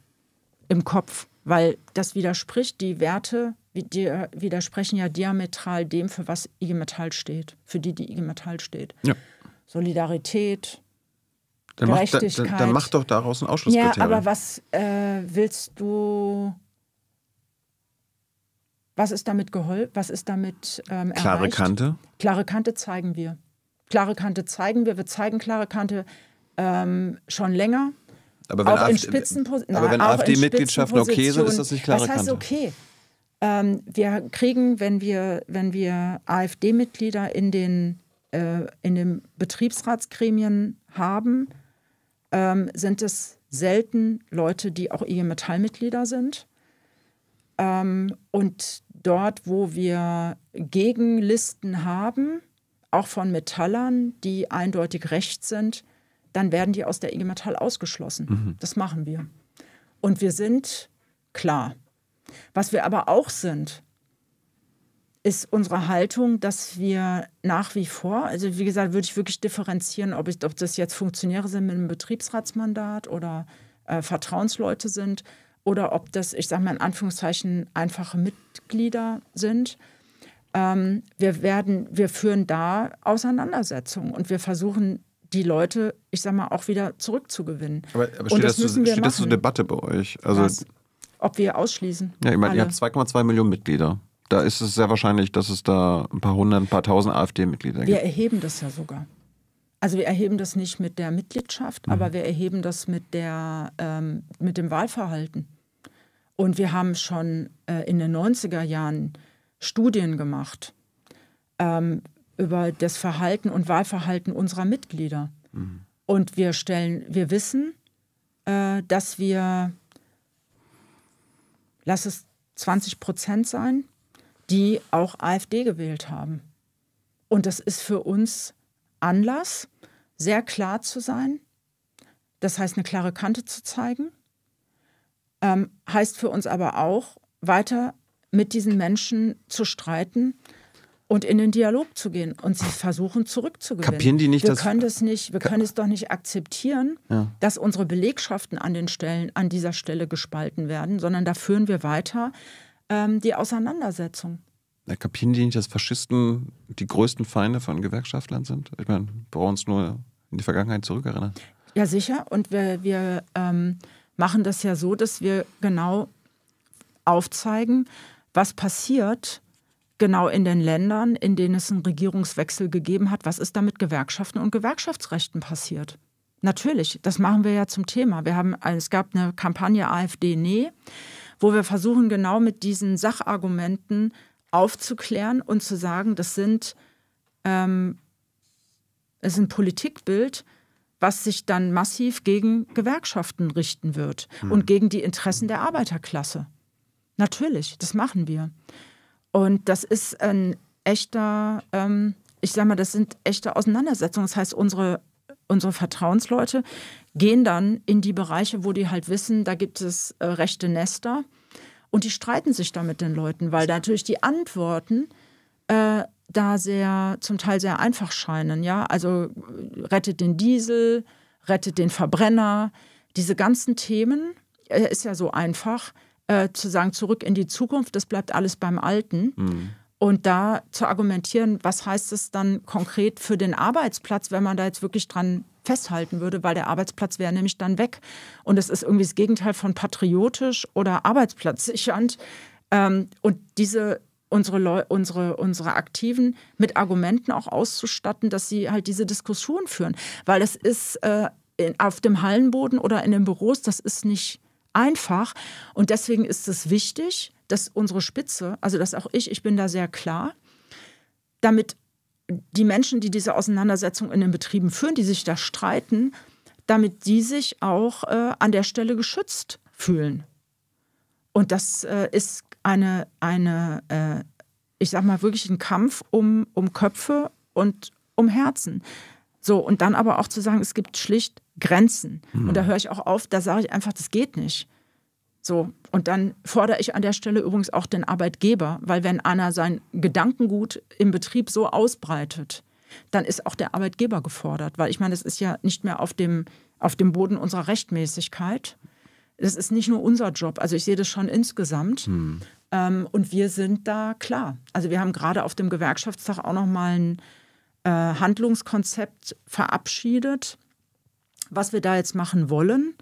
im Kopf, weil das widerspricht die Werte, die widersprechen ja diametral dem, für was IG Metall steht, für die die IG Metall steht. Ja. Solidarität, dann Gerechtigkeit. Macht, dann, dann macht doch daraus ein Ausschlusskriterium. Ja, aber was äh, willst du? Was ist damit geholfen? Was ist damit ähm, erreicht? Klare Kante. Klare Kante zeigen wir. Klare Kante zeigen wir. Wir zeigen klare Kante ähm, schon länger.
Aber wenn, AfD-Mitgliedschaften AfD Spitzenposition... okay sind, ist das nicht klare Kante. Das heißt
okay. Ähm, wir kriegen, wenn wir, wenn wir AfD-Mitglieder in den äh, in den Betriebsratsgremien haben, ähm, sind es selten Leute, die auch IG Metall-Mitglieder sind. Ähm, und dort, wo wir Gegenlisten haben, auch von Metallern, die eindeutig recht sind, dann werden die aus der IG Metall ausgeschlossen. Mhm. Das machen wir. Und wir sind klar. Was wir aber auch sind, ist unsere Haltung, dass wir nach wie vor, also wie gesagt, würde ich wirklich differenzieren, ob, ich, ob das jetzt Funktionäre sind mit einem Betriebsratsmandat oder äh, Vertrauensleute sind oder ob das, ich sage mal in Anführungszeichen, einfache Mitglieder sind. Ähm, wir werden, wir führen da Auseinandersetzungen und wir versuchen die Leute, ich sage mal, auch wieder zurückzugewinnen. Aber, aber steht, das, das, zu, steht das, zur Debatte bei euch? Also, Was? Ob wir ausschließen? Ja, ich meine, ihr habt
2,2 Millionen Mitglieder. Da ist es sehr wahrscheinlich, dass es da ein paar hundert, ein paar tausend AfD-Mitglieder gibt. Wir
erheben das ja sogar. Also wir erheben das nicht mit der Mitgliedschaft, mhm. aber wir erheben das mit, der, ähm, mit dem Wahlverhalten. Und wir haben schon äh, in den 90er Jahren Studien gemacht ähm, über das Verhalten und Wahlverhalten unserer Mitglieder. Mhm. Und wir stellen, wir wissen, äh, dass wir, lass es 20 Prozent sein, die auch AfD gewählt haben. Und das ist für uns Anlass, sehr klar zu sein. Das heißt, eine klare Kante zu zeigen. Ähm, heißt für uns aber auch, weiter mit diesen Menschen zu streiten und in den Dialog zu gehen und sie versuchen zurückzugewinnen. Kapieren die nicht, wir können das nicht, wir können es doch nicht akzeptieren, ja. dass unsere Belegschaften an den Stellen an dieser Stelle gespalten werden, sondern da führen wir weiter ähm, die Auseinandersetzung.
Ja, kapieren die nicht, dass Faschisten die größten Feinde von Gewerkschaftlern sind? Ich meine, brauchen uns nur in die Vergangenheit zurückerinnern.
Ja, sicher. Und wir, wir ähm, machen das ja so, dass wir genau aufzeigen, was passiert genau in den Ländern, in denen es einen Regierungswechsel gegeben hat. Was ist da mit Gewerkschaften und Gewerkschaftsrechten passiert? Natürlich, das machen wir ja zum Thema. Wir haben, es gab eine Kampagne AfD Nee wo wir versuchen, genau mit diesen Sachargumenten aufzuklären und zu sagen, das sind ähm, es ist ein Politikbild, was sich dann massiv gegen Gewerkschaften richten wird mhm. und gegen die Interessen der Arbeiterklasse. Natürlich, das machen wir. Und das ist ein echter, ähm, ich sag mal, das sind echte Auseinandersetzungen. Das heißt, unsere, unsere Vertrauensleute gehen dann in die Bereiche, wo die halt wissen, da gibt es äh, rechte Nester. Und die streiten sich da mit den Leuten, weil natürlich die Antworten äh, da sehr, zum Teil sehr einfach scheinen. Ja? Also äh, rettet den Diesel, rettet den Verbrenner. Diese ganzen Themen äh, ist ja so einfach, äh, zu sagen, zurück in die Zukunft, das bleibt alles beim Alten. Mhm. Und da zu argumentieren, was heißt es dann konkret für den Arbeitsplatz, wenn man da jetzt wirklich dran festhalten würde, weil der Arbeitsplatz wäre nämlich dann weg. Und es ist irgendwie das Gegenteil von patriotisch oder arbeitsplatzsichernd. Ähm, und diese unsere, Leu unsere, unsere Aktiven mit Argumenten auch auszustatten, dass sie halt diese Diskussion führen. Weil es ist äh, in, auf dem Hallenboden oder in den Büros, das ist nicht einfach. Und deswegen ist es wichtig, dass unsere Spitze, also dass auch ich, ich bin da sehr klar, damit die Menschen, die diese Auseinandersetzung in den Betrieben führen, die sich da streiten, damit die sich auch äh, an der Stelle geschützt fühlen. Und das äh, ist eine, eine äh, ich sag mal, wirklich ein Kampf um, um Köpfe und um Herzen. So, und dann aber auch zu sagen, es gibt schlicht Grenzen. Mhm. Und da hm. höre ich auch auf, da sage ich einfach, das geht nicht. So, und dann fordere ich an der Stelle übrigens auch den Arbeitgeber, weil wenn einer sein Gedankengut im Betrieb so ausbreitet, dann ist auch der Arbeitgeber gefordert, weil ich meine, das ist ja nicht mehr auf dem, auf dem Boden unserer Rechtmäßigkeit. Das ist nicht nur unser Job, also ich sehe das schon insgesamt. Hm. Ähm, und wir sind da klar. Also wir haben gerade auf dem Gewerkschaftstag auch nochmal ein äh, Handlungskonzept verabschiedet, was wir da jetzt machen wollen.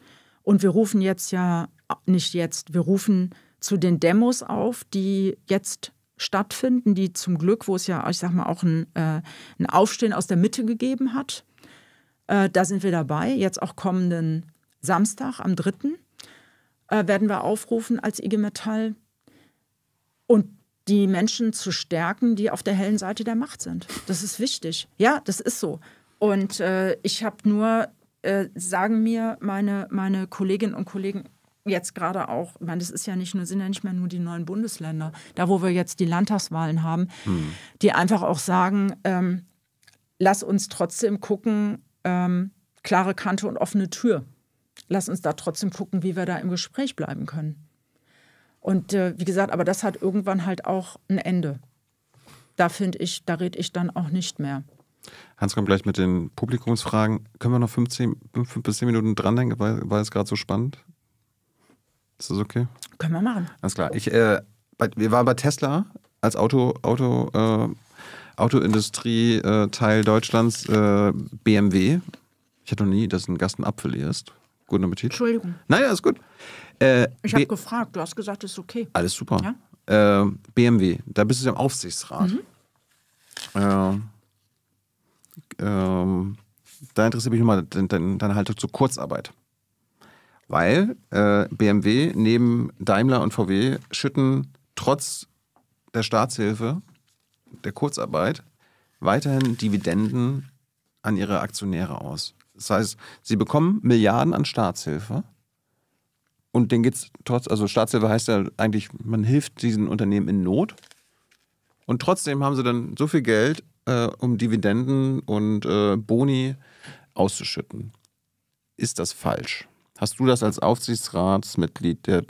Und wir rufen jetzt ja nicht jetzt, wir rufen zu den Demos auf, die jetzt stattfinden, die zum Glück, wo es ja, ich sag mal, auch ein, äh, ein Aufstehen aus der Mitte gegeben hat. Äh, da sind wir dabei. Jetzt auch kommenden Samstag, am 3. Äh, werden wir aufrufen als IG Metall und die Menschen zu stärken, die auf der hellen Seite der Macht sind. Das ist wichtig. Ja, das ist so. Und äh, ich habe nur, äh, sagen mir meine, meine Kolleginnen und Kollegen jetzt gerade auch, ich meine, das ist ja nicht nur, sind ja nicht mehr nur die neuen Bundesländer, da wo wir jetzt die Landtagswahlen haben, hm. die einfach auch sagen, ähm, lass uns trotzdem gucken, ähm, klare Kante und offene Tür. Lass uns da trotzdem gucken, wie wir da im Gespräch bleiben können. Und äh, wie gesagt, aber das hat irgendwann halt auch ein Ende. Da finde ich, da rede ich dann auch nicht mehr.
Hans kommt gleich mit den Publikumsfragen. Können wir noch 15, 15 bis 10 Minuten dranhängen, weil, weil es gerade so spannend ist das okay? Können wir machen. Alles klar. Ich, äh, bei, wir waren bei Tesla als Auto, Auto, äh, Autoindustrie äh, Teil Deutschlands äh, BMW. Ich hatte noch nie, dass ein Gast ein Apfel ist. Guten Appetit. Entschuldigung. Naja, ist gut. Äh, ich habe
gefragt, du hast gesagt, ist okay. Alles super. Ja?
Äh, BMW, da bist du im Aufsichtsrat. Mhm. Ähm, da interessiert mich nochmal deine Haltung zur Kurzarbeit. Weil äh, BMW neben Daimler und VW schütten trotz der Staatshilfe, der Kurzarbeit, weiterhin Dividenden an ihre Aktionäre aus. Das heißt, sie bekommen Milliarden an Staatshilfe und denen geht es trotz, also Staatshilfe heißt ja eigentlich, man hilft diesen Unternehmen in Not und trotzdem haben sie dann so viel Geld, äh, um Dividenden und äh, Boni auszuschütten. Ist das falsch? Hast du das als Aufsichtsratsmitglied der,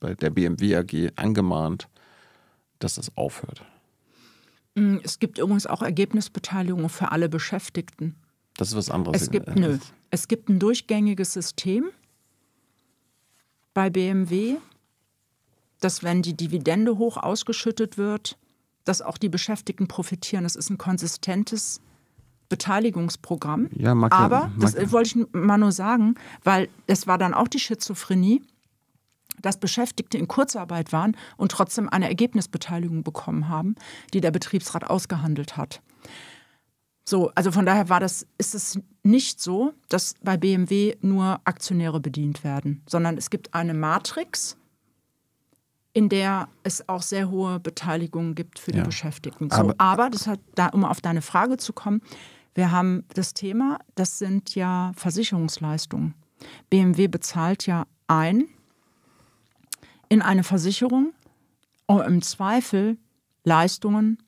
bei der BMW AG angemahnt, dass das aufhört?
Mm, es gibt übrigens auch Ergebnisbeteiligungen für alle Beschäftigten.
Das ist was anderes. Es gibt, nö,
es gibt ein durchgängiges System bei BMW, dass wenn die Dividende hoch ausgeschüttet wird, dass auch die Beschäftigten profitieren. Das ist ein konsistentes Beteiligungsprogramm. Ja, mag Aber mag das ja. wollte ich mal nur sagen, weil es war dann auch die Schizophrenie, dass Beschäftigte in Kurzarbeit waren und trotzdem eine Ergebnisbeteiligung bekommen haben, die der Betriebsrat ausgehandelt hat. So, also von daher war das, ist es nicht so, dass bei BMW nur Aktionäre bedient werden, sondern es gibt eine Matrix, in der es auch sehr hohe Beteiligungen gibt für ja. die Beschäftigten. So, aber, aber das hat, da, um auf deine Frage zu kommen, wir haben das Thema, das sind ja Versicherungsleistungen. BMW bezahlt ja ein in eine Versicherung, um im Zweifel Leistungen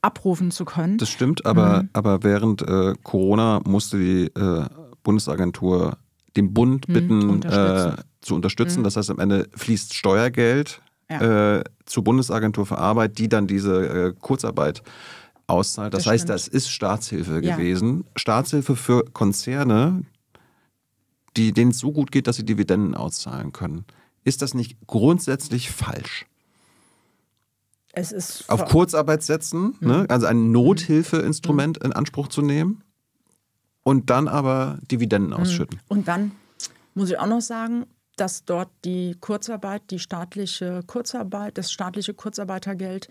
abrufen zu können. Das stimmt,
aber, mhm. aber während äh, Corona musste die äh, Bundesagentur den Bund mhm. bitten, mhm, unterstützen. Äh, zu unterstützen. Mhm. Das heißt, am Ende fließt Steuergeld ja. Äh, zur Bundesagentur für Arbeit, die dann diese äh, Kurzarbeit auszahlt. Das, das heißt, das ist Staatshilfe ja. gewesen. Staatshilfe für Konzerne, die, denen es so gut geht, dass sie Dividenden auszahlen können. Ist das nicht grundsätzlich falsch? Es ist Auf Kurzarbeit setzen, ne? mhm. ne? also ein Nothilfeinstrument mhm. in Anspruch zu nehmen und dann aber Dividenden mhm. ausschütten.
Und dann muss ich auch noch sagen, dass dort die Kurzarbeit, die staatliche Kurzarbeit, das staatliche Kurzarbeitergeld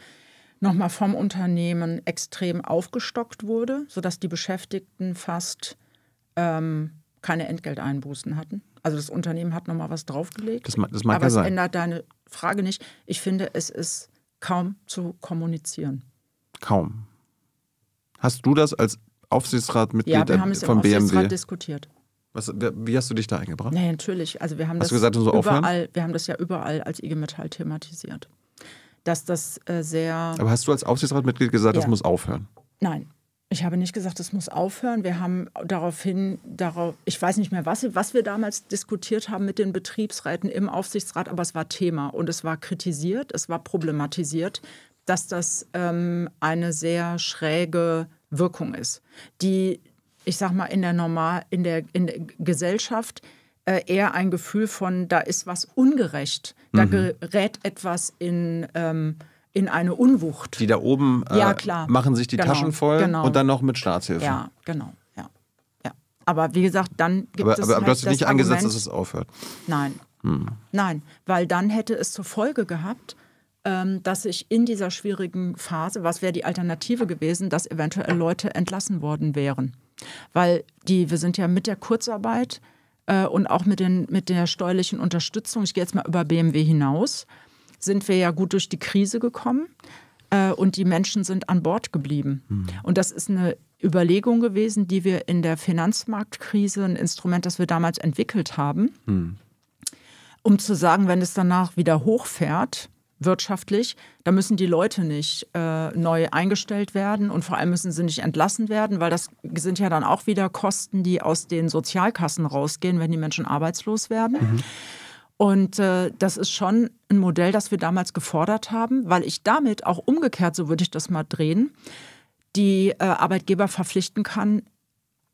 nochmal vom Unternehmen extrem aufgestockt wurde, sodass die Beschäftigten fast ähm, keine Entgelteinbußen hatten. Also das Unternehmen hat nochmal was draufgelegt. Das, das mag aber ja ändert deine Frage nicht. Ich finde, es ist kaum zu kommunizieren.
Kaum. Hast du das als Aufsichtsratmitglied von ja, wir haben es vom im BMD? Aufsichtsrat diskutiert. Was, wie hast du dich da eingebracht?
Nee, natürlich. Also wir haben Hast das du gesagt, so überall, aufhören? wir haben das ja überall als IG Metall thematisiert dass das äh, sehr. Aber hast
du als Aufsichtsratmitglied gesagt, ja. das muss aufhören?
Nein. Ich habe nicht gesagt, das muss aufhören. Wir haben daraufhin, darauf, ich weiß nicht mehr, was, was wir damals diskutiert haben mit den Betriebsräten im Aufsichtsrat, aber es war Thema und es war kritisiert, es war problematisiert, dass das ähm, eine sehr schräge Wirkung ist, die, ich sag mal, in der, Normal, in der, in der Gesellschaft äh, eher ein Gefühl von, da ist was ungerecht, da mhm. gerät etwas in... Ähm, in eine Unwucht.
Die da oben äh, ja, machen sich die genau, Taschen voll genau. und dann noch mit Staatshilfe. Ja,
genau. Ja. Ja. Aber wie gesagt, dann gibt aber, es. Aber, halt du hast nicht angesetzt, dass es aufhört. Nein. Hm. Nein, weil dann hätte es zur Folge gehabt, ähm, dass ich in dieser schwierigen Phase, was wäre die Alternative gewesen, dass eventuell Leute entlassen worden wären. Weil die, wir sind ja mit der Kurzarbeit äh, und auch mit, den, mit der steuerlichen Unterstützung, ich gehe jetzt mal über BMW hinaus, sind wir ja gut durch die Krise gekommen äh, und die Menschen sind an Bord geblieben. Mhm. Und das ist eine Überlegung gewesen, die wir in der Finanzmarktkrise, ein Instrument, das wir damals entwickelt haben, mhm. um zu sagen, wenn es danach wieder hochfährt, wirtschaftlich. Da müssen die Leute nicht äh, neu eingestellt werden und vor allem müssen sie nicht entlassen werden, weil das sind ja dann auch wieder Kosten, die aus den Sozialkassen rausgehen, wenn die Menschen arbeitslos werden. Mhm. Und äh, das ist schon ein Modell, das wir damals gefordert haben, weil ich damit auch umgekehrt, so würde ich das mal drehen, die äh, Arbeitgeber verpflichten kann,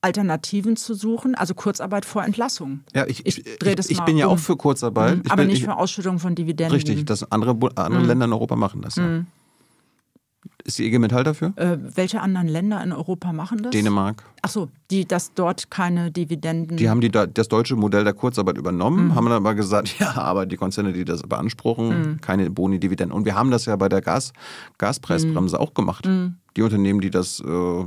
Alternativen zu suchen, also Kurzarbeit vor Entlassung. Ja, ich, ich, drehe das ich, ich bin ja um. auch für Kurzarbeit. Mhm, aber bin, nicht für Ausschüttung von Dividenden. Richtig,
dass andere, andere mhm. Länder in Europa machen das. Ja. Mhm. Ist die EG Metall dafür?
Äh, welche anderen Länder in Europa machen das? Dänemark. Achso, dass dort keine Dividenden. Die haben
die, das deutsche Modell der Kurzarbeit übernommen, mhm. haben dann aber gesagt, ja, aber die Konzerne, die das beanspruchen, mhm. keine Boni-Dividenden. Und wir haben das ja bei der Gas, Gaspreisbremse mhm. auch gemacht. Die Unternehmen, die das äh,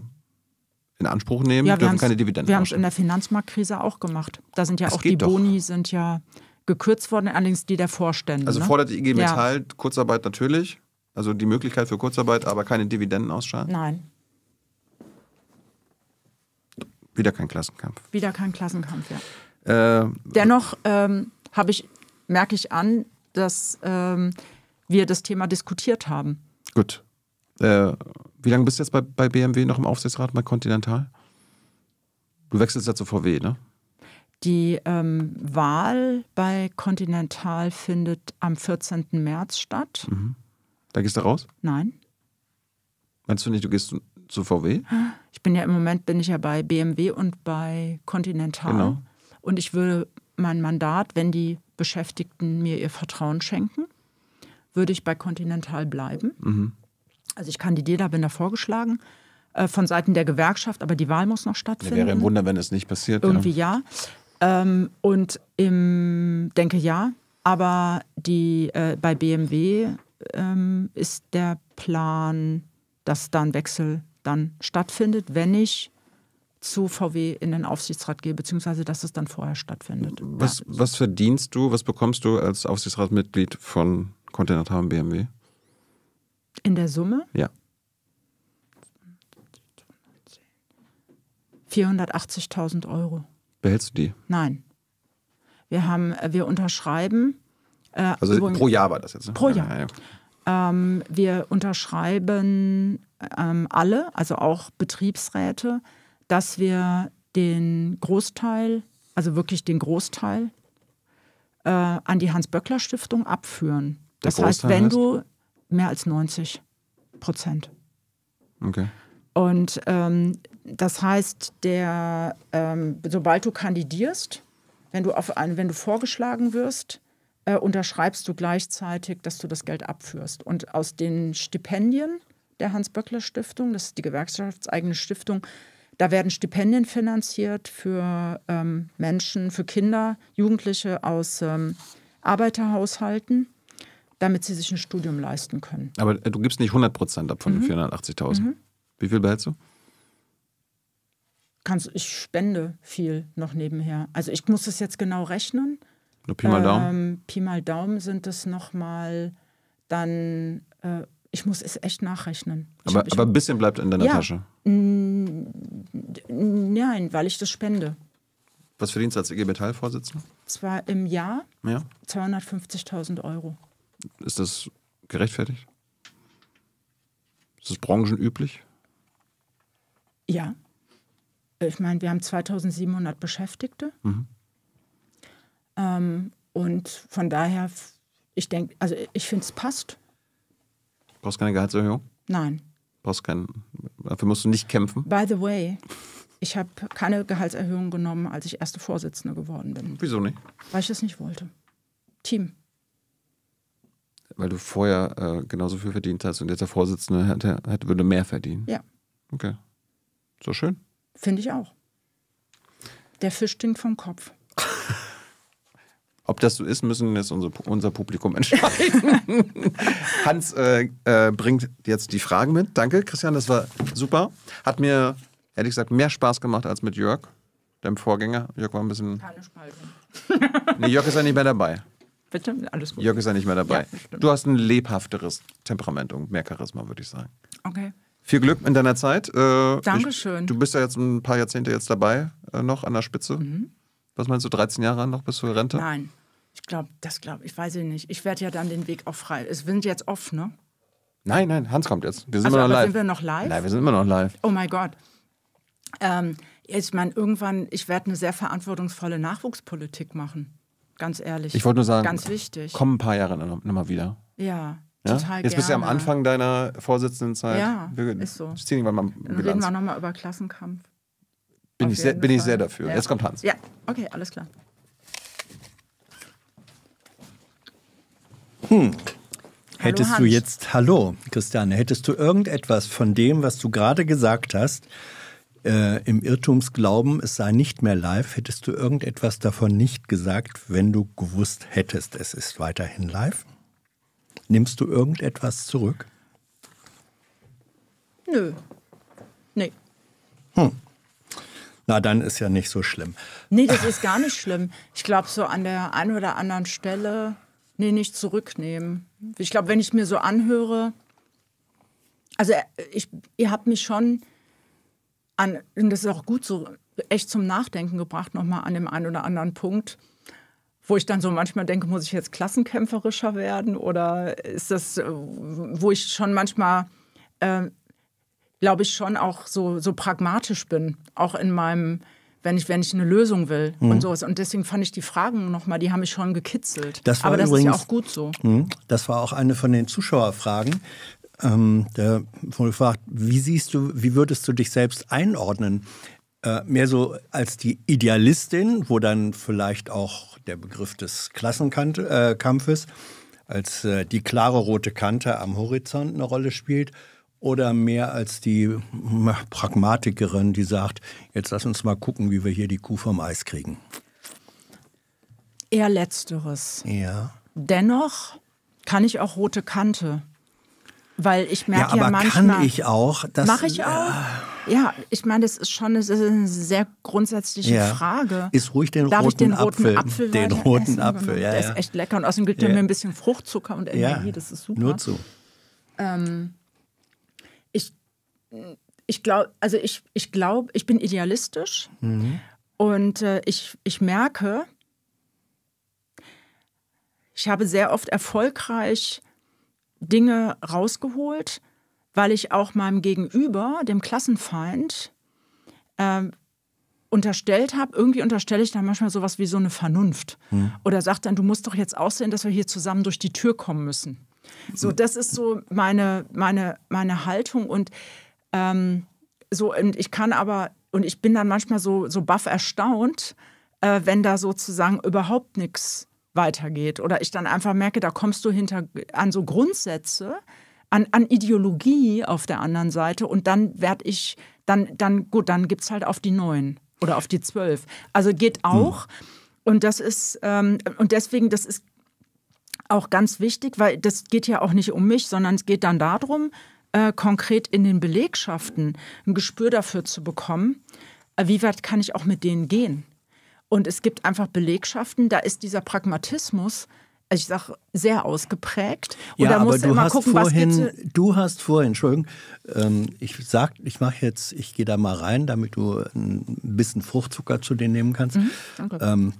in Anspruch nehmen, ja, dürfen keine Dividenden Wir haben es in der
Finanzmarktkrise auch gemacht. Da sind ja das auch die doch. Boni sind ja gekürzt worden, allerdings die der Vorstände. Also ne? fordert die IG e Metall ja.
Halt Kurzarbeit natürlich, also die Möglichkeit für Kurzarbeit, aber keine Dividenden ausschalten? Nein. Wieder kein Klassenkampf.
Wieder kein Klassenkampf,
ja. Äh,
Dennoch ähm, ich, merke ich an, dass ähm, wir das Thema diskutiert haben.
Gut. Äh, wie lange bist du jetzt bei, bei BMW noch im Aufsichtsrat bei Continental? Du wechselst ja zu VW, ne?
Die ähm, Wahl bei Continental findet am 14. März statt.
Mhm. Da gehst du raus? Nein. Meinst du nicht, du gehst zu, zu VW?
Ich bin ja im Moment bin ich ja bei BMW und bei Continental. Genau. Und ich würde mein Mandat, wenn die Beschäftigten mir ihr Vertrauen schenken, würde ich bei Continental bleiben. Mhm. Also ich kandidiere, bin da vorgeschlagen äh, von Seiten der Gewerkschaft, aber die Wahl muss noch stattfinden. Ja, wäre ein Wunder,
wenn es nicht passiert. Irgendwie
ja. ja. Ähm, und im, denke ja, aber die, äh, bei BMW ähm, ist der Plan, dass da ein Wechsel dann stattfindet, wenn ich zu VW in den Aufsichtsrat gehe, beziehungsweise dass es dann vorher stattfindet. Was, was
verdienst du, was bekommst du als Aufsichtsratmitglied von Continental und BMW?
In der Summe? Ja. 480.000 Euro. Behältst du die? Nein. Wir haben, äh, wir unterschreiben. Äh, also so pro Jahr war
das jetzt. Ne? Pro Jahr. Ja,
ja. Ähm, wir unterschreiben ähm, alle, also auch Betriebsräte, dass wir den Großteil, also wirklich den Großteil, äh, an die Hans-Böckler-Stiftung abführen. Der das Großteil heißt, wenn heißt? du mehr als 90 Prozent. Okay. Und ähm, das heißt, der, ähm, sobald du kandidierst, wenn du, auf ein, wenn du vorgeschlagen wirst, äh, unterschreibst du gleichzeitig, dass du das Geld abführst. Und aus den Stipendien der Hans-Böckler-Stiftung, das ist die gewerkschaftseigene Stiftung, da werden Stipendien finanziert für ähm, Menschen, für Kinder, Jugendliche aus ähm, Arbeiterhaushalten damit sie sich ein Studium leisten können.
Aber äh, du gibst nicht 100 Prozent ab von mhm. den 480.000. Mhm. Wie viel behältst du?
Kannst, ich spende viel noch nebenher. Also ich muss das jetzt genau rechnen. Nur Pi mal Daumen? Ähm, Pi mal Daumen sind es nochmal dann, äh, ich muss es echt nachrechnen.
Ich aber, hab, aber ein bisschen bleibt in deiner ja, Tasche?
Nein, weil ich das spende.
Was verdienst du als EG Metall-Vorsitzender?
Zwar im Jahr ja. 250.000 Euro.
Ist das gerechtfertigt? Ist das branchenüblich?
Ja. Ich meine, wir haben 2700 Beschäftigte. Mhm. Ähm, und von daher, ich denke, also ich finde es passt.
Brauchst keine Gehaltserhöhung? Nein. Brauchst keinen. Dafür musst du nicht kämpfen.
By the way, ich habe keine Gehaltserhöhung genommen, als ich erste Vorsitzende geworden bin. Wieso nicht? Weil ich es nicht wollte. Team
weil du vorher äh, genauso viel verdient hast und jetzt der Vorsitzende hätte, hätte, würde mehr verdienen. Ja. Okay. So schön.
Finde ich auch. Der Fisch stinkt vom Kopf.
Ob das so ist, müssen jetzt unser, unser Publikum entscheiden. Hans äh, äh, bringt jetzt die Fragen mit. Danke, Christian, das war super. Hat mir, ehrlich gesagt, mehr Spaß gemacht als mit Jörg, deinem Vorgänger. Jörg war ein bisschen.
Keine Spaltung.
nee, Jörg ist ja nicht mehr dabei.
Bitte? Alles gut. Jörg
ist ja nicht mehr dabei. Ja, du hast ein lebhafteres Temperament und mehr Charisma, würde ich sagen. Okay. Viel Glück in deiner Zeit. Äh, Dankeschön. Ich, du bist ja jetzt ein paar Jahrzehnte jetzt dabei, äh, noch an der Spitze. Mhm. Was meinst du, 13 Jahre noch bis zur Rente? Nein,
ich glaube, das glaube ich, weiß ich nicht. Ich werde ja dann den Weg auch frei. Es sind jetzt off, ne?
Nein, nein, Hans kommt jetzt. Wir sind also, immer noch live. Sind wir noch live? Nein, wir sind immer noch live.
Oh mein Gott. Ähm, ich meine, irgendwann, ich werde eine sehr verantwortungsvolle Nachwuchspolitik machen ganz ehrlich. Ich wollte nur sagen, ganz wichtig. komm
ein paar Jahre nochmal wieder. Ja, ja? total Jetzt bist du ja am Anfang deiner Vorsitzendenzeit. Ja, wir, ist so. Ziehen irgendwann mal Dann Bilanz. reden wir
nochmal über Klassenkampf. Bin, ich sehr, bin ich sehr, dafür. Ja. Jetzt kommt Hans. Ja, okay, alles klar. Hm.
hättest Hans. du jetzt, hallo Christiane, hättest du irgendetwas von dem, was du gerade gesagt hast, äh, im Irrtumsglauben, es sei nicht mehr live, hättest du irgendetwas davon nicht gesagt, wenn du gewusst hättest, es ist weiterhin live? Nimmst du irgendetwas zurück?
Nö. Nee.
Hm. Na, dann ist ja nicht so schlimm.
Nee, das ist gar nicht schlimm. Ich glaube, so an der einen oder anderen Stelle, nee, nicht zurücknehmen. Ich glaube, wenn ich mir so anhöre, also äh, ich, ihr habt mich schon an, und das ist auch gut so, echt zum Nachdenken gebracht, nochmal an dem einen oder anderen Punkt, wo ich dann so manchmal denke, muss ich jetzt klassenkämpferischer werden oder ist das, äh, wo ich schon manchmal, äh, glaube ich, schon auch so, so pragmatisch bin, auch in meinem, wenn ich, wenn ich eine Lösung will mhm. und sowas. Und deswegen fand ich die Fragen nochmal, die haben mich schon gekitzelt. Das war Aber das übrigens, ist ja auch gut so.
Mh, das war auch eine von den Zuschauerfragen. Ähm, der Wolf fragt, wie siehst du, wie würdest du dich selbst einordnen? Äh, mehr so als die Idealistin, wo dann vielleicht auch der Begriff des Klassenkampfes äh, als äh, die klare rote Kante am Horizont eine Rolle spielt, oder mehr als die hm, Pragmatikerin, die sagt, jetzt lass uns mal gucken, wie wir hier die Kuh vom Eis kriegen?
Eher letzteres. Ja. Dennoch kann ich auch rote Kante weil ich merke ja, aber ja manchmal. Kann ich
auch. Mache ich
auch. Ja, ich meine, das ist schon das ist eine sehr grundsätzliche ja. Frage. Ist
ruhig den, Darf roten, ich den roten Apfel. Apfel den roten essen? Apfel, ja. Der ja. ist echt lecker und außerdem gibt er mir ein bisschen Fruchtzucker und Energie, das ist super. Nur zu.
Ähm, ich ich glaube, also ich, ich glaube, ich bin idealistisch mhm. und äh, ich, ich merke, ich habe sehr oft erfolgreich Dinge rausgeholt, weil ich auch meinem Gegenüber, dem Klassenfeind, äh, unterstellt habe, irgendwie unterstelle ich dann manchmal sowas wie so eine Vernunft. Mhm. Oder sagt dann, du musst doch jetzt aussehen, dass wir hier zusammen durch die Tür kommen müssen. So, hm. das ist so meine, meine, meine Haltung. Und ähm, so, und ich kann aber, und ich bin dann manchmal so, so baff erstaunt, äh, wenn da sozusagen überhaupt nichts weitergeht. Oder ich dann einfach merke, da kommst du hinter an so Grundsätze, an, an Ideologie auf der anderen Seite und dann werde ich, dann, dann, gut, dann gibt es halt auf die neun oder auf die zwölf. Also geht hm. auch. Hm. Und das ist, ähm, und deswegen, das ist auch ganz wichtig, weil das geht ja auch nicht um mich, sondern es geht dann darum, äh, konkret in den Belegschaften ein Gespür dafür zu bekommen, äh, wie weit kann ich auch mit denen gehen. Und es gibt einfach Belegschaften, da ist dieser Pragmatismus also ich sage, sehr ausgeprägt. Und ja, da musst aber du, du hast gucken, vorhin,
du hast vorhin, Entschuldigung, ähm, ich sag, ich mache jetzt, ich gehe da mal rein, damit du ein bisschen Fruchtzucker zu dir nehmen kannst. Mhm, danke. Ähm,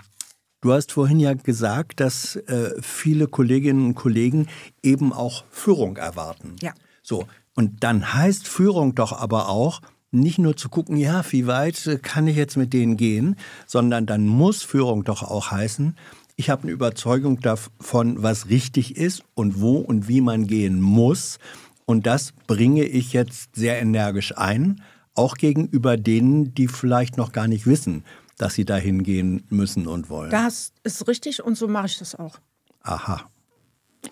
du hast vorhin ja gesagt, dass äh, viele Kolleginnen und Kollegen eben auch Führung erwarten. Ja. So und dann heißt Führung doch aber auch nicht nur zu gucken, ja, wie weit äh, kann ich jetzt mit denen gehen, sondern dann muss Führung doch auch heißen, ich habe eine Überzeugung davon, was richtig ist und wo und wie man gehen muss. Und das bringe ich jetzt sehr energisch ein, auch gegenüber denen, die vielleicht noch gar nicht wissen, dass sie dahin gehen müssen und wollen.
Das ist richtig und so mache ich das auch. Aha.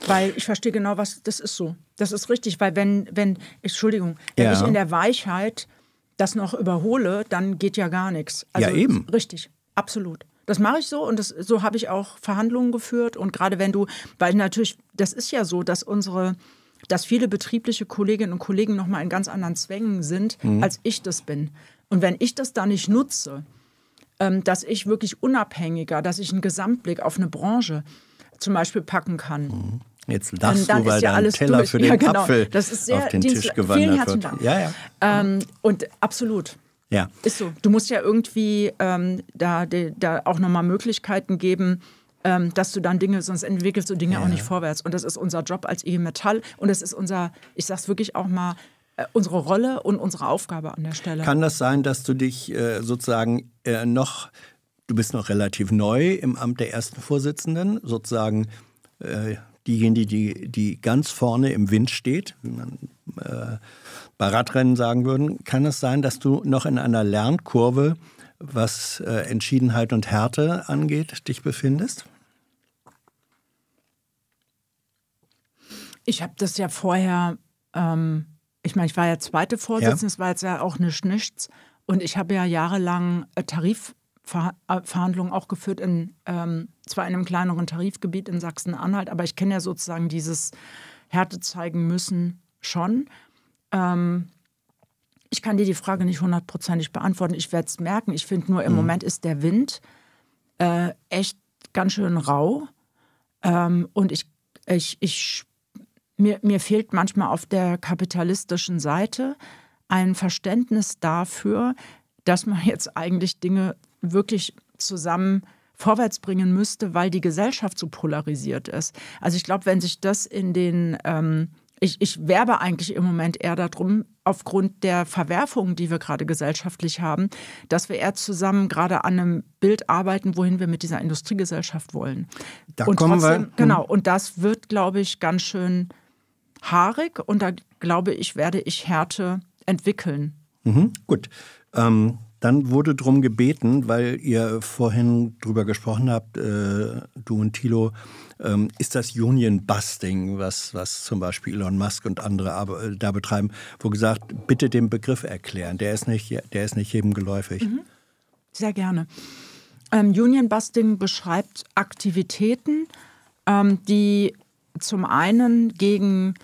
Weil ich verstehe genau, was das ist so. Das ist richtig, weil wenn, wenn, Entschuldigung, wenn ja. ich in der Weichheit das noch überhole, dann geht ja gar nichts. Also, ja, eben. Richtig, absolut. Das mache ich so und das, so habe ich auch Verhandlungen geführt. Und gerade wenn du, weil natürlich, das ist ja so, dass unsere, dass viele betriebliche Kolleginnen und Kollegen nochmal in ganz anderen Zwängen sind, mhm. als ich das bin. Und wenn ich das da nicht nutze, ähm, dass ich wirklich unabhängiger, dass ich einen Gesamtblick auf eine Branche zum Beispiel packen kann. Mhm
Jetzt lachst du, weil ja dein Teller durch. für den ja, genau. Apfel auf den Dienst Tisch gewandert wird. Dank. Ja, ja.
Ähm, und absolut. Ja. Ist so. Du musst ja irgendwie ähm, da, da auch nochmal Möglichkeiten geben, ähm, dass du dann Dinge, sonst entwickelst du Dinge ja. auch nicht vorwärts. Und das ist unser Job als IG Metall und das ist unser, ich sag's wirklich auch mal, äh, unsere Rolle und unsere Aufgabe an der Stelle. Kann das
sein, dass du dich äh, sozusagen äh, noch, du bist noch relativ neu im Amt der ersten Vorsitzenden, sozusagen äh, diejenige, die, die ganz vorne im Wind steht, wie man äh, bei Radrennen sagen würde, kann es sein, dass du noch in einer Lernkurve, was äh, Entschiedenheit und Härte angeht, dich befindest?
Ich habe das ja vorher, ähm, ich meine, ich war ja zweite Vorsitzende, es ja. war jetzt ja auch nicht nichts. Und ich habe ja jahrelang äh, Tarif äh, Verhandlungen auch geführt in ähm, zwar in einem kleineren Tarifgebiet in Sachsen-Anhalt, aber ich kenne ja sozusagen dieses Härte zeigen müssen schon. Ähm, ich kann dir die Frage nicht hundertprozentig beantworten. Ich werde es merken. Ich finde nur, im mhm. Moment ist der Wind äh, echt ganz schön rau. Ähm, und ich, ich, ich mir, mir fehlt manchmal auf der kapitalistischen Seite ein Verständnis dafür, dass man jetzt eigentlich Dinge wirklich zusammen vorwärts bringen müsste, weil die Gesellschaft so polarisiert ist. Also ich glaube, wenn sich das in den ähm, ich, ich, werbe eigentlich im Moment eher darum, aufgrund der Verwerfungen, die wir gerade gesellschaftlich haben, dass wir eher zusammen gerade an einem Bild arbeiten, wohin wir mit dieser Industriegesellschaft wollen. Da und kommen trotzdem, wir. Hm. Genau, und das wird, glaube ich, ganz schön haarig und da glaube ich, werde ich Härte entwickeln.
Mhm, gut. Ähm, dann wurde darum gebeten, weil ihr vorhin drüber gesprochen habt, äh, du und Thilo, ähm, ist das Union Busting, was, was zum Beispiel Elon Musk und andere aber, äh, da betreiben, wo gesagt, bitte den Begriff erklären. Der ist nicht, der ist nicht jedem geläufig.
Mhm. Sehr gerne. Ähm, Union Busting beschreibt Aktivitäten, ähm, die zum einen gegen äh,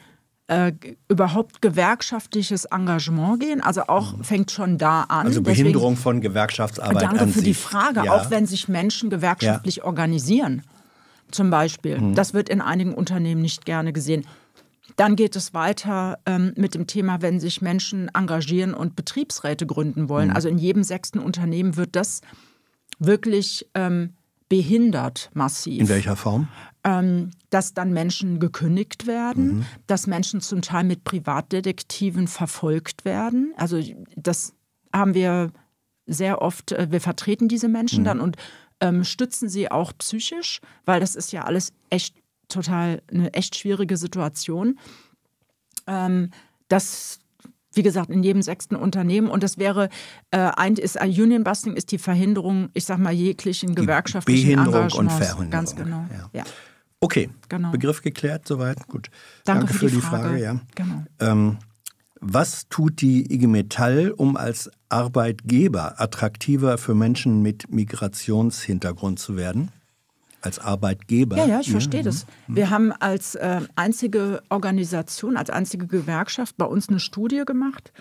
äh, überhaupt gewerkschaftliches Engagement gehen? Also auch mhm. fängt schon da an. Also Behinderung
Deswegen, von Gewerkschaftsarbeit. Danke an für sich. die Frage, ja. auch wenn
sich Menschen gewerkschaftlich ja. organisieren, zum Beispiel. Mhm. Das wird in einigen Unternehmen nicht gerne gesehen. Dann geht es weiter ähm, mit dem Thema, wenn sich Menschen engagieren und Betriebsräte gründen wollen. Mhm. Also in jedem sechsten Unternehmen wird das wirklich ähm, behindert massiv. In welcher Form? ähm, dass dann Menschen gekündigt werden, mhm. dass Menschen zum Teil mit Privatdetektiven verfolgt werden. Also das haben wir sehr oft, äh, wir vertreten diese Menschen mhm. dann und ähm, stützen sie auch psychisch, weil das ist ja alles echt total eine echt schwierige Situation. Ähm, das wie gesagt, in jedem sechsten Unternehmen. Und das wäre äh, ein, ist, Union Busting ist die Verhinderung, ich sag mal, jeglichen die gewerkschaftlichen Behinderung Engagements. und Verhinderung. Ganz genau. Ja. Ja.
Okay, genau. Begriff geklärt, soweit. Gut. Danke, Danke für, die, für die Frage. Frage. ja. genau. Ähm, was tut die IG Metall, um als Arbeitgeber attraktiver für Menschen mit Migrationshintergrund zu werden? Als Arbeitgeber. Ja, ja, ich verstehe mhm. das.
Wir haben als äh, einzige Organisation, als einzige Gewerkschaft bei uns eine Studie gemacht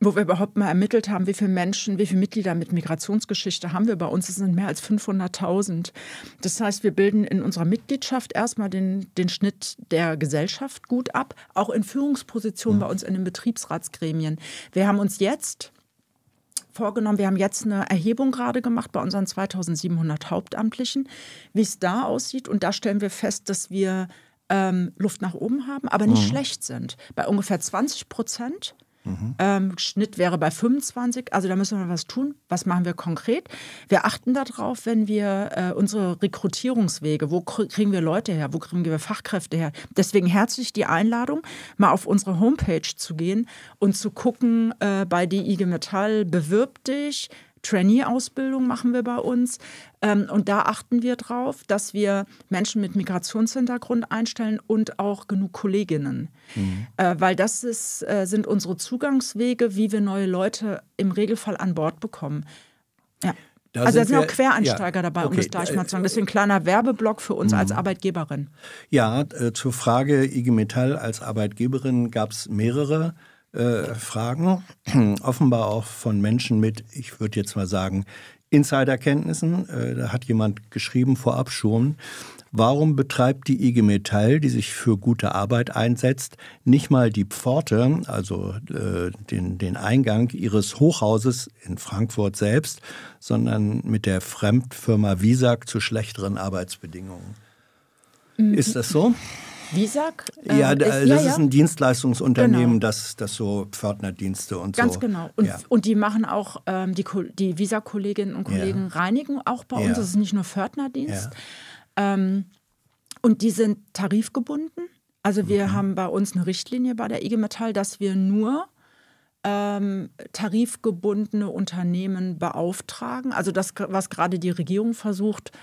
wo wir überhaupt mal ermittelt haben, wie viele Menschen, wie viele Mitglieder mit Migrationsgeschichte haben wir bei uns. Es sind mehr als 500.000. Das heißt, wir bilden in unserer Mitgliedschaft erstmal den, den Schnitt der Gesellschaft gut ab, auch in Führungspositionen ja. bei uns in den Betriebsratsgremien. Wir haben uns jetzt vorgenommen, wir haben jetzt eine Erhebung gerade gemacht bei unseren 2700 Hauptamtlichen, wie es da aussieht. Und da stellen wir fest, dass wir ähm, Luft nach oben haben, aber nicht mhm. schlecht sind. Bei ungefähr 20 Prozent Mhm. Ähm, Schnitt wäre bei 25. Also da müssen wir was tun. Was machen wir konkret? Wir achten darauf, wenn wir äh, unsere Rekrutierungswege, wo kriegen wir Leute her, wo kriegen wir Fachkräfte her. Deswegen herzlich die Einladung, mal auf unsere Homepage zu gehen und zu gucken äh, bei die IG Metall, bewirb dich, Trainee-Ausbildung machen wir bei uns. Ähm, und da achten wir drauf, dass wir Menschen mit Migrationshintergrund einstellen und auch genug Kolleginnen. Mhm. Äh, weil das ist, äh, sind unsere Zugangswege, wie wir neue Leute im Regelfall an Bord bekommen. Ja. Da also da sind wir, auch Quereinsteiger ja, dabei, okay. um das gleich mal zu sagen. Äh, das ist ein kleiner Werbeblock für uns mhm. als Arbeitgeberin.
Ja, äh, zur Frage IG Metall als Arbeitgeberin gab es mehrere. Äh, fragen, offenbar auch von Menschen mit, ich würde jetzt mal sagen, Insiderkenntnissen. Äh, da hat jemand geschrieben vorab schon, warum betreibt die IG Metall, die sich für gute Arbeit einsetzt, nicht mal die Pforte, also äh, den, den Eingang ihres Hochhauses in Frankfurt selbst, sondern mit der Fremdfirma Visag zu schlechteren Arbeitsbedingungen? Mhm. Ist das so?
Visak? Äh, ja, das ist, ja, ja. ist ein
Dienstleistungsunternehmen, genau. das, das so Pförtnerdienste und Ganz so. Ganz genau. Und, ja.
und die machen auch, ähm, die, die Visag-Kolleginnen und Kollegen reinigen auch bei uns. Das ist nicht nur Pförtnerdienst. Ähm, und die sind tarifgebunden. Also wir mhm. haben bei uns eine Richtlinie bei der IG Metall, dass wir nur ähm, tarifgebundene Unternehmen beauftragen. Also das, was gerade die Regierung versucht, äh,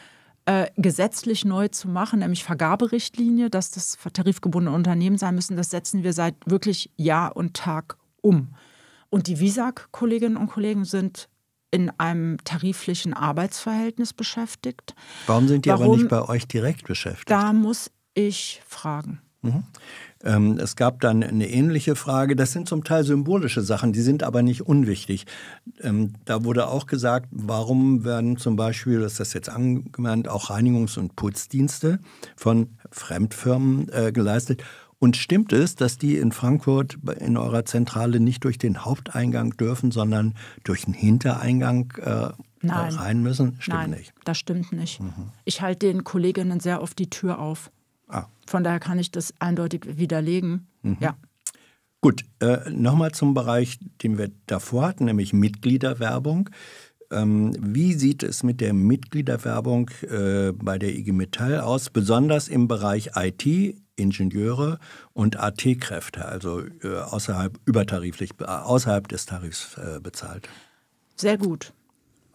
äh, gesetzlich neu zu machen, nämlich Vergaberichtlinie, dass das tarifgebundene Unternehmen sein müssen. Das setzen wir seit wirklich Jahr und Tag um. Und die visag kolleginnen und Kollegen sind in einem tariflichen Arbeitsverhältnis beschäftigt. Warum sind die Warum? aber nicht bei
euch direkt beschäftigt?
Da muss ich fragen.
Mhm. es gab dann eine ähnliche Frage. Das sind zum Teil symbolische Sachen, die sind aber nicht unwichtig. Ähm, da wurde auch gesagt, warum werden zum Beispiel, ist das jetzt angemahnt, auch Reinigungs- und Putzdienste von Fremdfirmen äh, geleistet? Und stimmt es, dass die in Frankfurt in eurer Zentrale nicht durch den Haupteingang dürfen, sondern durch den Hintereingang äh, Nein. rein müssen? Stimmt Nein, nicht.
Das stimmt nicht. Mhm. Ich halte den Kolleginnen sehr oft die Tür auf. Ah. Von daher kann ich das eindeutig widerlegen.
Mhm. Ja. Gut, äh, nochmal zum Bereich, den wir davor hatten, nämlich Mitgliederwerbung. Ähm, wie sieht es mit der Mitgliederwerbung äh, bei der IG Metall aus, besonders im Bereich IT, Ingenieure und AT-Kräfte, also äh, außerhalb übertariflich, äh, außerhalb des Tarifs äh, bezahlt? Sehr gut.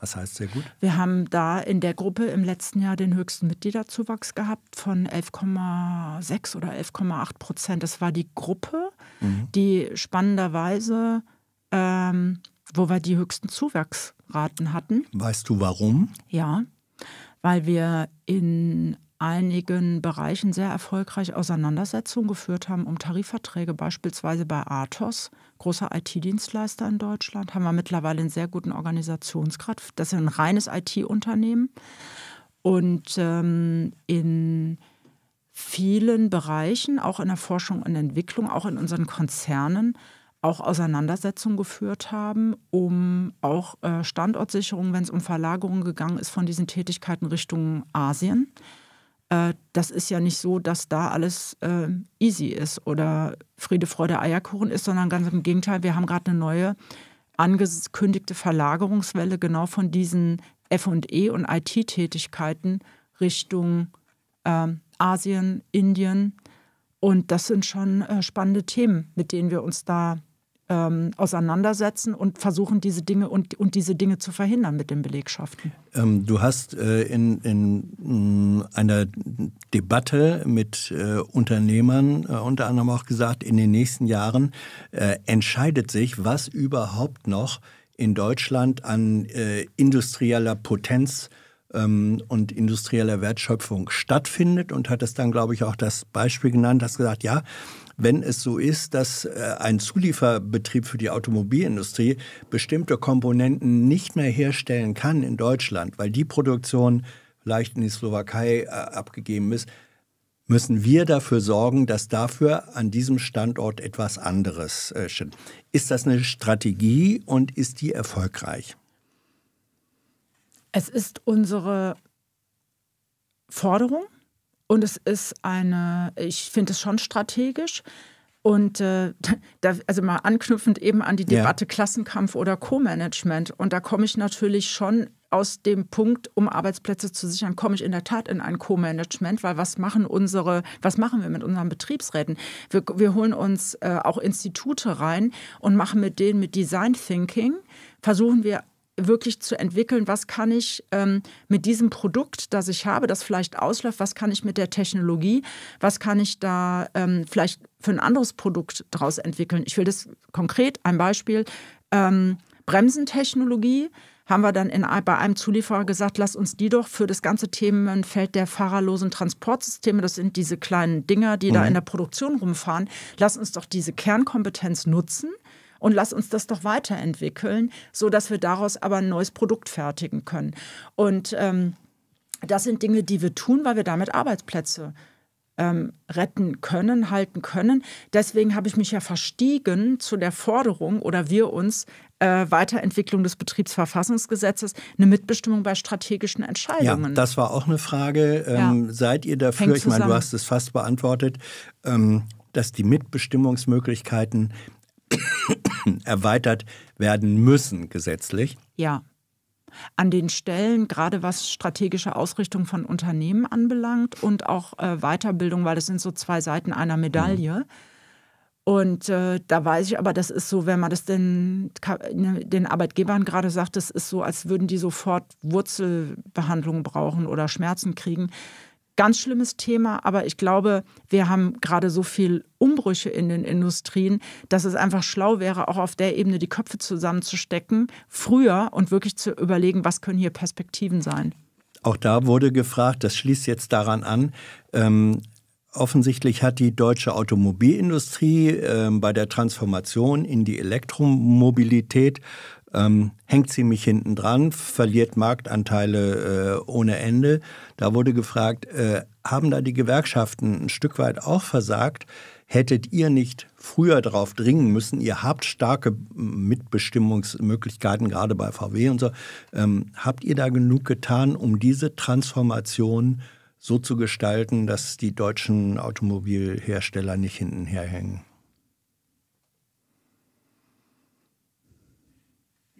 Was heißt sehr gut?
Wir haben da in der Gruppe im letzten Jahr den höchsten Mitgliederzuwachs gehabt von 11,6 oder 11,8 Prozent. Das war die Gruppe, mhm. die spannenderweise, ähm, wo wir die höchsten Zuwachsraten hatten.
Weißt du warum?
Ja, weil wir in einigen Bereichen sehr erfolgreich Auseinandersetzungen geführt haben, um Tarifverträge, beispielsweise bei Athos, großer IT-Dienstleister in Deutschland, haben wir mittlerweile einen sehr guten Organisationsgrad. Das ist ein reines IT-Unternehmen. Und ähm, in vielen Bereichen, auch in der Forschung und Entwicklung, auch in unseren Konzernen, auch Auseinandersetzungen geführt haben, um auch äh, Standortsicherung, wenn es um Verlagerungen gegangen ist, von diesen Tätigkeiten Richtung Asien. Äh, das ist ja nicht so, dass da alles äh, easy ist oder Friede, Freude, Eierkuchen ist, sondern ganz im Gegenteil, wir haben gerade eine neue angekündigte Verlagerungswelle genau von diesen FE und e IT-Tätigkeiten Richtung äh, Asien, Indien. Und das sind schon äh, spannende Themen, mit denen wir uns da ähm, auseinandersetzen und versuchen, diese Dinge und, und diese Dinge zu verhindern mit den Belegschaften.
Ähm, du hast äh, in, in mm, einer Debatte mit äh, Unternehmern äh, unter anderem auch gesagt, in den nächsten Jahren äh, entscheidet sich, was überhaupt noch in Deutschland an äh, industrieller Potenz ähm, und industrieller Wertschöpfung stattfindet und hat es dann, glaube ich, auch das Beispiel genannt, hast gesagt, ja, wenn es so ist, dass äh, ein Zulieferbetrieb für die Automobilindustrie bestimmte Komponenten nicht mehr herstellen kann in Deutschland, weil die Produktion vielleicht in die Slowakei äh, abgegeben ist, müssen wir dafür sorgen, dass dafür an diesem Standort etwas anderes äh, steht. Ist das eine Strategie und ist die erfolgreich?
Es ist unsere Forderung. Und es ist eine, ich finde es schon strategisch. Und äh, da, also mal anknüpfend eben an die Debatte ja. Klassenkampf oder Co-Management. Und da komme ich natürlich schon aus dem Punkt, um Arbeitsplätze zu sichern, komme ich in der Tat in ein Co-Management, weil was machen unsere, was machen wir mit unseren Betriebsräten? Wir, wir holen uns äh, auch Institute rein und machen mit denen mit Design Thinking, versuchen wir wirklich zu entwickeln, was kann ich ähm, mit diesem Produkt, das ich habe, das vielleicht ausläuft, was kann ich mit der Technologie, was kann ich da ähm, vielleicht für ein anderes Produkt daraus entwickeln. Ich will das konkret, ein Beispiel, ähm, Bremsentechnologie haben wir dann in, bei einem Zulieferer gesagt, lass uns die doch für das ganze Themenfeld der fahrerlosen Transportsysteme, das sind diese kleinen Dinger, die mhm. da in der Produktion rumfahren, lass uns doch diese Kernkompetenz nutzen und lass uns das doch weiterentwickeln, sodass wir daraus aber ein neues Produkt fertigen können. Und ähm, das sind Dinge, die wir tun, weil wir damit Arbeitsplätze ähm, retten können, halten können. Deswegen habe ich mich ja verstiegen zu der Forderung oder wir uns äh, Weiterentwicklung des Betriebsverfassungsgesetzes, eine Mitbestimmung bei strategischen Entscheidungen. Ja,
das war auch eine Frage. Ähm, ja. Seid ihr dafür, Hängt ich meine, du hast es fast beantwortet, ähm, dass die Mitbestimmungsmöglichkeiten müssen, erweitert werden müssen gesetzlich.
Ja. An den Stellen, gerade was strategische Ausrichtung von Unternehmen anbelangt und auch äh, Weiterbildung, weil das sind so zwei Seiten einer Medaille. Mhm. Und äh, da weiß ich aber, das ist so, wenn man das den, ne, den Arbeitgebern gerade sagt, das ist so, als würden die sofort Wurzelbehandlung brauchen oder Schmerzen kriegen ganz schlimmes Thema, aber ich glaube, wir haben gerade so viele Umbrüche in den Industrien, dass es einfach schlau wäre, auch auf der Ebene die Köpfe zusammenzustecken, früher und wirklich zu überlegen, was können hier Perspektiven sein.
Auch da wurde gefragt, das schließt jetzt daran an, ähm Offensichtlich hat die deutsche Automobilindustrie äh, bei der Transformation in die Elektromobilität ähm, hängt ziemlich hinten dran, verliert Marktanteile äh, ohne Ende. Da wurde gefragt, äh, haben da die Gewerkschaften ein Stück weit auch versagt? Hättet ihr nicht früher darauf dringen müssen? Ihr habt starke Mitbestimmungsmöglichkeiten, gerade bei VW und so. Ähm, habt ihr da genug getan, um diese Transformation so zu gestalten, dass die deutschen Automobilhersteller nicht hinten herhängen?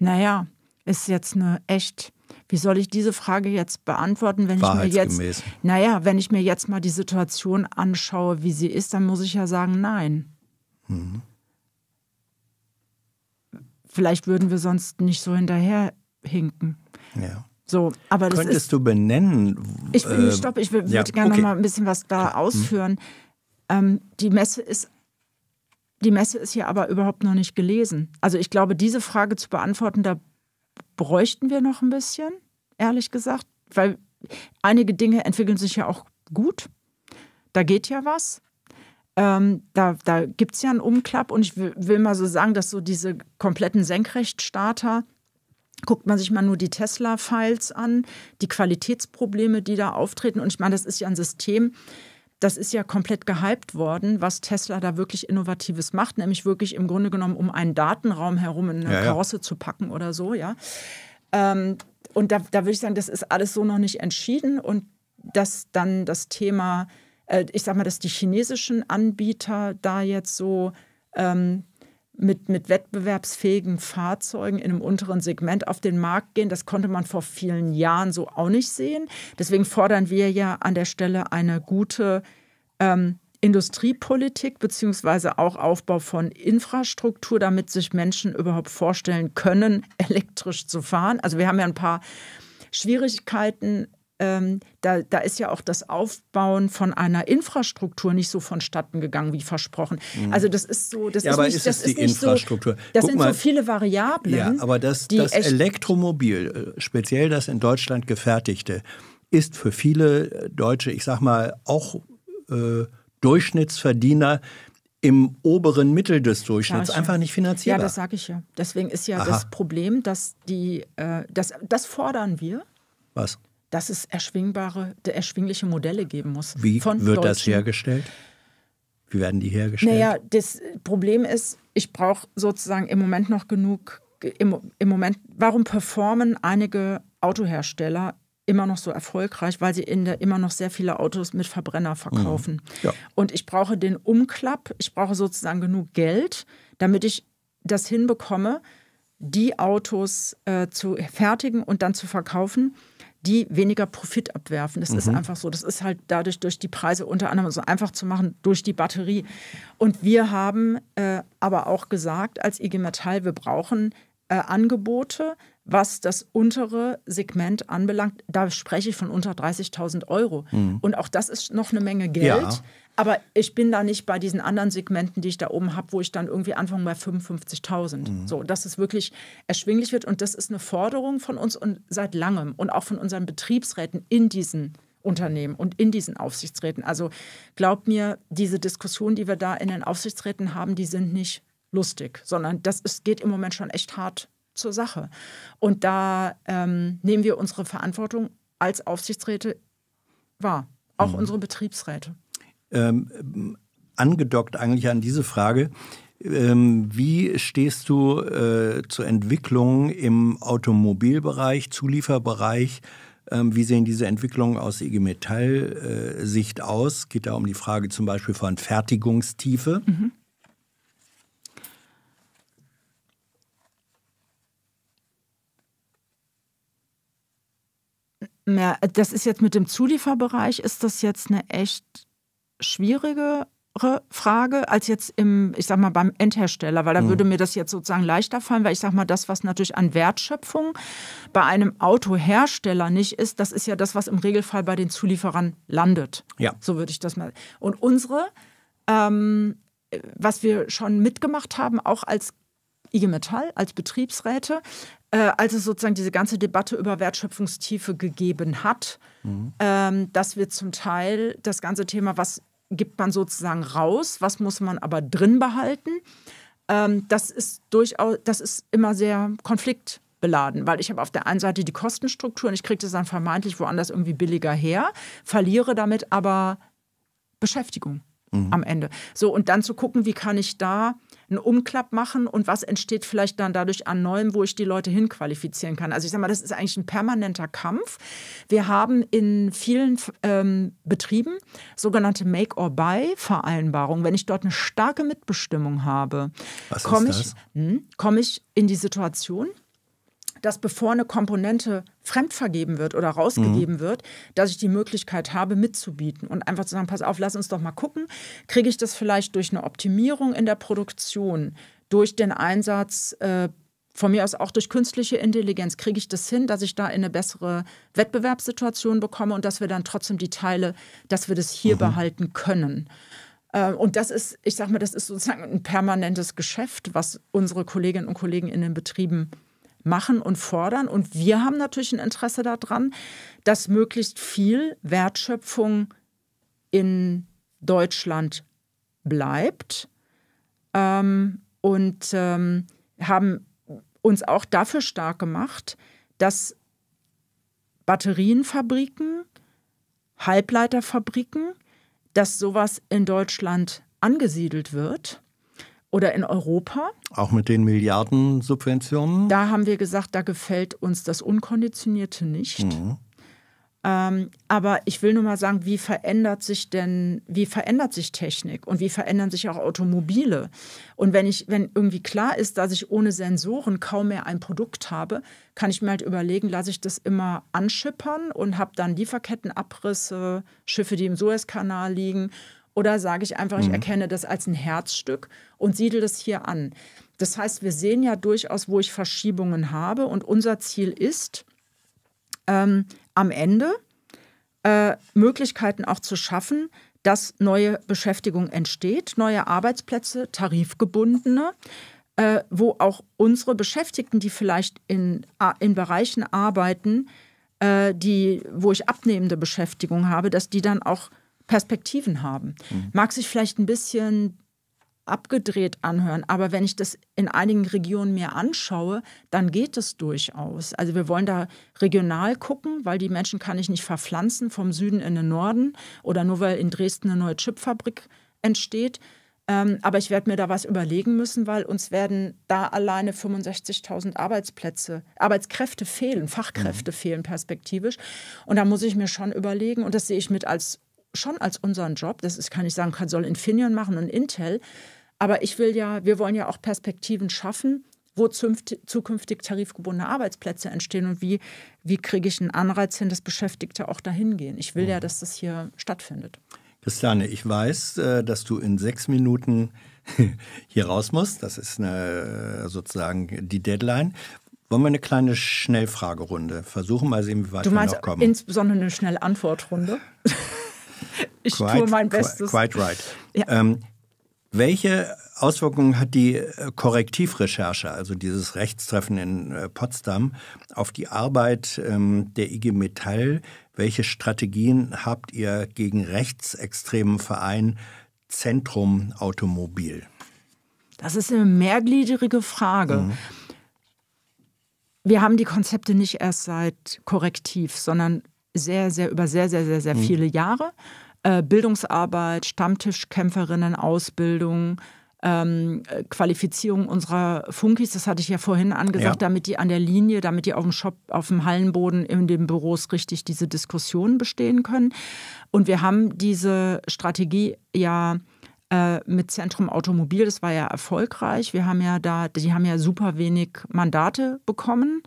Naja, ist jetzt eine echt. Wie soll ich diese Frage jetzt beantworten, wenn ich mir jetzt, naja, wenn ich mir jetzt mal die Situation anschaue, wie sie ist, dann muss ich ja sagen, nein. Mhm. Vielleicht würden wir sonst nicht so hinterher hinken. Ja. So, aber das Könntest ist,
du benennen?
Ich will, äh, stopp, ich will, ja, würde gerne okay. noch mal ein bisschen was da mhm. ausführen. Mhm. Ähm, die Messe ist die Messe ist hier aber überhaupt noch nicht gelesen. Also ich glaube, diese Frage zu beantworten, da bräuchten wir noch ein bisschen, ehrlich gesagt, weil einige Dinge entwickeln sich ja auch gut. Da geht ja was. Ähm, da da gibt es ja einen Umklapp und ich will, will, mal so sagen, dass so diese kompletten Senkrechtstarter, guckt man sich mal nur die Tesla-Files an, die Qualitätsprobleme, die da auftreten. Und ich meine, das ist ja ein System, das ist ja komplett gehypt worden, was Tesla da wirklich Innovatives macht, nämlich wirklich im Grunde genommen um einen Datenraum herum in eine ja, Karosse ja. zu packen oder so, ja. Ähm, und da, da würde ich sagen, das ist alles so noch nicht entschieden und dass dann das Thema, äh, ich sag mal, dass die chinesischen Anbieter da jetzt so ähm, mit, mit wettbewerbsfähigen Fahrzeugen in einem unteren Segment auf den Markt gehen. Das konnte man vor vielen Jahren so auch nicht sehen. Deswegen fordern wir ja an der Stelle eine gute ähm, Industriepolitik beziehungsweise auch Aufbau von Infrastruktur, damit sich Menschen überhaupt vorstellen können, elektrisch zu fahren. Also wir haben ja ein paar Schwierigkeiten ähm, da, da, ist ja auch das Aufbauen von einer Infrastruktur nicht so vonstatten gegangen wie versprochen. Mhm. Also das ist so, das ja, ist aber nicht, ist das ist die Infrastruktur. So, das Guck sind mal, so viele Variablen. Ja,
aber das, das Elektromobil, äh, speziell das in Deutschland gefertigte, ist für viele äh, Deutsche, ich sag mal, auch äh, Durchschnittsverdiener im oberen Mittel des Durchschnitts ja, einfach nicht finanzierbar. Ja, das
sage ich ja. Deswegen ist ja Aha. das Problem, dass die, äh, das, das fordern wir. Was? dass es erschwingbare, erschwingliche Modelle geben muss. Wie wird das
hergestellt? Wie werden die hergestellt? Naja,
das Problem ist, ich brauche sozusagen im Moment noch genug. Im, Im Moment, warum performen einige Autohersteller immer noch so erfolgreich, weil sie in der immer noch sehr viele Autos mit Verbrenner mhm. verkaufen. Mhm. Ja. Und ich brauche den Umklapp, ich brauche sozusagen genug Geld, damit ich das hinbekomme, die Autos äh, zu fertigen und dann zu verkaufen, die weniger Profit abwerfen. Das mhm. ist einfach so. Das ist halt dadurch, durch die Preise unter anderem so einfach zu machen, durch die Batterie. Und wir haben äh, aber auch gesagt als IG Metall, wir brauchen äh, Angebote, was das untere Segment anbelangt. Da spreche ich von unter 30.000 Euro. Mhm. Und auch das ist noch eine Menge Geld. Ja. Aber ich bin da nicht bei diesen anderen Segmenten, die ich da oben habe, wo ich dann irgendwie anfange bei 55.000. Mhm. So, dass es wirklich erschwinglich wird. Und das ist eine Forderung von uns und seit langem und auch von unseren Betriebsräten in diesen Unternehmen und in diesen Aufsichtsräten. Also glaubt mir, diese Diskussionen, die wir da in den Aufsichtsräten haben, die sind nicht lustig, sondern das ist, geht im Moment schon echt hart zur Sache. Und da ähm, nehmen wir unsere Verantwortung als Aufsichtsräte wahr, auch mhm. unsere Betriebsräte
ähm, angedockt eigentlich an diese Frage. Ähm, wie stehst du äh, zur Entwicklung im Automobilbereich, Zulieferbereich? Ähm, wie sehen diese Entwicklungen aus IG e Metall-Sicht äh, aus? Geht da um die Frage zum Beispiel von Fertigungstiefe?
Mhm. Ja, das ist jetzt mit dem Zulieferbereich, ist das jetzt eine echt schwierigere Frage als jetzt im, ich sag mal, beim Endhersteller, weil da mhm. würde mir das jetzt sozusagen leichter fallen, weil ich sag mal, das, was natürlich an Wertschöpfung bei einem Autohersteller nicht ist, das ist ja das, was im Regelfall bei den Zulieferern landet. Ja. So würde ich das mal. Und unsere, ähm, was wir schon mitgemacht haben, auch als IG Metall, als Betriebsräte, äh, als es sozusagen diese ganze Debatte über Wertschöpfungstiefe gegeben hat, mhm. ähm, dass wir zum Teil das ganze Thema, was gibt man sozusagen raus, was muss man aber drin behalten. Ähm, das ist durchaus, das ist immer sehr konfliktbeladen, weil ich habe auf der einen Seite die Kostenstruktur und ich kriege das dann vermeintlich woanders irgendwie billiger her, verliere damit aber Beschäftigung mhm. am Ende. So, und dann zu gucken, wie kann ich da einen Umklapp machen und was entsteht vielleicht dann dadurch an Neuem, wo ich die Leute hinqualifizieren kann. Also ich sage mal, das ist eigentlich ein permanenter Kampf. Wir haben in vielen ähm, Betrieben sogenannte Make-or-Buy-Vereinbarungen. Wenn ich dort eine starke Mitbestimmung habe, komme ich, hm, komm ich in die Situation, dass bevor eine Komponente fremdvergeben wird oder rausgegeben mhm. wird, dass ich die Möglichkeit habe, mitzubieten und einfach zu sagen, pass auf, lass uns doch mal gucken, kriege ich das vielleicht durch eine Optimierung in der Produktion, durch den Einsatz äh, von mir aus auch durch künstliche Intelligenz kriege ich das hin, dass ich da in eine bessere Wettbewerbssituation bekomme und dass wir dann trotzdem die Teile, dass wir das hier mhm. behalten können. Äh, und das ist, ich sage mal, das ist sozusagen ein permanentes Geschäft, was unsere Kolleginnen und Kollegen in den Betrieben äh, machen und fordern. Und wir haben natürlich ein Interesse daran, dass möglichst viel Wertschöpfung in Deutschland bleibt. Ähm, und ähm, haben uns auch dafür stark gemacht, dass Batterienfabriken, Halbleiterfabriken, dass sowas in Deutschland angesiedelt wird oder in Europa.
Auch mit den Milliardensubventionen?
Da haben wir gesagt, da gefällt uns das Unkonditionierte nicht. Mhm. Ähm, aber ich will nur mal sagen, wie verändert sich denn, wie verändert sich Technik und wie verändern sich auch Automobile? Und wenn ich, wenn irgendwie klar ist, dass ich ohne Sensoren kaum mehr ein Produkt habe, kann ich mir halt überlegen, lasse ich das immer anschippern und habe dann Lieferkettenabrisse, Schiffe, die im Suezkanal liegen oder sage ich einfach, mhm. ich erkenne das als ein Herzstück und siedle das hier an. Das heißt, wir sehen ja durchaus, wo ich Verschiebungen habe. Und unser Ziel ist, ähm, am Ende äh, Möglichkeiten auch zu schaffen, dass neue Beschäftigung entsteht, neue Arbeitsplätze, tarifgebundene, äh, wo auch unsere Beschäftigten, die vielleicht in, in Bereichen arbeiten, äh, die, wo ich abnehmende Beschäftigung habe, dass die dann auch Perspektiven haben. Mhm. Mag sich vielleicht ein bisschen abgedreht anhören, aber wenn ich das in einigen Regionen mir anschaue, dann geht es durchaus. Also wir wollen da regional gucken, weil die Menschen kann ich nicht verpflanzen vom Süden in den Norden oder nur weil in Dresden eine neue Chipfabrik entsteht. Ähm, aber ich werde mir da was überlegen müssen, weil uns werden da alleine 65.000 Arbeitsplätze, Arbeitskräfte fehlen, Fachkräfte mhm. fehlen perspektivisch. Und da muss ich mir schon überlegen, und das sehe ich mit als schon als unseren Job, das ist, kann ich sagen, kann, soll Infineon machen und Intel, aber ich will ja, wir wollen ja auch Perspektiven schaffen, wo zukünftig tarifgebundene Arbeitsplätze entstehen und wie, wie kriege ich einen Anreiz hin, dass Beschäftigte auch dahin gehen. Ich will ja, mhm. dass das hier stattfindet.
Christiane, ich weiß, äh, dass du in sechs Minuten hier raus musst. Das ist eine, sozusagen die Deadline. Wollen wir eine kleine Schnellfragerunde versuchen, mal sehen, wie weit du meinst wir noch kommen?
Insbesondere eine Schnellantwortrunde.
ich quite, tue mein Bestes. Quite right. Ja. Ähm, welche Auswirkungen hat die äh, Korrektivrecherche, also dieses Rechtstreffen in äh, Potsdam, auf die Arbeit ähm, der IG Metall? Welche Strategien habt ihr gegen rechtsextremen Verein Zentrum Automobil?
Das ist eine mehrgliedrige Frage. Mhm. Wir haben die Konzepte nicht erst seit korrektiv, sondern sehr, sehr über sehr, sehr, sehr, sehr mhm. viele Jahre. Äh, Bildungsarbeit, Stammtischkämpferinnen, Ausbildung, ähm, äh, Qualifizierung unserer Funkis, das hatte ich ja vorhin angesagt, ja. damit die an der Linie, damit die auf dem Shop, auf dem Hallenboden in den Büros richtig diese Diskussionen bestehen können. Und wir haben diese Strategie ja äh, mit Zentrum Automobil, das war ja erfolgreich. Wir haben ja da, die haben ja super wenig Mandate bekommen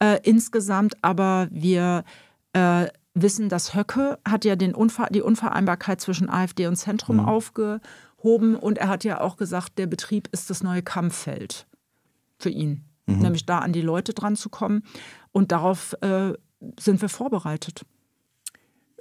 äh, insgesamt, aber wir äh, wissen, dass Höcke hat ja den Unver die Unvereinbarkeit zwischen AfD und Zentrum mhm. aufgehoben und er hat ja auch gesagt, der Betrieb ist das neue Kampffeld für ihn, mhm. nämlich da an die Leute dran zu kommen und darauf äh, sind wir vorbereitet.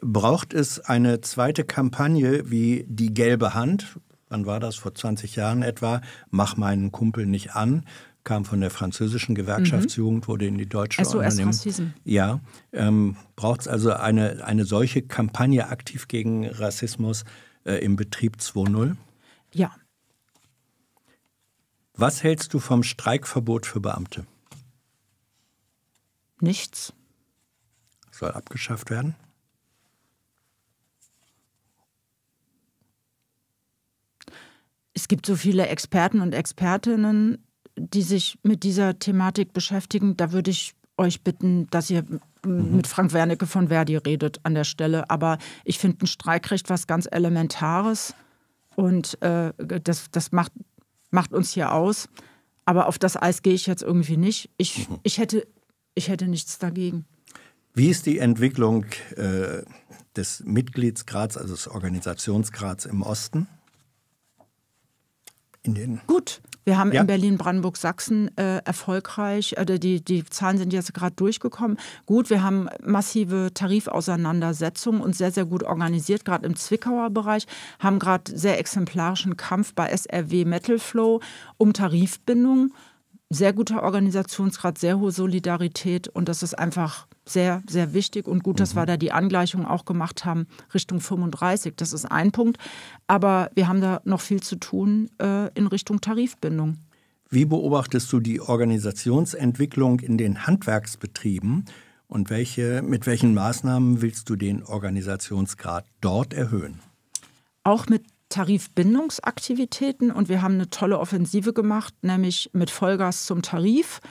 Braucht es eine zweite Kampagne wie die gelbe Hand? Wann war das? Vor 20 Jahren etwa. Mach meinen Kumpel nicht an kam von der französischen Gewerkschaftsjugend, mhm. wurde in die deutsche SOS Unternehmen. Rassism. Ja, ähm, braucht es also eine, eine solche Kampagne aktiv gegen Rassismus äh, im Betrieb 2.0? Ja. Was hältst du vom Streikverbot für Beamte? Nichts. Soll abgeschafft werden?
Es gibt so viele Experten und Expertinnen, die sich mit dieser Thematik beschäftigen, da würde ich euch bitten, dass ihr mhm. mit Frank Wernicke von Verdi redet an der Stelle. Aber ich finde ein Streikrecht was ganz Elementares und äh, das, das macht, macht uns hier aus. Aber auf das Eis gehe ich jetzt irgendwie nicht. Ich, mhm. ich, hätte, ich hätte nichts dagegen.
Wie ist die Entwicklung äh, des Mitgliedsgrads, also des Organisationsgrads im Osten? in den.
Gut. Wir haben ja. in Berlin, Brandenburg, Sachsen äh, erfolgreich, äh, die, die Zahlen sind jetzt gerade durchgekommen. Gut, wir haben massive Tarifauseinandersetzungen und sehr, sehr gut organisiert, gerade im Zwickauer Bereich, haben gerade sehr exemplarischen Kampf bei SRW Metal Flow um Tarifbindung sehr guter Organisationsgrad, sehr hohe Solidarität und das ist einfach sehr, sehr wichtig und gut, dass mhm. wir da die Angleichung auch gemacht haben Richtung 35. Das ist ein Punkt. Aber wir haben da noch viel zu tun äh, in Richtung Tarifbindung.
Wie beobachtest du die Organisationsentwicklung in den Handwerksbetrieben und welche, mit welchen Maßnahmen willst du den Organisationsgrad dort erhöhen?
Auch mit Tarifbindungsaktivitäten und wir haben eine tolle Offensive gemacht, nämlich mit Vollgas zum Tarif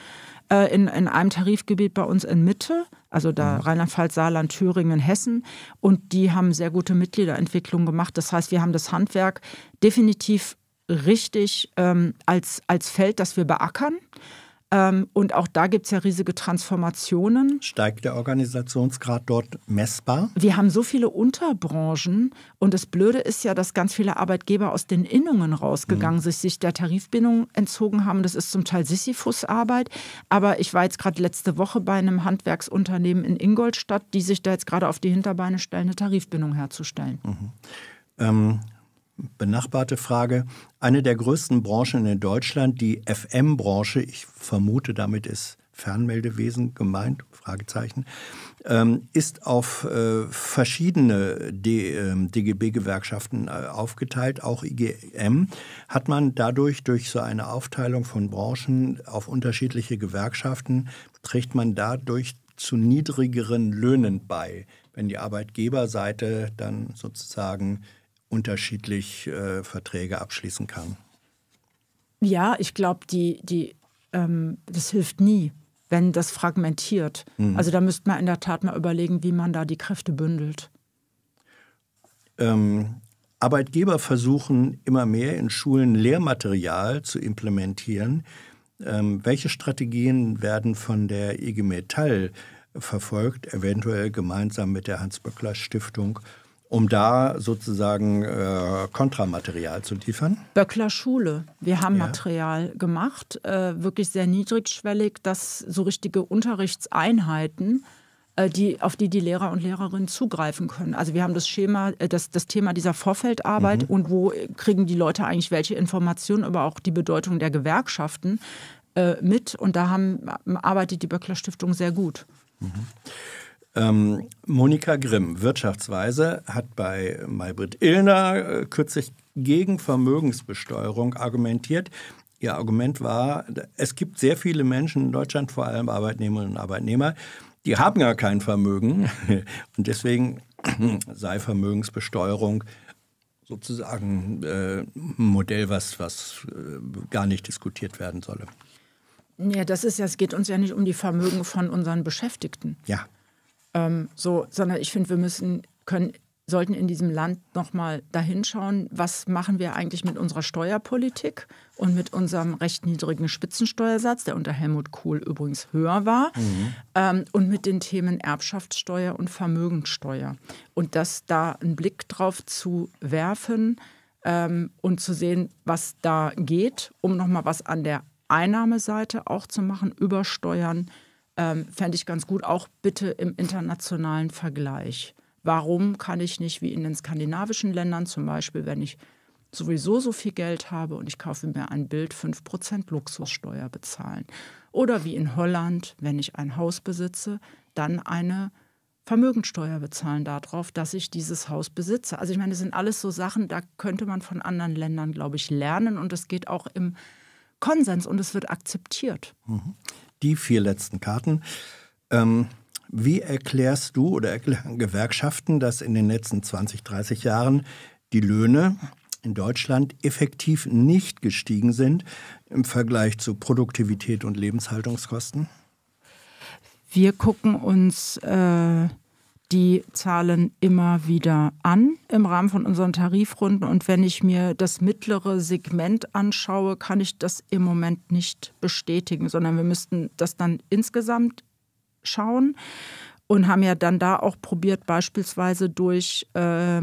äh, in, in einem Tarifgebiet bei uns in Mitte, also da mhm. Rheinland-Pfalz, Saarland, Thüringen, Hessen. Und die haben sehr gute Mitgliederentwicklung gemacht. Das heißt, wir haben das Handwerk definitiv richtig ähm, als, als Feld, das wir beackern. Ähm, und auch da gibt es ja riesige Transformationen. Steigt der Organisationsgrad dort messbar? Wir haben so viele Unterbranchen und das Blöde ist ja, dass ganz viele Arbeitgeber aus den Innungen rausgegangen mhm. sind, sich der Tarifbindung entzogen haben. Das ist zum Teil Sisyphusarbeit. Aber ich war jetzt gerade letzte Woche bei einem Handwerksunternehmen in Ingolstadt, die sich da jetzt gerade auf die Hinterbeine stellen, eine Tarifbindung herzustellen.
Mhm. Ähm, benachbarte Frage. Eine der größten Branchen in Deutschland, die FM-Branche, ich vermute, damit ist Fernmeldewesen gemeint, Fragezeichen, ähm, ist auf äh, verschiedene DGB-Gewerkschaften ähm, äh, aufgeteilt, auch IGM. Hat man dadurch durch so eine Aufteilung von Branchen auf unterschiedliche Gewerkschaften, trägt man dadurch zu niedrigeren Löhnen bei, wenn die Arbeitgeberseite dann sozusagen unterschiedlich äh, Verträge abschließen kann.
Ja, ich glaube, die, die, ähm, das hilft nie, wenn das fragmentiert. Mhm. Also da müsste man in der Tat mal überlegen, wie man da die Kräfte bündelt.
Ähm, Arbeitgeber versuchen immer mehr in Schulen Lehrmaterial zu implementieren. Ähm, welche Strategien werden von der IG Metall verfolgt, eventuell gemeinsam mit der Hans-Böckler-Stiftung um da sozusagen äh, Kontramaterial zu liefern? Böckler
Schule. Wir haben ja. Material gemacht, äh, wirklich sehr niedrigschwellig, dass so richtige Unterrichtseinheiten, äh, die, auf die die Lehrer und Lehrerinnen zugreifen können. Also wir haben das Schema, äh, das, das Thema dieser Vorfeldarbeit mhm. und wo kriegen die Leute eigentlich welche Informationen über auch die Bedeutung der Gewerkschaften äh, mit. Und da haben, arbeitet die Böckler Stiftung sehr gut. Mhm.
Ähm, Monika Grimm, Wirtschaftsweise, hat bei Maybrit Illner äh, kürzlich gegen Vermögensbesteuerung argumentiert. Ihr Argument war, es gibt sehr viele Menschen in Deutschland, vor allem Arbeitnehmerinnen und Arbeitnehmer, die haben gar kein Vermögen und deswegen sei Vermögensbesteuerung sozusagen äh, ein Modell, was, was äh, gar nicht diskutiert werden solle.
Ja, das ist ja, es geht uns ja nicht um die Vermögen von unseren Beschäftigten. Ja. Ähm, so, sondern ich finde, wir müssen, können, sollten in diesem Land nochmal dahin schauen, was machen wir eigentlich mit unserer Steuerpolitik und mit unserem recht niedrigen Spitzensteuersatz, der unter Helmut Kohl übrigens höher war, mhm. ähm, und mit den Themen Erbschaftssteuer und Vermögensteuer. Und das da einen Blick drauf zu werfen ähm, und zu sehen, was da geht, um nochmal was an der Einnahmeseite auch zu machen, über Steuern ähm, fände ich ganz gut, auch bitte im internationalen Vergleich. Warum kann ich nicht wie in den skandinavischen Ländern zum Beispiel, wenn ich sowieso so viel Geld habe und ich kaufe mir ein Bild 5% Luxussteuer bezahlen. Oder wie in Holland, wenn ich ein Haus besitze, dann eine Vermögensteuer bezahlen darauf, dass ich dieses Haus besitze. Also ich meine, das sind alles so Sachen, da könnte man von anderen Ländern, glaube ich, lernen und das geht auch im Konsens und es wird akzeptiert.
Mhm die vier letzten Karten. Ähm, wie erklärst du oder erklären Gewerkschaften, dass in den letzten 20, 30 Jahren die Löhne in Deutschland effektiv nicht gestiegen sind im Vergleich zu Produktivität und Lebenshaltungskosten?
Wir gucken uns äh die Zahlen immer wieder an im Rahmen von unseren Tarifrunden. Und wenn ich mir das mittlere Segment anschaue, kann ich das im Moment nicht bestätigen, sondern wir müssten das dann insgesamt schauen und haben ja dann da auch probiert, beispielsweise durch äh,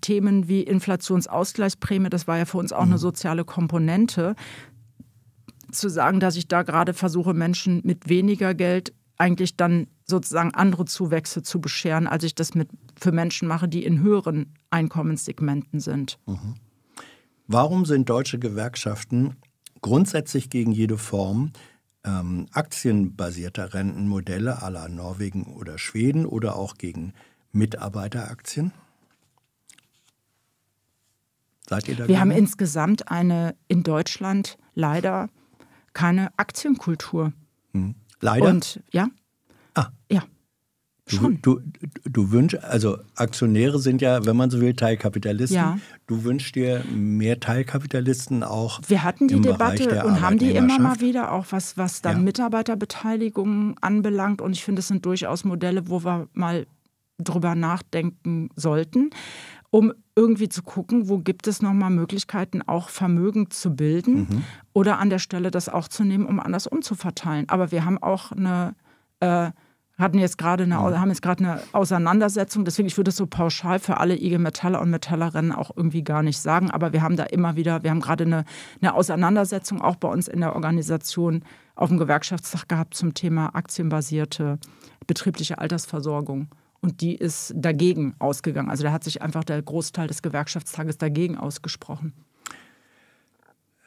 Themen wie Inflationsausgleichsprämie, das war ja für uns auch mhm. eine soziale Komponente, zu sagen, dass ich da gerade versuche, Menschen mit weniger Geld eigentlich dann sozusagen andere Zuwächse zu bescheren, als ich das mit, für Menschen mache, die in höheren Einkommenssegmenten sind.
Mhm. Warum sind deutsche Gewerkschaften grundsätzlich gegen jede Form ähm, aktienbasierter Rentenmodelle aller Norwegen oder Schweden oder auch gegen Mitarbeiteraktien? Seid ihr da? Wir gerne? haben
insgesamt eine in Deutschland leider keine Aktienkultur.
Hm. Leider. Und ja. Ah. Ja. Schon. Du, du, du wünschst, also Aktionäre sind ja, wenn man so will, Teilkapitalisten. Ja. Du wünschst dir mehr Teilkapitalisten auch. Wir hatten die Debatte und haben die immer mal
wieder auch, was, was dann ja. Mitarbeiterbeteiligung anbelangt. Und ich finde, es sind durchaus Modelle, wo wir mal drüber nachdenken sollten, um irgendwie zu gucken, wo gibt es nochmal Möglichkeiten, auch Vermögen zu bilden mhm. oder an der Stelle das auch zu nehmen, um anders umzuverteilen. Aber wir haben auch eine, äh, hatten jetzt gerade eine, ja. Mhm. haben jetzt gerade eine Auseinandersetzung, deswegen ich würde es so pauschal für alle IG Metaller und Metallerinnen auch irgendwie gar nicht sagen, aber wir haben da immer wieder, wir haben gerade eine, eine Auseinandersetzung auch bei uns in der Organisation auf dem Gewerkschaftstag gehabt zum Thema aktienbasierte betriebliche Altersversorgung. Und die ist dagegen ausgegangen. Also da hat sich einfach der Großteil des Gewerkschaftstages dagegen ausgesprochen.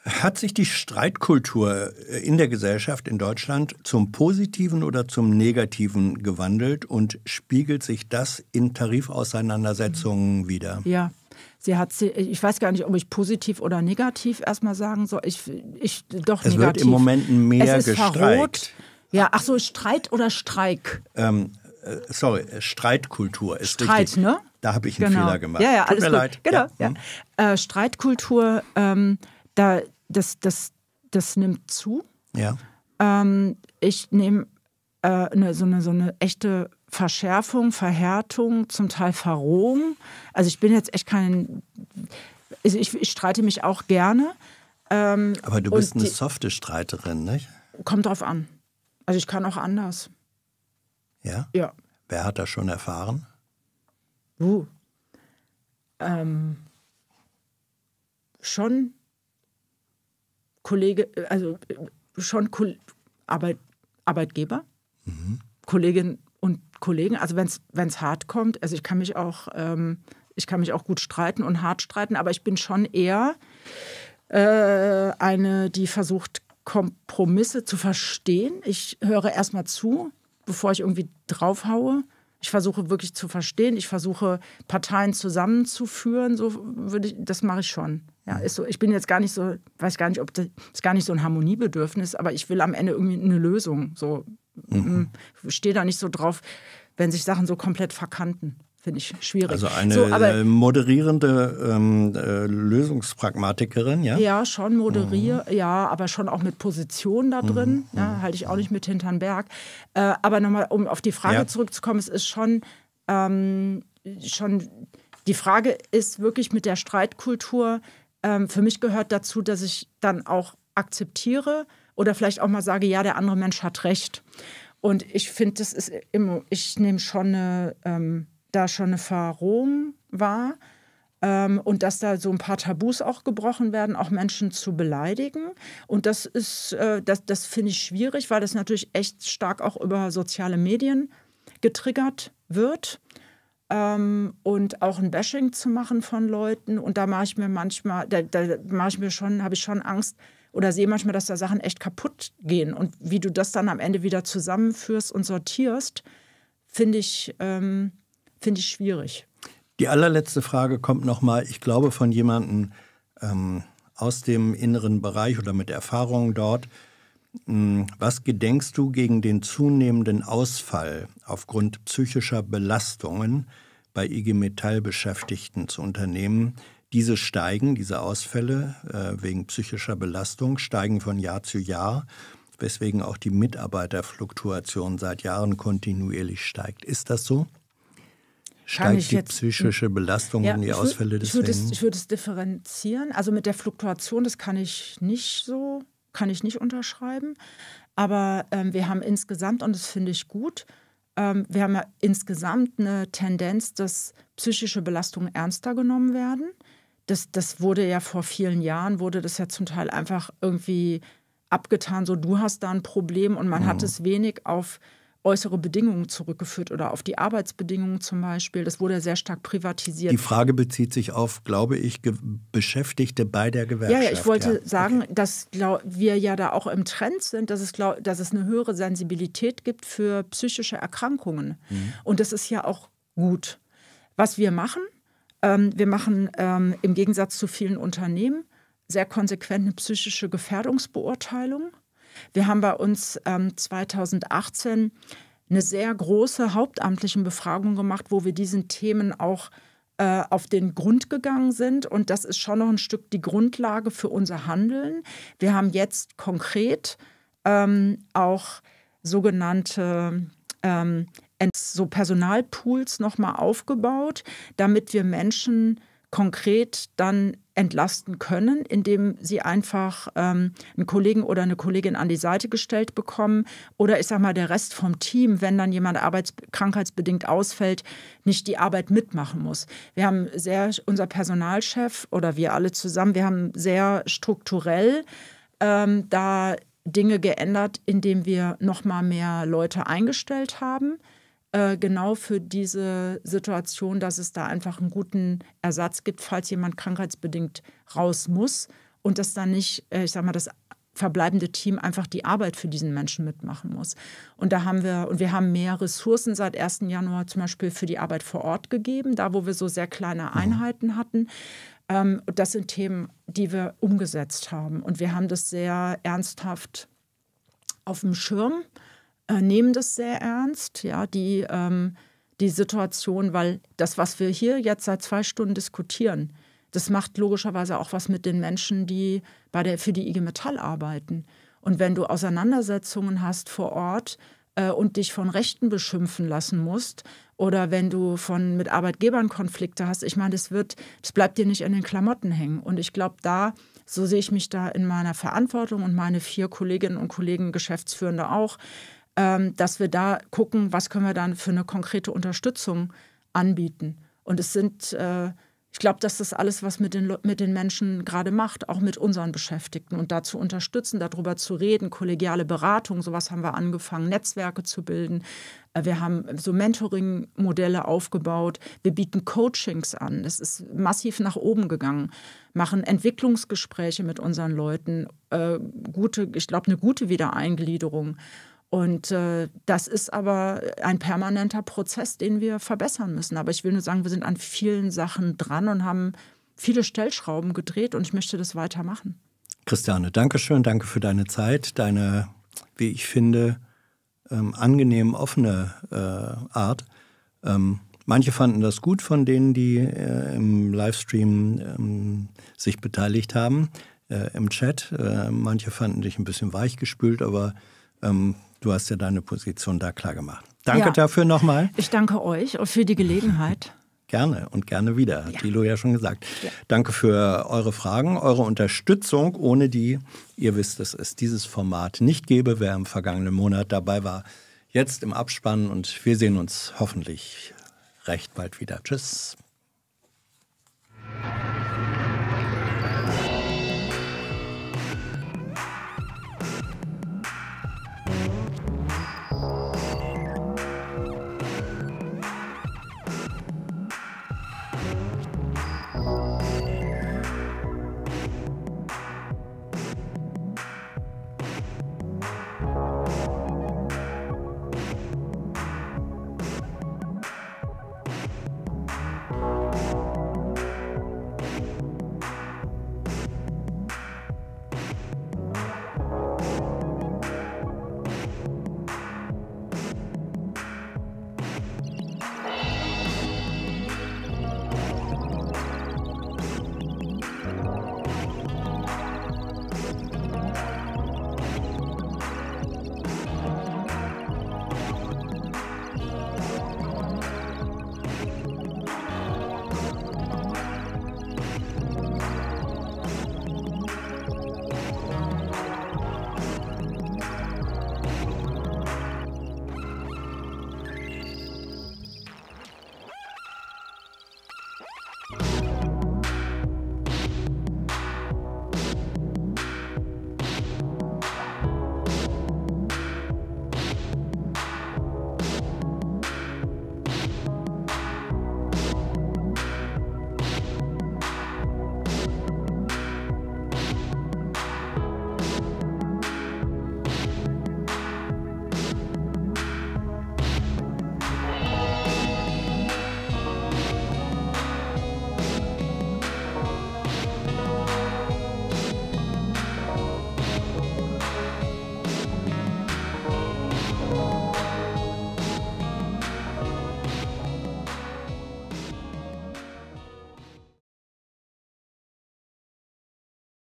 Hat sich die Streitkultur äh, in der Gesellschaft in Deutschland zum Positiven oder zum Negativen gewandelt und spiegelt sich das in Tarifauseinandersetzungen mhm. wieder?
Ja, sie hat sie, ich weiß gar nicht, ob ich positiv oder negativ erstmal sagen soll. Ich, ich doch es negativ. Es wird im Moment mehr es ist gestreikt. Verrot. Ja, ach so, Streit oder Streik?
Ähm, äh, sorry, äh, Streitkultur ist Streit, richtig. Streit, ne? Da habe ich einen genau. Fehler gemacht. Ja, ja, Tut alles mir gut. leid. Genau, ja. Ja.
Hm? Äh, Streitkultur, ähm, da, das, das, das nimmt zu. Ja. Ähm, ich nehme äh, ne, so, eine, so eine echte Verschärfung, Verhärtung, zum Teil Verrohung. Also ich bin jetzt echt kein... Also ich, ich streite mich auch gerne. Ähm, Aber du bist eine die, softe
Streiterin, nicht?
Kommt drauf an. Also ich kann auch anders.
Ja? Ja. Wer hat das schon erfahren?
Uh. Ähm, schon Kollege, also äh, schon Ko Arbeit, Arbeitgeber, mhm. Kolleginnen und Kollegen. Also wenn es hart kommt, also ich kann mich auch, ähm, ich kann mich auch gut streiten und hart streiten, aber ich bin schon eher äh, eine, die versucht, Kompromisse zu verstehen. Ich höre erstmal zu, bevor ich irgendwie draufhaue. Ich versuche wirklich zu verstehen. Ich versuche Parteien zusammenzuführen. So würde ich, das mache ich schon. Ja, mhm. ist so. Ich bin jetzt gar nicht so, weiß gar nicht, ob das ist gar nicht so ein Harmoniebedürfnis, aber ich will am Ende irgendwie eine Lösung. So mhm. Mm, stehe da nicht so drauf, wenn sich Sachen so komplett verkanten finde ich schwierig. Also eine so, aber, äh,
moderierende ähm, äh, Lösungspragmatikerin, ja? Ja,
schon moderier, mhm. ja, aber schon auch mit Position da drin. Mhm. Ja, ne? mhm. halte ich auch mhm. nicht mit hinterm Berg. Äh, aber nochmal, um auf die Frage ja. zurückzukommen, es ist schon, ähm, schon, die Frage ist wirklich mit der Streitkultur, ähm, für mich gehört dazu, dass ich dann auch akzeptiere oder vielleicht auch mal sage, ja, der andere Mensch hat recht. Und ich finde, das ist immer, ich nehme schon eine, ähm, da schon eine Verrohung war ähm, und dass da so ein paar Tabus auch gebrochen werden, auch Menschen zu beleidigen. Und das ist, äh, das, das finde ich schwierig, weil das natürlich echt stark auch über soziale Medien getriggert wird. Ähm, und auch ein Bashing zu machen von Leuten. Und da mache ich mir manchmal, da, da mache ich mir schon, habe ich schon Angst oder sehe manchmal, dass da Sachen echt kaputt gehen. Und wie du das dann am Ende wieder zusammenführst und sortierst, finde ich. Ähm, finde ich schwierig.
Die allerletzte Frage kommt nochmal, ich glaube, von jemandem ähm, aus dem inneren Bereich oder mit Erfahrungen dort. Hm, was gedenkst du gegen den zunehmenden Ausfall aufgrund psychischer Belastungen bei IG Metall Beschäftigten zu unternehmen? Diese steigen, diese Ausfälle äh, wegen psychischer Belastung steigen von Jahr zu Jahr, weswegen auch die Mitarbeiterfluktuation seit Jahren kontinuierlich steigt. Ist das so?
steigt die jetzt,
psychische Belastung ja, und die Ausfälle des ich
würde es, differenzieren. Also mit der Fluktuation, das kann ich nicht so, kann ich nicht unterschreiben. Aber ähm, wir haben insgesamt, und das finde ich gut, ähm, wir haben ja insgesamt eine Tendenz, dass psychische Belastungen ernster genommen werden. Das, das wurde ja vor vielen Jahren, wurde das ja zum Teil einfach irgendwie abgetan, so du hast da ein Problem und man mhm. hat es wenig auf äußere Bedingungen zurückgeführt oder auf die Arbeitsbedingungen zum Beispiel. Das wurde sehr stark privatisiert. Die
Frage bezieht sich auf, glaube ich, Ge Beschäftigte bei der Gewerkschaft. Ja, ja ich wollte ja.
sagen, okay. dass glaub, wir ja da auch im Trend sind, dass es, glaub, dass es eine höhere Sensibilität gibt für psychische Erkrankungen. Mhm. Und das ist ja auch gut. Was wir machen, ähm, wir machen ähm, im Gegensatz zu vielen Unternehmen sehr konsequent eine psychische Gefährdungsbeurteilung wir haben bei uns ähm, 2018 eine sehr große hauptamtliche Befragung gemacht, wo wir diesen Themen auch äh, auf den Grund gegangen sind. Und das ist schon noch ein Stück die Grundlage für unser Handeln. Wir haben jetzt konkret ähm, auch sogenannte ähm, so Personalpools nochmal aufgebaut, damit wir Menschen konkret dann entlasten können, indem sie einfach ähm, einen Kollegen oder eine Kollegin an die Seite gestellt bekommen oder ich sage mal der Rest vom Team, wenn dann jemand arbeits krankheitsbedingt ausfällt, nicht die Arbeit mitmachen muss. Wir haben sehr unser Personalchef oder wir alle zusammen, wir haben sehr strukturell ähm, da Dinge geändert, indem wir noch mal mehr Leute eingestellt haben äh, genau für diese Situation, dass es da einfach einen guten Ersatz gibt, falls jemand krankheitsbedingt raus muss und dass dann nicht, äh, ich sag mal, das verbleibende Team einfach die Arbeit für diesen Menschen mitmachen muss. Und da haben wir, und wir haben mehr Ressourcen seit 1. Januar zum Beispiel für die Arbeit vor Ort gegeben, da wo wir so sehr kleine Einheiten hatten. Ähm, das sind Themen, die wir umgesetzt haben. Und wir haben das sehr ernsthaft auf dem Schirm äh, nehmen das sehr ernst, ja, die, ähm, die Situation, weil das, was wir hier jetzt seit zwei Stunden diskutieren, das macht logischerweise auch was mit den Menschen, die bei der, für die IG Metall arbeiten. Und wenn du Auseinandersetzungen hast vor Ort äh, und dich von Rechten beschimpfen lassen musst, oder wenn du von mit Arbeitgebern Konflikte hast, ich meine, das wird, das bleibt dir nicht in den Klamotten hängen. Und ich glaube, da, so sehe ich mich da in meiner Verantwortung und meine vier Kolleginnen und Kollegen Geschäftsführende auch, ähm, dass wir da gucken, was können wir dann für eine konkrete Unterstützung anbieten. Und es sind, äh, ich glaube, dass das alles, was mit den, mit den Menschen gerade macht, auch mit unseren Beschäftigten und dazu unterstützen, darüber zu reden, kollegiale Beratung, sowas haben wir angefangen, Netzwerke zu bilden. Äh, wir haben so Mentoring-Modelle aufgebaut. Wir bieten Coachings an. Es ist massiv nach oben gegangen. Machen Entwicklungsgespräche mit unseren Leuten. Äh, gute, ich glaube, eine gute Wiedereingliederung. Und äh, das ist aber ein permanenter Prozess, den wir verbessern müssen. Aber ich will nur sagen, wir sind an vielen Sachen dran und haben viele Stellschrauben gedreht und ich möchte das weitermachen.
Christiane, danke schön, danke für deine Zeit, deine, wie ich finde, ähm, angenehm offene äh, Art. Ähm, manche fanden das gut von denen, die äh, im Livestream ähm, sich beteiligt haben, äh, im Chat. Äh, manche fanden dich ein bisschen weichgespült, aber ähm, Du hast ja deine Position da klar gemacht. Danke ja. dafür nochmal.
Ich danke euch für die Gelegenheit.
Gerne und gerne wieder, hat ja. ja schon gesagt. Ja. Danke für eure Fragen, eure Unterstützung, ohne die, ihr wisst, dass es dieses Format nicht gäbe. Wer im vergangenen Monat dabei war, jetzt im Abspann und wir sehen uns hoffentlich recht bald wieder. Tschüss.